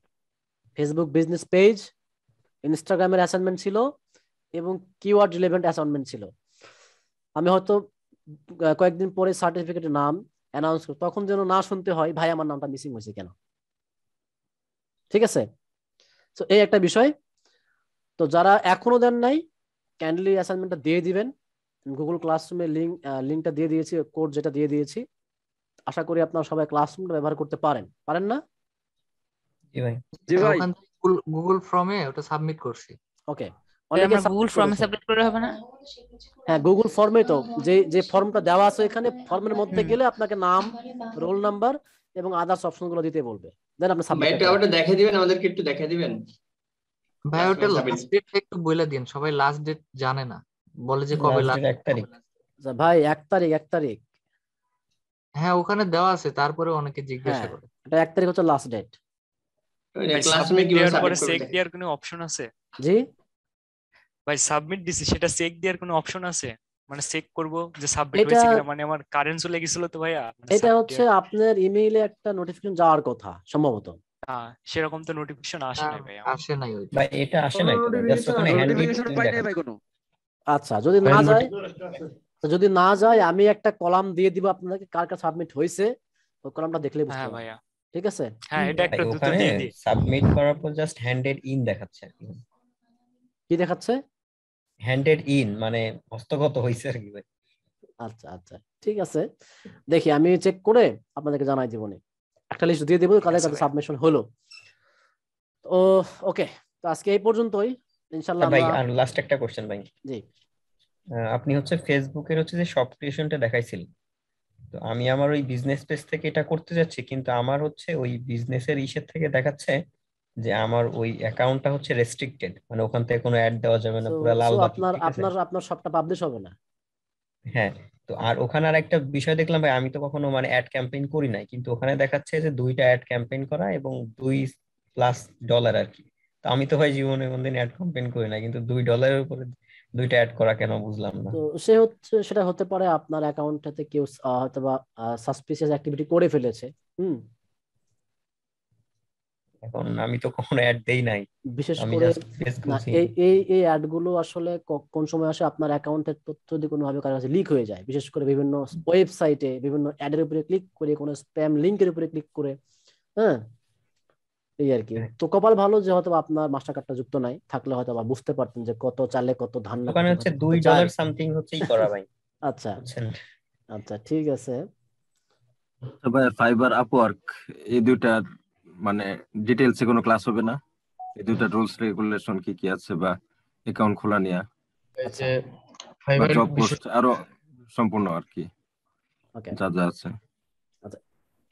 ফেসবুক বিজনেস পেজ ইনস্টাগ্রামের অ্যাসাইনমেন্ট ছিল এবং কিওয়ার্ড রিলেভেন্ট অ্যাসাইনমেন্ট ছিল আমি হয়তো কয়েকদিন পরে সার্টিফিকেটের নাম অ্যানাউন্স করি তখন যেন না শুনতে হয় ভাই আমার নামটা মিসিং হয়েছে কেন ঠিক আছে তো এই একটা বিষয় তো যারা এখনো দেন নাই ক্যান্ডলি অ্যাসাইনমেন্টটা দিয়ে দিবেন গুগল ক্লাসরুমে লিঙ্ক লিঙ্কটা দিয়ে দিয়েছি কোড যেটা দিয়ে দিয়েছি আশা করি আপনারা সবাই ক্লাসরুমটা ব্যবহার করতে পারেন পারেন না জি ভাই জি ভাই গুগল ফর্মে ওটা সাবমিট করছি ওকে অনেকে গুগল ফর্মে সাবমিট করে হবে না হ্যাঁ গুগল ফর্মে তো যে যে ফর্মটা দেওয়া আছে এখানে ফর্মের মধ্যে গেলে আপনাকে নাম রোল নাম্বার এবং আদার্স অপশনগুলো দিতে বলবে দেন আপনি সাবমিট এটা ওটা দেখে দিবেন আমাদেরকে একটু দেখে দিবেন ডেট একটু বলে দিন সবাই লাস্ট ডেট জানে না বলে যে কবে লাস্ট এক তারিখ আচ্ছা, ভাই এক তারিখ এক তারিখ হ্যাঁ ওখানে দেওয়া আছে তারপরে অনেকে জিজ্ঞাসা হ্যাঁ, করে এটা এক তারিখ হচ্ছে লাস্ট ডেট পরে চেক দেওয়ার কোনো অপশন আছে জি ভাই সাবমিট দিছি সেটা চেক দেওয়ার কোনো অপশন আছে মানে চেক করব যে সাবমিট হয়েছে কিনা মানে আমার কারেন্ট চলে গেছিল তো ভাইয়া মানে এটা হচ্ছে আপনার ইমেইলে একটা নোটিফিকেশন যাওয়ার কথা সম্ভবত সেরকম তো নোটিফিকেশন আসে নাই ভাই আসে নাই ভাই এটা আসে নাই জাস্ট ওখানে নোটিফিকেশন পাই নাই ভাই কোনো আচ্ছা যদি না যায় যদি না যায় আমি একটা কলাম দিয়ে দিব আপনাকে কার কার সাবমিট হয়েছে ওই কলামটা দেখলে বুঝতে হ্যাঁ পারবেন ভাইয়া ঠিক আছে হ্যাঁ এটা একটু দ্রুত দিয়ে দিই সাবমিট করার পর জাস্ট হ্যান্ডেড ইন দেখাচ্ছে কি দেখাচ্ছে হ্যান্ডেড ইন মানে হস্তগত হইছে আর কি ভাই আচ্ছা আচ্ছা ঠিক আছে দেখি আমি চেক করে আপনাদেরকে জানাই দিবনি একটা লিস্ট দিয়ে দেবো কাদের কাছে সাবমিশন হলো ও ওকে তো আজকে এই পর্যন্তই ইনশাআল্লাহ ভাই আর লাস্ট একটা কোশ্চেন ভাই জি আপনি হচ্ছে ফেসবুকের হচ্ছে যে সব ক্রিয়েশনটা দেখাইছিলেন তো আমি আমার ওই বিজনেস পেজ থেকে এটা করতে যাচ্ছি কিন্তু আমার হচ্ছে ওই বিজনেসের ইসের থেকে দেখাচ্ছে যে আমার ওই অ্যাকাউন্টটা হচ্ছে রেস্ট্রিক্টেড মানে ওখান থেকে কোনো অ্যাড দেওয়া যাবে না পুরো লাল আপনার আপনার আপনার সবটা পাবলিশ হবে না হ্যাঁ তো আর ওখানে আর একটা বিষয় দেখলাম ভাই আমি তো কখনো মানে অ্যাড ক্যাম্পেইন করি নাই কিন্তু ওখানে দেখাচ্ছে যে দুইটা অ্যাড ক্যাম্পেইন করা এবং দুই প্লাস ডলার আর কি তো আমি তো ভাই জীবনে কোনদিন অ্যাড ক্যাম্পেইন করি না কিন্তু দুই ডলারের উপরে দুইটা অ্যাড করা কেন বুঝলাম না তো সে হচ্ছে সেটা হতে পারে আপনার অ্যাকাউন্টটাতে কেউ হয়তো বা সাসপিসিয়াস অ্যাক্টিভিটি করে ফেলেছে হুম এখন আমি তো কখনো অ্যাড দেই নাই বিশেষ করে এই এই অ্যাড গুলো আসলে কোন সময় আসে আপনার অ্যাকাউন্টের তথ্য যদি কোনো ভাবে কারো লিক হয়ে যায় বিশেষ করে বিভিন্ন ওয়েবসাইটে বিভিন্ন অ্যাডের উপরে ক্লিক করে কোনো স্প্যাম লিংকের উপরে ক্লিক করে হ্যাঁ এই আর কি হ্যাঁ। তো কপাল ভালো যে হয়তো আপনার মাস্টার কার্ডটা যুক্ত নাই থাকলে হয়তো বা বুঝতে পারতেন যে কত চালে কত ধান ওখানে হচ্ছে 2 ডলার সামথিং হচ্ছেই করা ভাই আচ্ছা আচ্ছা ঠিক আছে ফাইবার আচ্ছা আপওয়ার্ক এই দুইটা মানে ডিটেলসে কোনো ক্লাস হবে না এই দুটা রুলস রেগুলেশন কি কি আছে বা অ্যাকাউন্ট খোলা নিয়া জব পোস্ট আরো সম্পূর্ণ আর কি যা যা আছে আচ্ছা,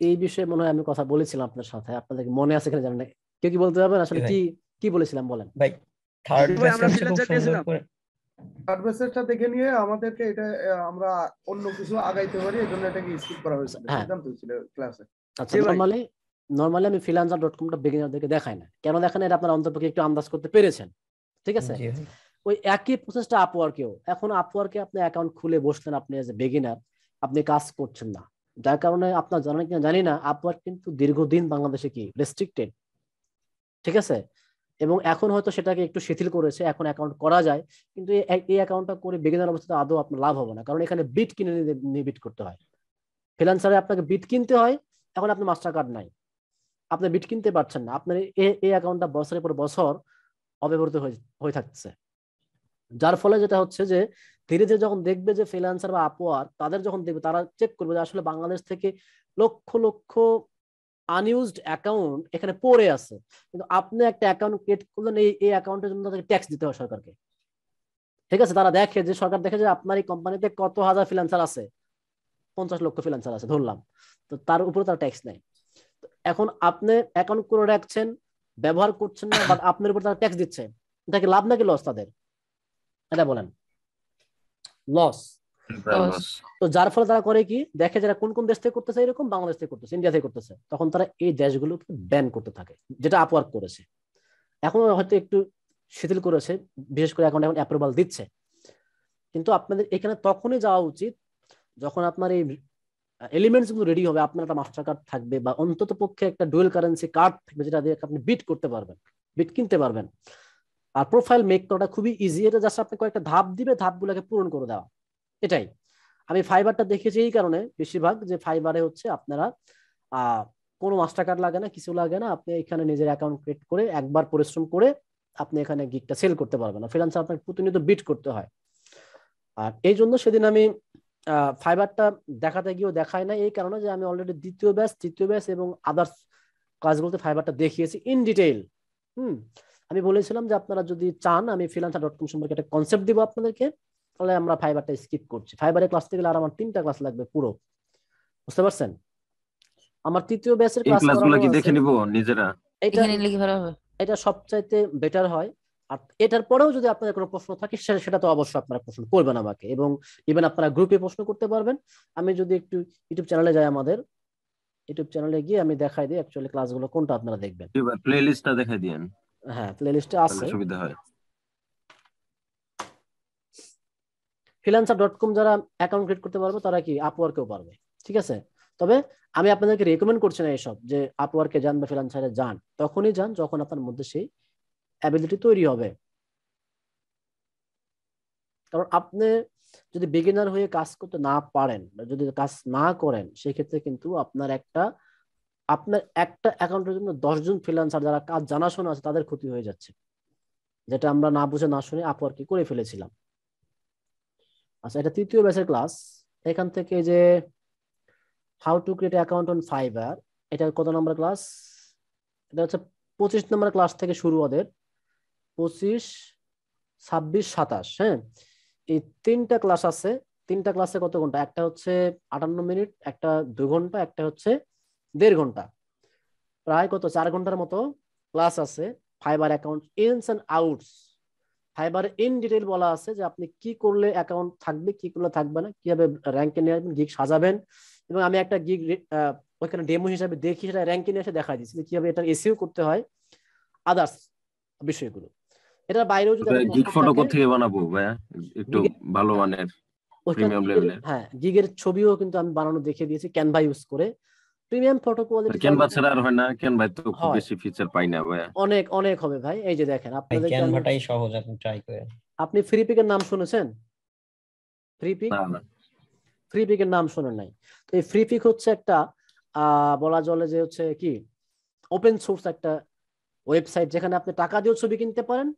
এই বিষয়ে মনে হয় আমি কথা বলেছিলাম আপনার সাথে আপনাদের মনে আছে কিনা জানেন কেউ কি বলতে পারবেন আসলে কি কি বলেছিলাম বলেন ভাই থার্ড থার্ড বেসেসটা দেখে নিয়ে আমাদেরকে এটা আমরা অন্য কিছু আগাইতে পারি এজন্য এটাকে স্কিপ করা হয়েছে হ্যাঁ। সিদ্ধান্ত ছিল ক্লাসে আচ্ছা মানে নর্মালি আমি ফ্রিলান্সার ডট কমটা বিগিনারদেরকে দেখাই না কেন দেখেন এটা আপনারা অন্তপক্ষে একটু আন্দাজ করতে পেরেছেন ঠিক আছে ওই একই প্রসেসটা আপওয়ার্কেও এখন আপওয়ার্কে আপনি অ্যাকাউন্ট খুলে বসলেন আপনি এজ এ বিগিনার আপনি কাজ করছেন না যার কারণে আপনার জানেন কিনা জানি না আপওয়ার্ক কিন্তু দীর্ঘদিন বাংলাদেশে কি রেস্ট্রিক্টেড ঠিক আছে এবং এখন হয়তো সেটাকে একটু শিথিল করেছে এখন অ্যাকাউন্ট করা যায় কিন্তু এই অ্যাকাউন্টটা করে বিগিনার অবস্থাতে আদৌ আপনার লাভ হবে না কারণ এখানে বিট কিনে নিয়ে বিট করতে হয় ফ্রিলান্সারে আপনাকে বিট কিনতে হয় এখন আপনার মাস্টার কার্ড নাই আপনি বিট কিনতে পারছেন না আপনার এই অ্যাকাউন্টটা বছরের পর বছর অব্যবহৃত হয়ে থাকছে যার ফলে যেটা হচ্ছে যে ধীরে ধীরে যখন দেখবে যে ফ্রিল্যান্সার বা আপওয়ার তাদের যখন দেখবে তারা চেক করবে যে আসলে বাংলাদেশ থেকে লক্ষ লক্ষ আনইউজড অ্যাকাউন্ট এখানে পড়ে আছে কিন্তু আপনি একটা অ্যাকাউন্ট ক্রিয়েট করলেন এই এই অ্যাকাউন্টের জন্য তাদেরকে ট্যাক্স দিতে হয় সরকারকে ঠিক আছে তারা দেখে যে সরকার দেখে যে আপনার এই কোম্পানিতে কত হাজার ফ্রিল্যান্সার আছে পঞ্চাশ লক্ষ ফ্রিল্যান্সার আছে ধরলাম তো তার উপরে তারা ট্যাক্স নেয় এখন আপনি অ্যাকাউন্ট করে রাখছেন ব্যবহার করছেন না বা আপনার উপর তারা ট্যাক্স দিচ্ছে এটা কি লাভ নাকি লস তাদের এটা বলেন লস তো যার ফলে তারা করে কি দেখে যারা কোন কোন দেশ থেকে করতেছে এরকম বাংলাদেশ থেকে করতেছে ইন্ডিয়া থেকে করতেছে তখন তারা এই দেশগুলোকে ব্যান করতে থাকে যেটা আপওয়ার্ক করেছে এখন হয়তো একটু শিথিল করেছে বিশেষ করে এখন এখন অ্যাপ্রুভাল দিচ্ছে কিন্তু আপনাদের এখানে তখনই যাওয়া উচিত যখন আপনার এই এলিমেন্টস গুলো রেডি হবে আপনার একটা মাস্টার কার্ড থাকবে বা অন্তত পক্ষে একটা ডুয়েল কারেন্সি কার্ড থাকবে যেটা দিয়ে আপনি বিট করতে পারবেন বিট কিনতে পারবেন আর প্রোফাইল মেক করাটা খুবই ইজি এটা জাস্ট আপনি কয়েকটা ধাপ দিবে ধাপগুলোকে পূরণ করে দেওয়া এটাই আমি ফাইবারটা দেখেছি এই কারণে বেশিরভাগ যে ফাইবারে হচ্ছে আপনারা কোনো মাস্টার কার্ড লাগে না কিছু লাগে না আপনি এখানে নিজের অ্যাকাউন্ট ক্রিয়েট করে একবার পরিশ্রম করে আপনি এখানে গিকটা সেল করতে পারবেন না ফ্রিলান্সার আপনাকে প্রতিনিয়ত বিট করতে হয় আর এই জন্য সেদিন আমি ফাইবারটা দেখাতে গিয়েও দেখায় না এই কারণে যে আমি অলরেডি দ্বিতীয় ব্যাচ তৃতীয় ব্যাচ এবং আদার্স বলতে ফাইবারটা দেখিয়েছি ইন ডিটেইল হুম আমি বলেছিলাম যে আপনারা যদি চান আমি ফ্রিলান্সার ডট কম সম্পর্কে একটা কনসেপ্ট দিব আপনাদেরকে তাহলে আমরা ফাইবারটা স্কিপ করছি ফাইবারের ক্লাস থেকে আর আমার তিনটা ক্লাস লাগবে পুরো বুঝতে পারছেন আমার তৃতীয় ব্যাচের ক্লাসগুলো কি দেখে নিব নিজেরা এটা এটা সবচাইতে বেটার হয় আর এটার পরেও যদি আপনাদের কোনো প্রশ্ন থাকে সেটা তো অবশ্যই আপনারা প্রশ্ন করবেন আমাকে এবং ইভেন আপনারা গ্রুপে প্রশ্ন করতে পারবেন আমি যদি একটু ইউটিউব চ্যানেলে যাই আমাদের ইউটিউব চ্যানেলে গিয়ে আমি দেখাই দিই অ্যাকচুয়ালি ক্লাসগুলো কোনটা আপনারা দেখবেন প্লেলিস্টটা দেখাই দিয়েন হ্যাঁ প্লেলিস্টে আছে সুবিধা হয় ফ্রিল্যান্সার ডট কম যারা অ্যাকাউন্ট ক্রিয়েট করতে পারবে তারা কি আপওয়ার্কেও পারবে ঠিক আছে তবে আমি আপনাদেরকে রেকমেন্ড করছি না এসব যে আপওয়ার্কে যান বা ফ্রিল্যান্সারে যান তখনই যান যখন আপনার মধ্যে সেই অ্যাবিলিটি তৈরি হবে কারণ আপনি যদি বিগিনার হয়ে কাজ করতে না পারেন যদি কাজ না করেন সেক্ষেত্রে কিন্তু আপনার একটা আপনার একটা অ্যাকাউন্টের জন্য দশজন ফ্রিলান্সার যারা কাজ জানাশোনা আছে তাদের ক্ষতি হয়ে যাচ্ছে যেটা আমরা না বুঝে না শুনে আপওয়ার্কে করে ফেলেছিলাম আচ্ছা এটা তৃতীয় ব্যাচের ক্লাস এখান থেকে যে how to create account on Fiverr এটা কত নম্বর ক্লাস এটা হচ্ছে পঁচিশ নম্বর ক্লাস থেকে শুরু ওদের পঁচিশ ছাব্বিশ সাতাশ হ্যাঁ এই তিনটা ক্লাস আছে তিনটা ক্লাসে কত ঘন্টা একটা হচ্ছে আটান্ন মিনিট একটা দু ঘন্টা একটা হচ্ছে দেড় ঘন্টা প্রায় কত চার ঘন্টার মতো ক্লাস আছে Fiverr account ins and outs Fiverr in detail বলা আছে যে আপনি কি করলে অ্যাকাউন্ট থাকবে কি করলে থাকবে না কিভাবে র্যাঙ্কে নিয়ে আসবেন গিগ সাজাবেন এবং আমি একটা গিগ ওইখানে ডেমো হিসাবে দেখি সেটা র্যাঙ্কে নিয়ে এসে দেখা দিচ্ছি কিভাবে এটা এসিও করতে হয় আদার্স বিষয়গুলো এটার বাইরেও যদি গিগ ফটো কোথা থেকে বানাবো ভাইয়া একটু ভালো মানের প্রিমিয়াম লেভেলের হ্যাঁ গিগের ছবিও কিন্তু আমি বানানো দেখে দিয়েছি ক্যানভা ইউজ করে প্রিমিয়াম ফটো কোয়ালিটি ক্যানভা ছাড়া আর হয় না ক্যানভা তো খুব বেশি ফিচার পাই না ভাইয়া অনেক অনেক হবে ভাই এই যে দেখেন আপনাদের ক্যানভাটাই সহজ আপনি ট্রাই করেন আপনি নাম শুনেছেন ফ্রি পিক ফ্রি নাম শুনেন নাই তো এই ফ্রি পিক হচ্ছে একটা বলা চলে যে হচ্ছে কি ওপেন সোর্স একটা ওয়েবসাইট যেখানে আপনি টাকা দিয়েও ছবি কিনতে পারেন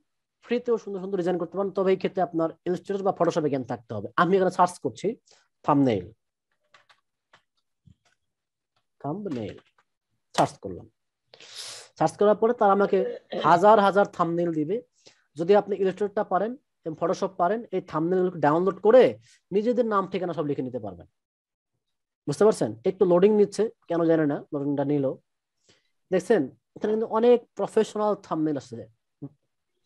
ফ্রিতেও সুন্দর সুন্দর ডিজাইন করতে পারেন তবে এই ক্ষেত্রে আপনার ইলাস্ট্রেটর বা ফটোশপে জ্ঞান থাকতে হবে আমি এখানে সার্চ করছি থামনেইল থামনেইল সার্চ করলাম সার্চ করার পরে তারা আমাকে হাজার হাজার থামনেইল দিবে যদি আপনি ইলাস্ট্রেটরটা পারেন ফটোশপ পারেন এই থামনেইল ডাউনলোড করে নিজেদের নাম ঠিকানা সব লিখে নিতে পারবেন বুঝতে পারছেন একটু লোডিং নিচ্ছে কেন জানে না লোডিংটা নিল দেখছেন এখানে কিন্তু অনেক প্রফেশনাল থামনেইল আছে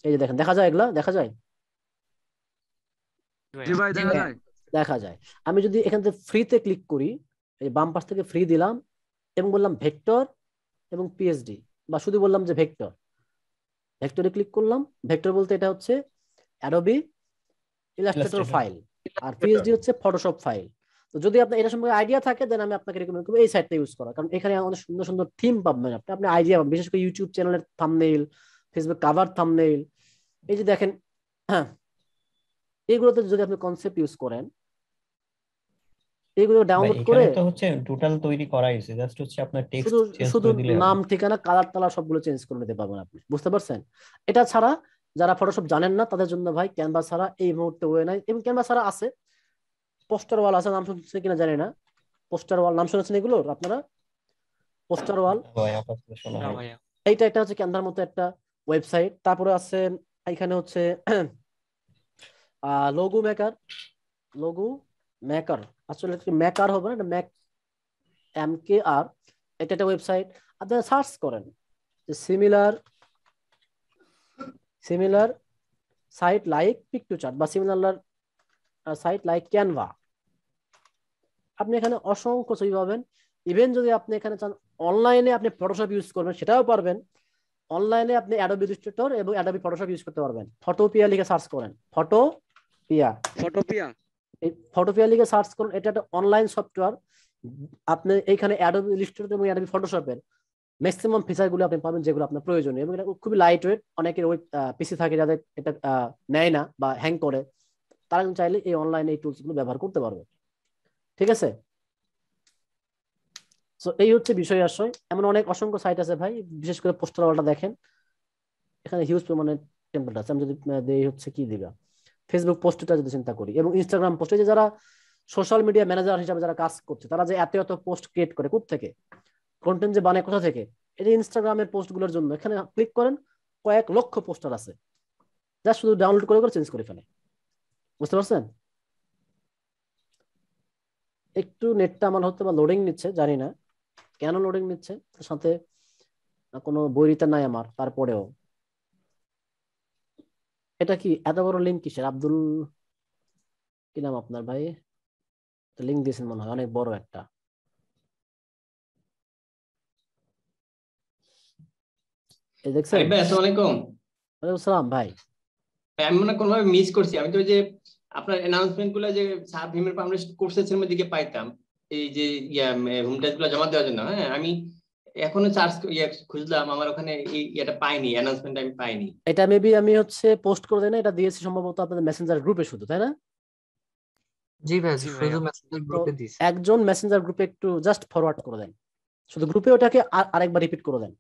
এই যে দেখেন দেখা যায় এগুলো দেখা যায় জি ভাই দেখা যায় দেখা যায় আমি যদি এখান থেকে ফ্রিতে ক্লিক করি এই বাম পাশ থেকে ফ্রি দিলাম এবং বললাম ভেক্টর এবং পিএইচডি বা শুধু বললাম যে ভেক্টর ভেক্টরে ক্লিক করলাম ভেক্টর বলতে এটা হচ্ছে অ্যাডোবি ইলাস্ট্রেটর ফাইল আর পিএইচডি হচ্ছে ফটোশপ ফাইল তো যদি আপনার এটা সম্পর্কে আইডিয়া থাকে দেন আমি আপনাকে রেকমেন্ড করবো এই সাইটটা ইউজ করা কারণ এখানে অনেক সুন্দর সুন্দর থিম পাবেন আপনি আপনি আইডিয়া পাবেন বিশেষ করে ইউটিউব চ্যানেলের থামনেইল ফেসবুক কাভার থামনেইল এই যে দেখেন হ্যাঁ এইগুলোতে যদি আপনি কনসেপ্ট ইউজ করেন এগুলো ডাউনলোড করে তো হচ্ছে টোটাল তৈরি করা হয়েছে জাস্ট হচ্ছে আপনার টেক্সট শুধু নাম ঠিকানা কালার টালা সবগুলো চেঞ্জ করে নিতে পারবেন আপনি বুঝতে পারছেন এটা ছাড়া যারা ফটোশপ জানেন না তাদের জন্য ভাই ক্যানভা ছাড়া এই মুহূর্তে ওয়ে নাই এবং ক্যানভা ছাড়া আছে পোস্টার ওয়াল আছে নাম শুনছেন কিনা জানি না পোস্টার ওয়াল নাম শুনেছেন এগুলো আপনারা পোস্টার ওয়াল এইটা এটা হচ্ছে ক্যানভার মতো একটা ওয়েবসাইট তারপরে আছে এখানে হচ্ছে লঘু মেকার লঘু মেকার আসলে মেকার হবে না ম্যাক এম কে আর এটা একটা ওয়েবসাইট আপনারা সার্চ করেন যে similar similar site like chart বা সিমিলার সাইট লাইক ক্যানভা আপনি এখানে অসংখ্য ছবি পাবেন ইভেন যদি আপনি এখানে চান অনলাইনে আপনি ফটোশপ ইউজ করবেন সেটাও পারবেন অনলাইনে আপনি অ্যাডোবি ইলাস্ট্রেটর এবং অ্যাডোবি ফটোশপ ইউজ করতে পারবেন ফটোপিয়া লিখে সার্চ করেন ফটোপিয়া ফটোপিয়া এই ফটোপিয়া লিখে সার্চ করুন এটা একটা অনলাইন সফটওয়্যার আপনি এইখানে অ্যাডোবি ইলাস্ট্রেটর এবং অ্যাডোবি ফটোশপের ম্যাক্সিমাম ফিচারগুলো আপনি পাবেন যেগুলো আপনার প্রয়োজন এবং এটা খুবই লাইট ওয়েট অনেকের ওই পিসি থাকে যাদের এটা নেয় না বা হ্যাং করে তারা চাইলে এই অনলাইনে এই টুলসগুলো ব্যবহার করতে পারবে ঠিক আছে সো এই হচ্ছে বিষয় আশয় এমন অনেক অসংখ্য সাইট আছে ভাই বিশেষ করে পোস্টার ওয়ালটা দেখেন এখানে হিউজ পরিমাণে টেম্পল আছে আমি যদি এই হচ্ছে কি দিবা ফেসবুক পোস্টটা যদি চিন্তা করি এবং ইনস্টাগ্রাম পোস্টে যে যারা সোশ্যাল মিডিয়া ম্যানেজার হিসাবে যারা কাজ করছে তারা যে এত এত পোস্ট ক্রিয়েট করে থেকে কন্টেন্ট যে বানায় কোথা থেকে এটা ইনস্টাগ্রামের পোস্টগুলোর জন্য এখানে ক্লিক করেন কয়েক লক্ষ পোস্টার আছে যা শুধু ডাউনলোড করে করে চেঞ্জ করে ফেলে বুঝতে পারছেন একটু নেটটা আমার হতে বা লোডিং নিচ্ছে জানি না কেন লোডিং নিচ্ছে সাথে কোনো বৈরিতা নাই আমার তারপরেও এটা কি এত বড় লিঙ্ক কিসের আব্দুল কি নাম আপনার ভাই লিঙ্ক দিয়েছেন মনে হয় অনেক বড় একটা আসসালাম ভাই আমি মনে মিস করছি আমি তো যে আপনার অ্যানাউন্সমেন্ট গুলো যে সাব দিকে পাইতাম এই যে ইয়া হোম টাচ গুলো জমা দেওয়ার জন্য হ্যাঁ আমি এখনো চার্জ খুঁজলাম আমার ওখানে এটা পাইনি অ্যানাউন্সমেন্ট আমি পাইনি এটা মেবি আমি হচ্ছে পোস্ট করে দেই না এটা দিয়েছি সম্ভবত আপনাদের মেসেঞ্জার গ্রুপে শুধু তাই না জি ভাই শুধু মেসেঞ্জার গ্রুপে দিছি একজন মেসেঞ্জার গ্রুপে একটু জাস্ট ফরওয়ার্ড করে দেন শুধু গ্রুপে ওটাকে আরেকবার রিপিট করে দেন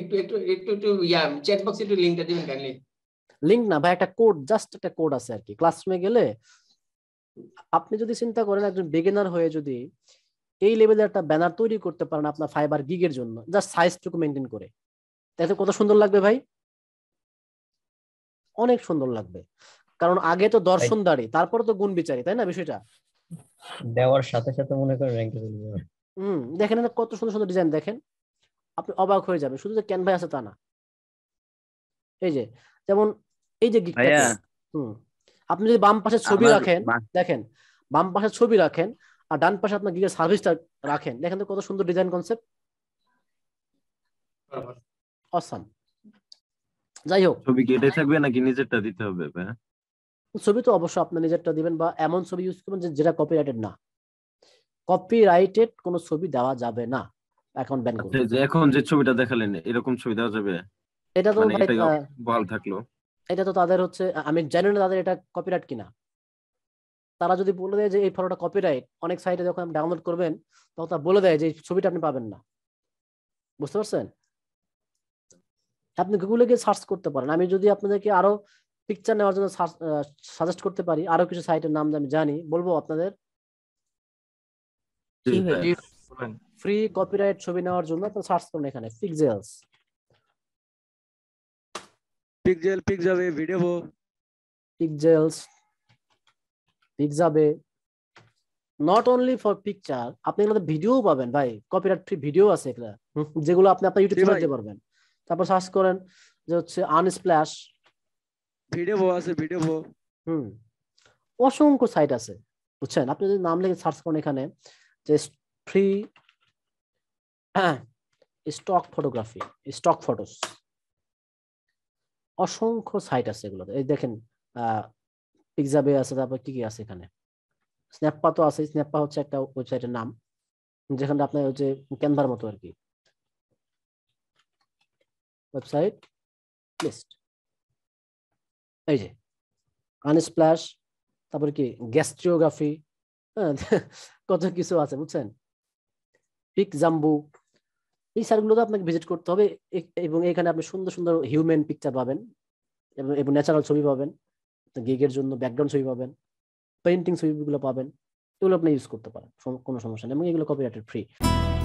একটু একটু একটু একটু ইয়া চ্যাট বক্সে একটু লিংকটা দিবেন কাইন্ডলি লিংক না ভাই একটা কোড জাস্ট একটা কোড আছে আর কি ক্লাসরুমে গেলে আপনি যদি চিন্তা করেন একজন বেগেনার হয়ে যদি এই লেভেলের একটা ব্যানার তৈরি করতে পারেন আপনার ফাইবার গিগের জন্য জাস্ট সাইজটুকু মেনটেন করে তাতে কত সুন্দর লাগবে ভাই অনেক সুন্দর লাগবে কারণ আগে তো দর্শন দাঁড়ি তারপরে তো গুণ বিচারি তাই না বিষয়টা দেওয়ার সাথে সাথে মনে করেন র্যাঙ্কে চলে যাবে হুম দেখেন না কত সুন্দর সুন্দর ডিজাইন দেখেন আপনি অবাক হয়ে যাবে শুধু যে ক্যানভাই আছে তা না এই যে যেমন এই যে গিগ হুম আপনি যদি বাম পাশে ছবি রাখেন দেখেন বাম পাশে ছবি রাখেন আর ডান পাশে আপনার গিটার সার্ভিসটা রাখেন দেখেন তো কত সুন্দর ডিজাইন কনসেপ্ট অসাম যাই হোক ছবি কেটে থাকবে নাকি নিজেরটা দিতে হবে ছবি তো অবশ্যই আপনি নিজেরটা দিবেন বা এমন ছবি ইউজ করবেন যেটা কপিরাইটেড না কপিরাইটেড কোনো ছবি দেওয়া যাবে না এখন ব্যান আচ্ছা, করতে এখন যে ছবিটা দেখালেন এরকম ছবি দেওয়া যাবে এটা তো মানে ভালো থাকলো এটা তো তাদের হচ্ছে আমি জানি না তাদের এটা কপিরাইট কিনা তারা যদি বলে দেয় যে এই ফটোটা কপিরাইট অনেক সাইটে যখন ডাউনলোড করবেন তখন তারা বলে দেয় যে এই ছবিটা আপনি পাবেন না বুঝতে পারছেন আপনি গুগলে গিয়ে সার্চ করতে পারেন আমি যদি আপনাদেরকে আরো পিকচার নেওয়ার জন্য সাজেস্ট করতে পারি আরো কিছু সাইটের নাম আমি জানি বলবো আপনাদের ফ্রি কপিরাইট হ্যাঁ। ছবি নেওয়ার জন্য সার্চ করুন এখানে পিকজেলস পিকজেল ভিডিও বো Pexels pixels pixabay not only for picture আপনি এগুলোতে ভিডিও পাবেন ভাই কপিরাইট ফ্রি ভিডিও আছে এগুলা যেগুলো আপনি আপনার ইউটিউবে দেখতে পারবেন তারপর সার্চ করেন যে হচ্ছে আনস্প্ল্যাশ ভিডিও বো আছে ভিডিও বো হুম অসংখ্য সাইট আছে বুঝছেন আপনি যদি নাম লিখে সার্চ করেন এখানে যে free stock photography stock photos অসংখ্য সাইট আছে এগুলোতে এই দেখেন পিকজাবে আছে তারপর কি কি আছে এখানে স্ন্যাপা তো আছে স্ন্যাপা হচ্ছে একটা ওয়েবসাইটের নাম যেখানে আপনার হচ্ছে ক্যানভার মতো আর কি ওয়েবসাইট লিস্ট এই যে আনস্প্ল্যাশ তারপরে কি গ্যাস্ট্রিওগ্রাফি কত কিছু আছে বুঝছেন পিক জাম্বু এই তো আপনাকে ভিজিট করতে হবে এবং এখানে আপনি সুন্দর সুন্দর হিউম্যান পিকচার পাবেন এবং এবং ন্যাচারাল ছবি পাবেন গিগের জন্য ব্যাকগ্রাউন্ড ছবি পাবেন পেন্টিং ছবিগুলো পাবেন এগুলো আপনি ইউজ করতে পারেন কোনো সমস্যা নেই এবং এগুলো কপিরাইটেড ফ্রি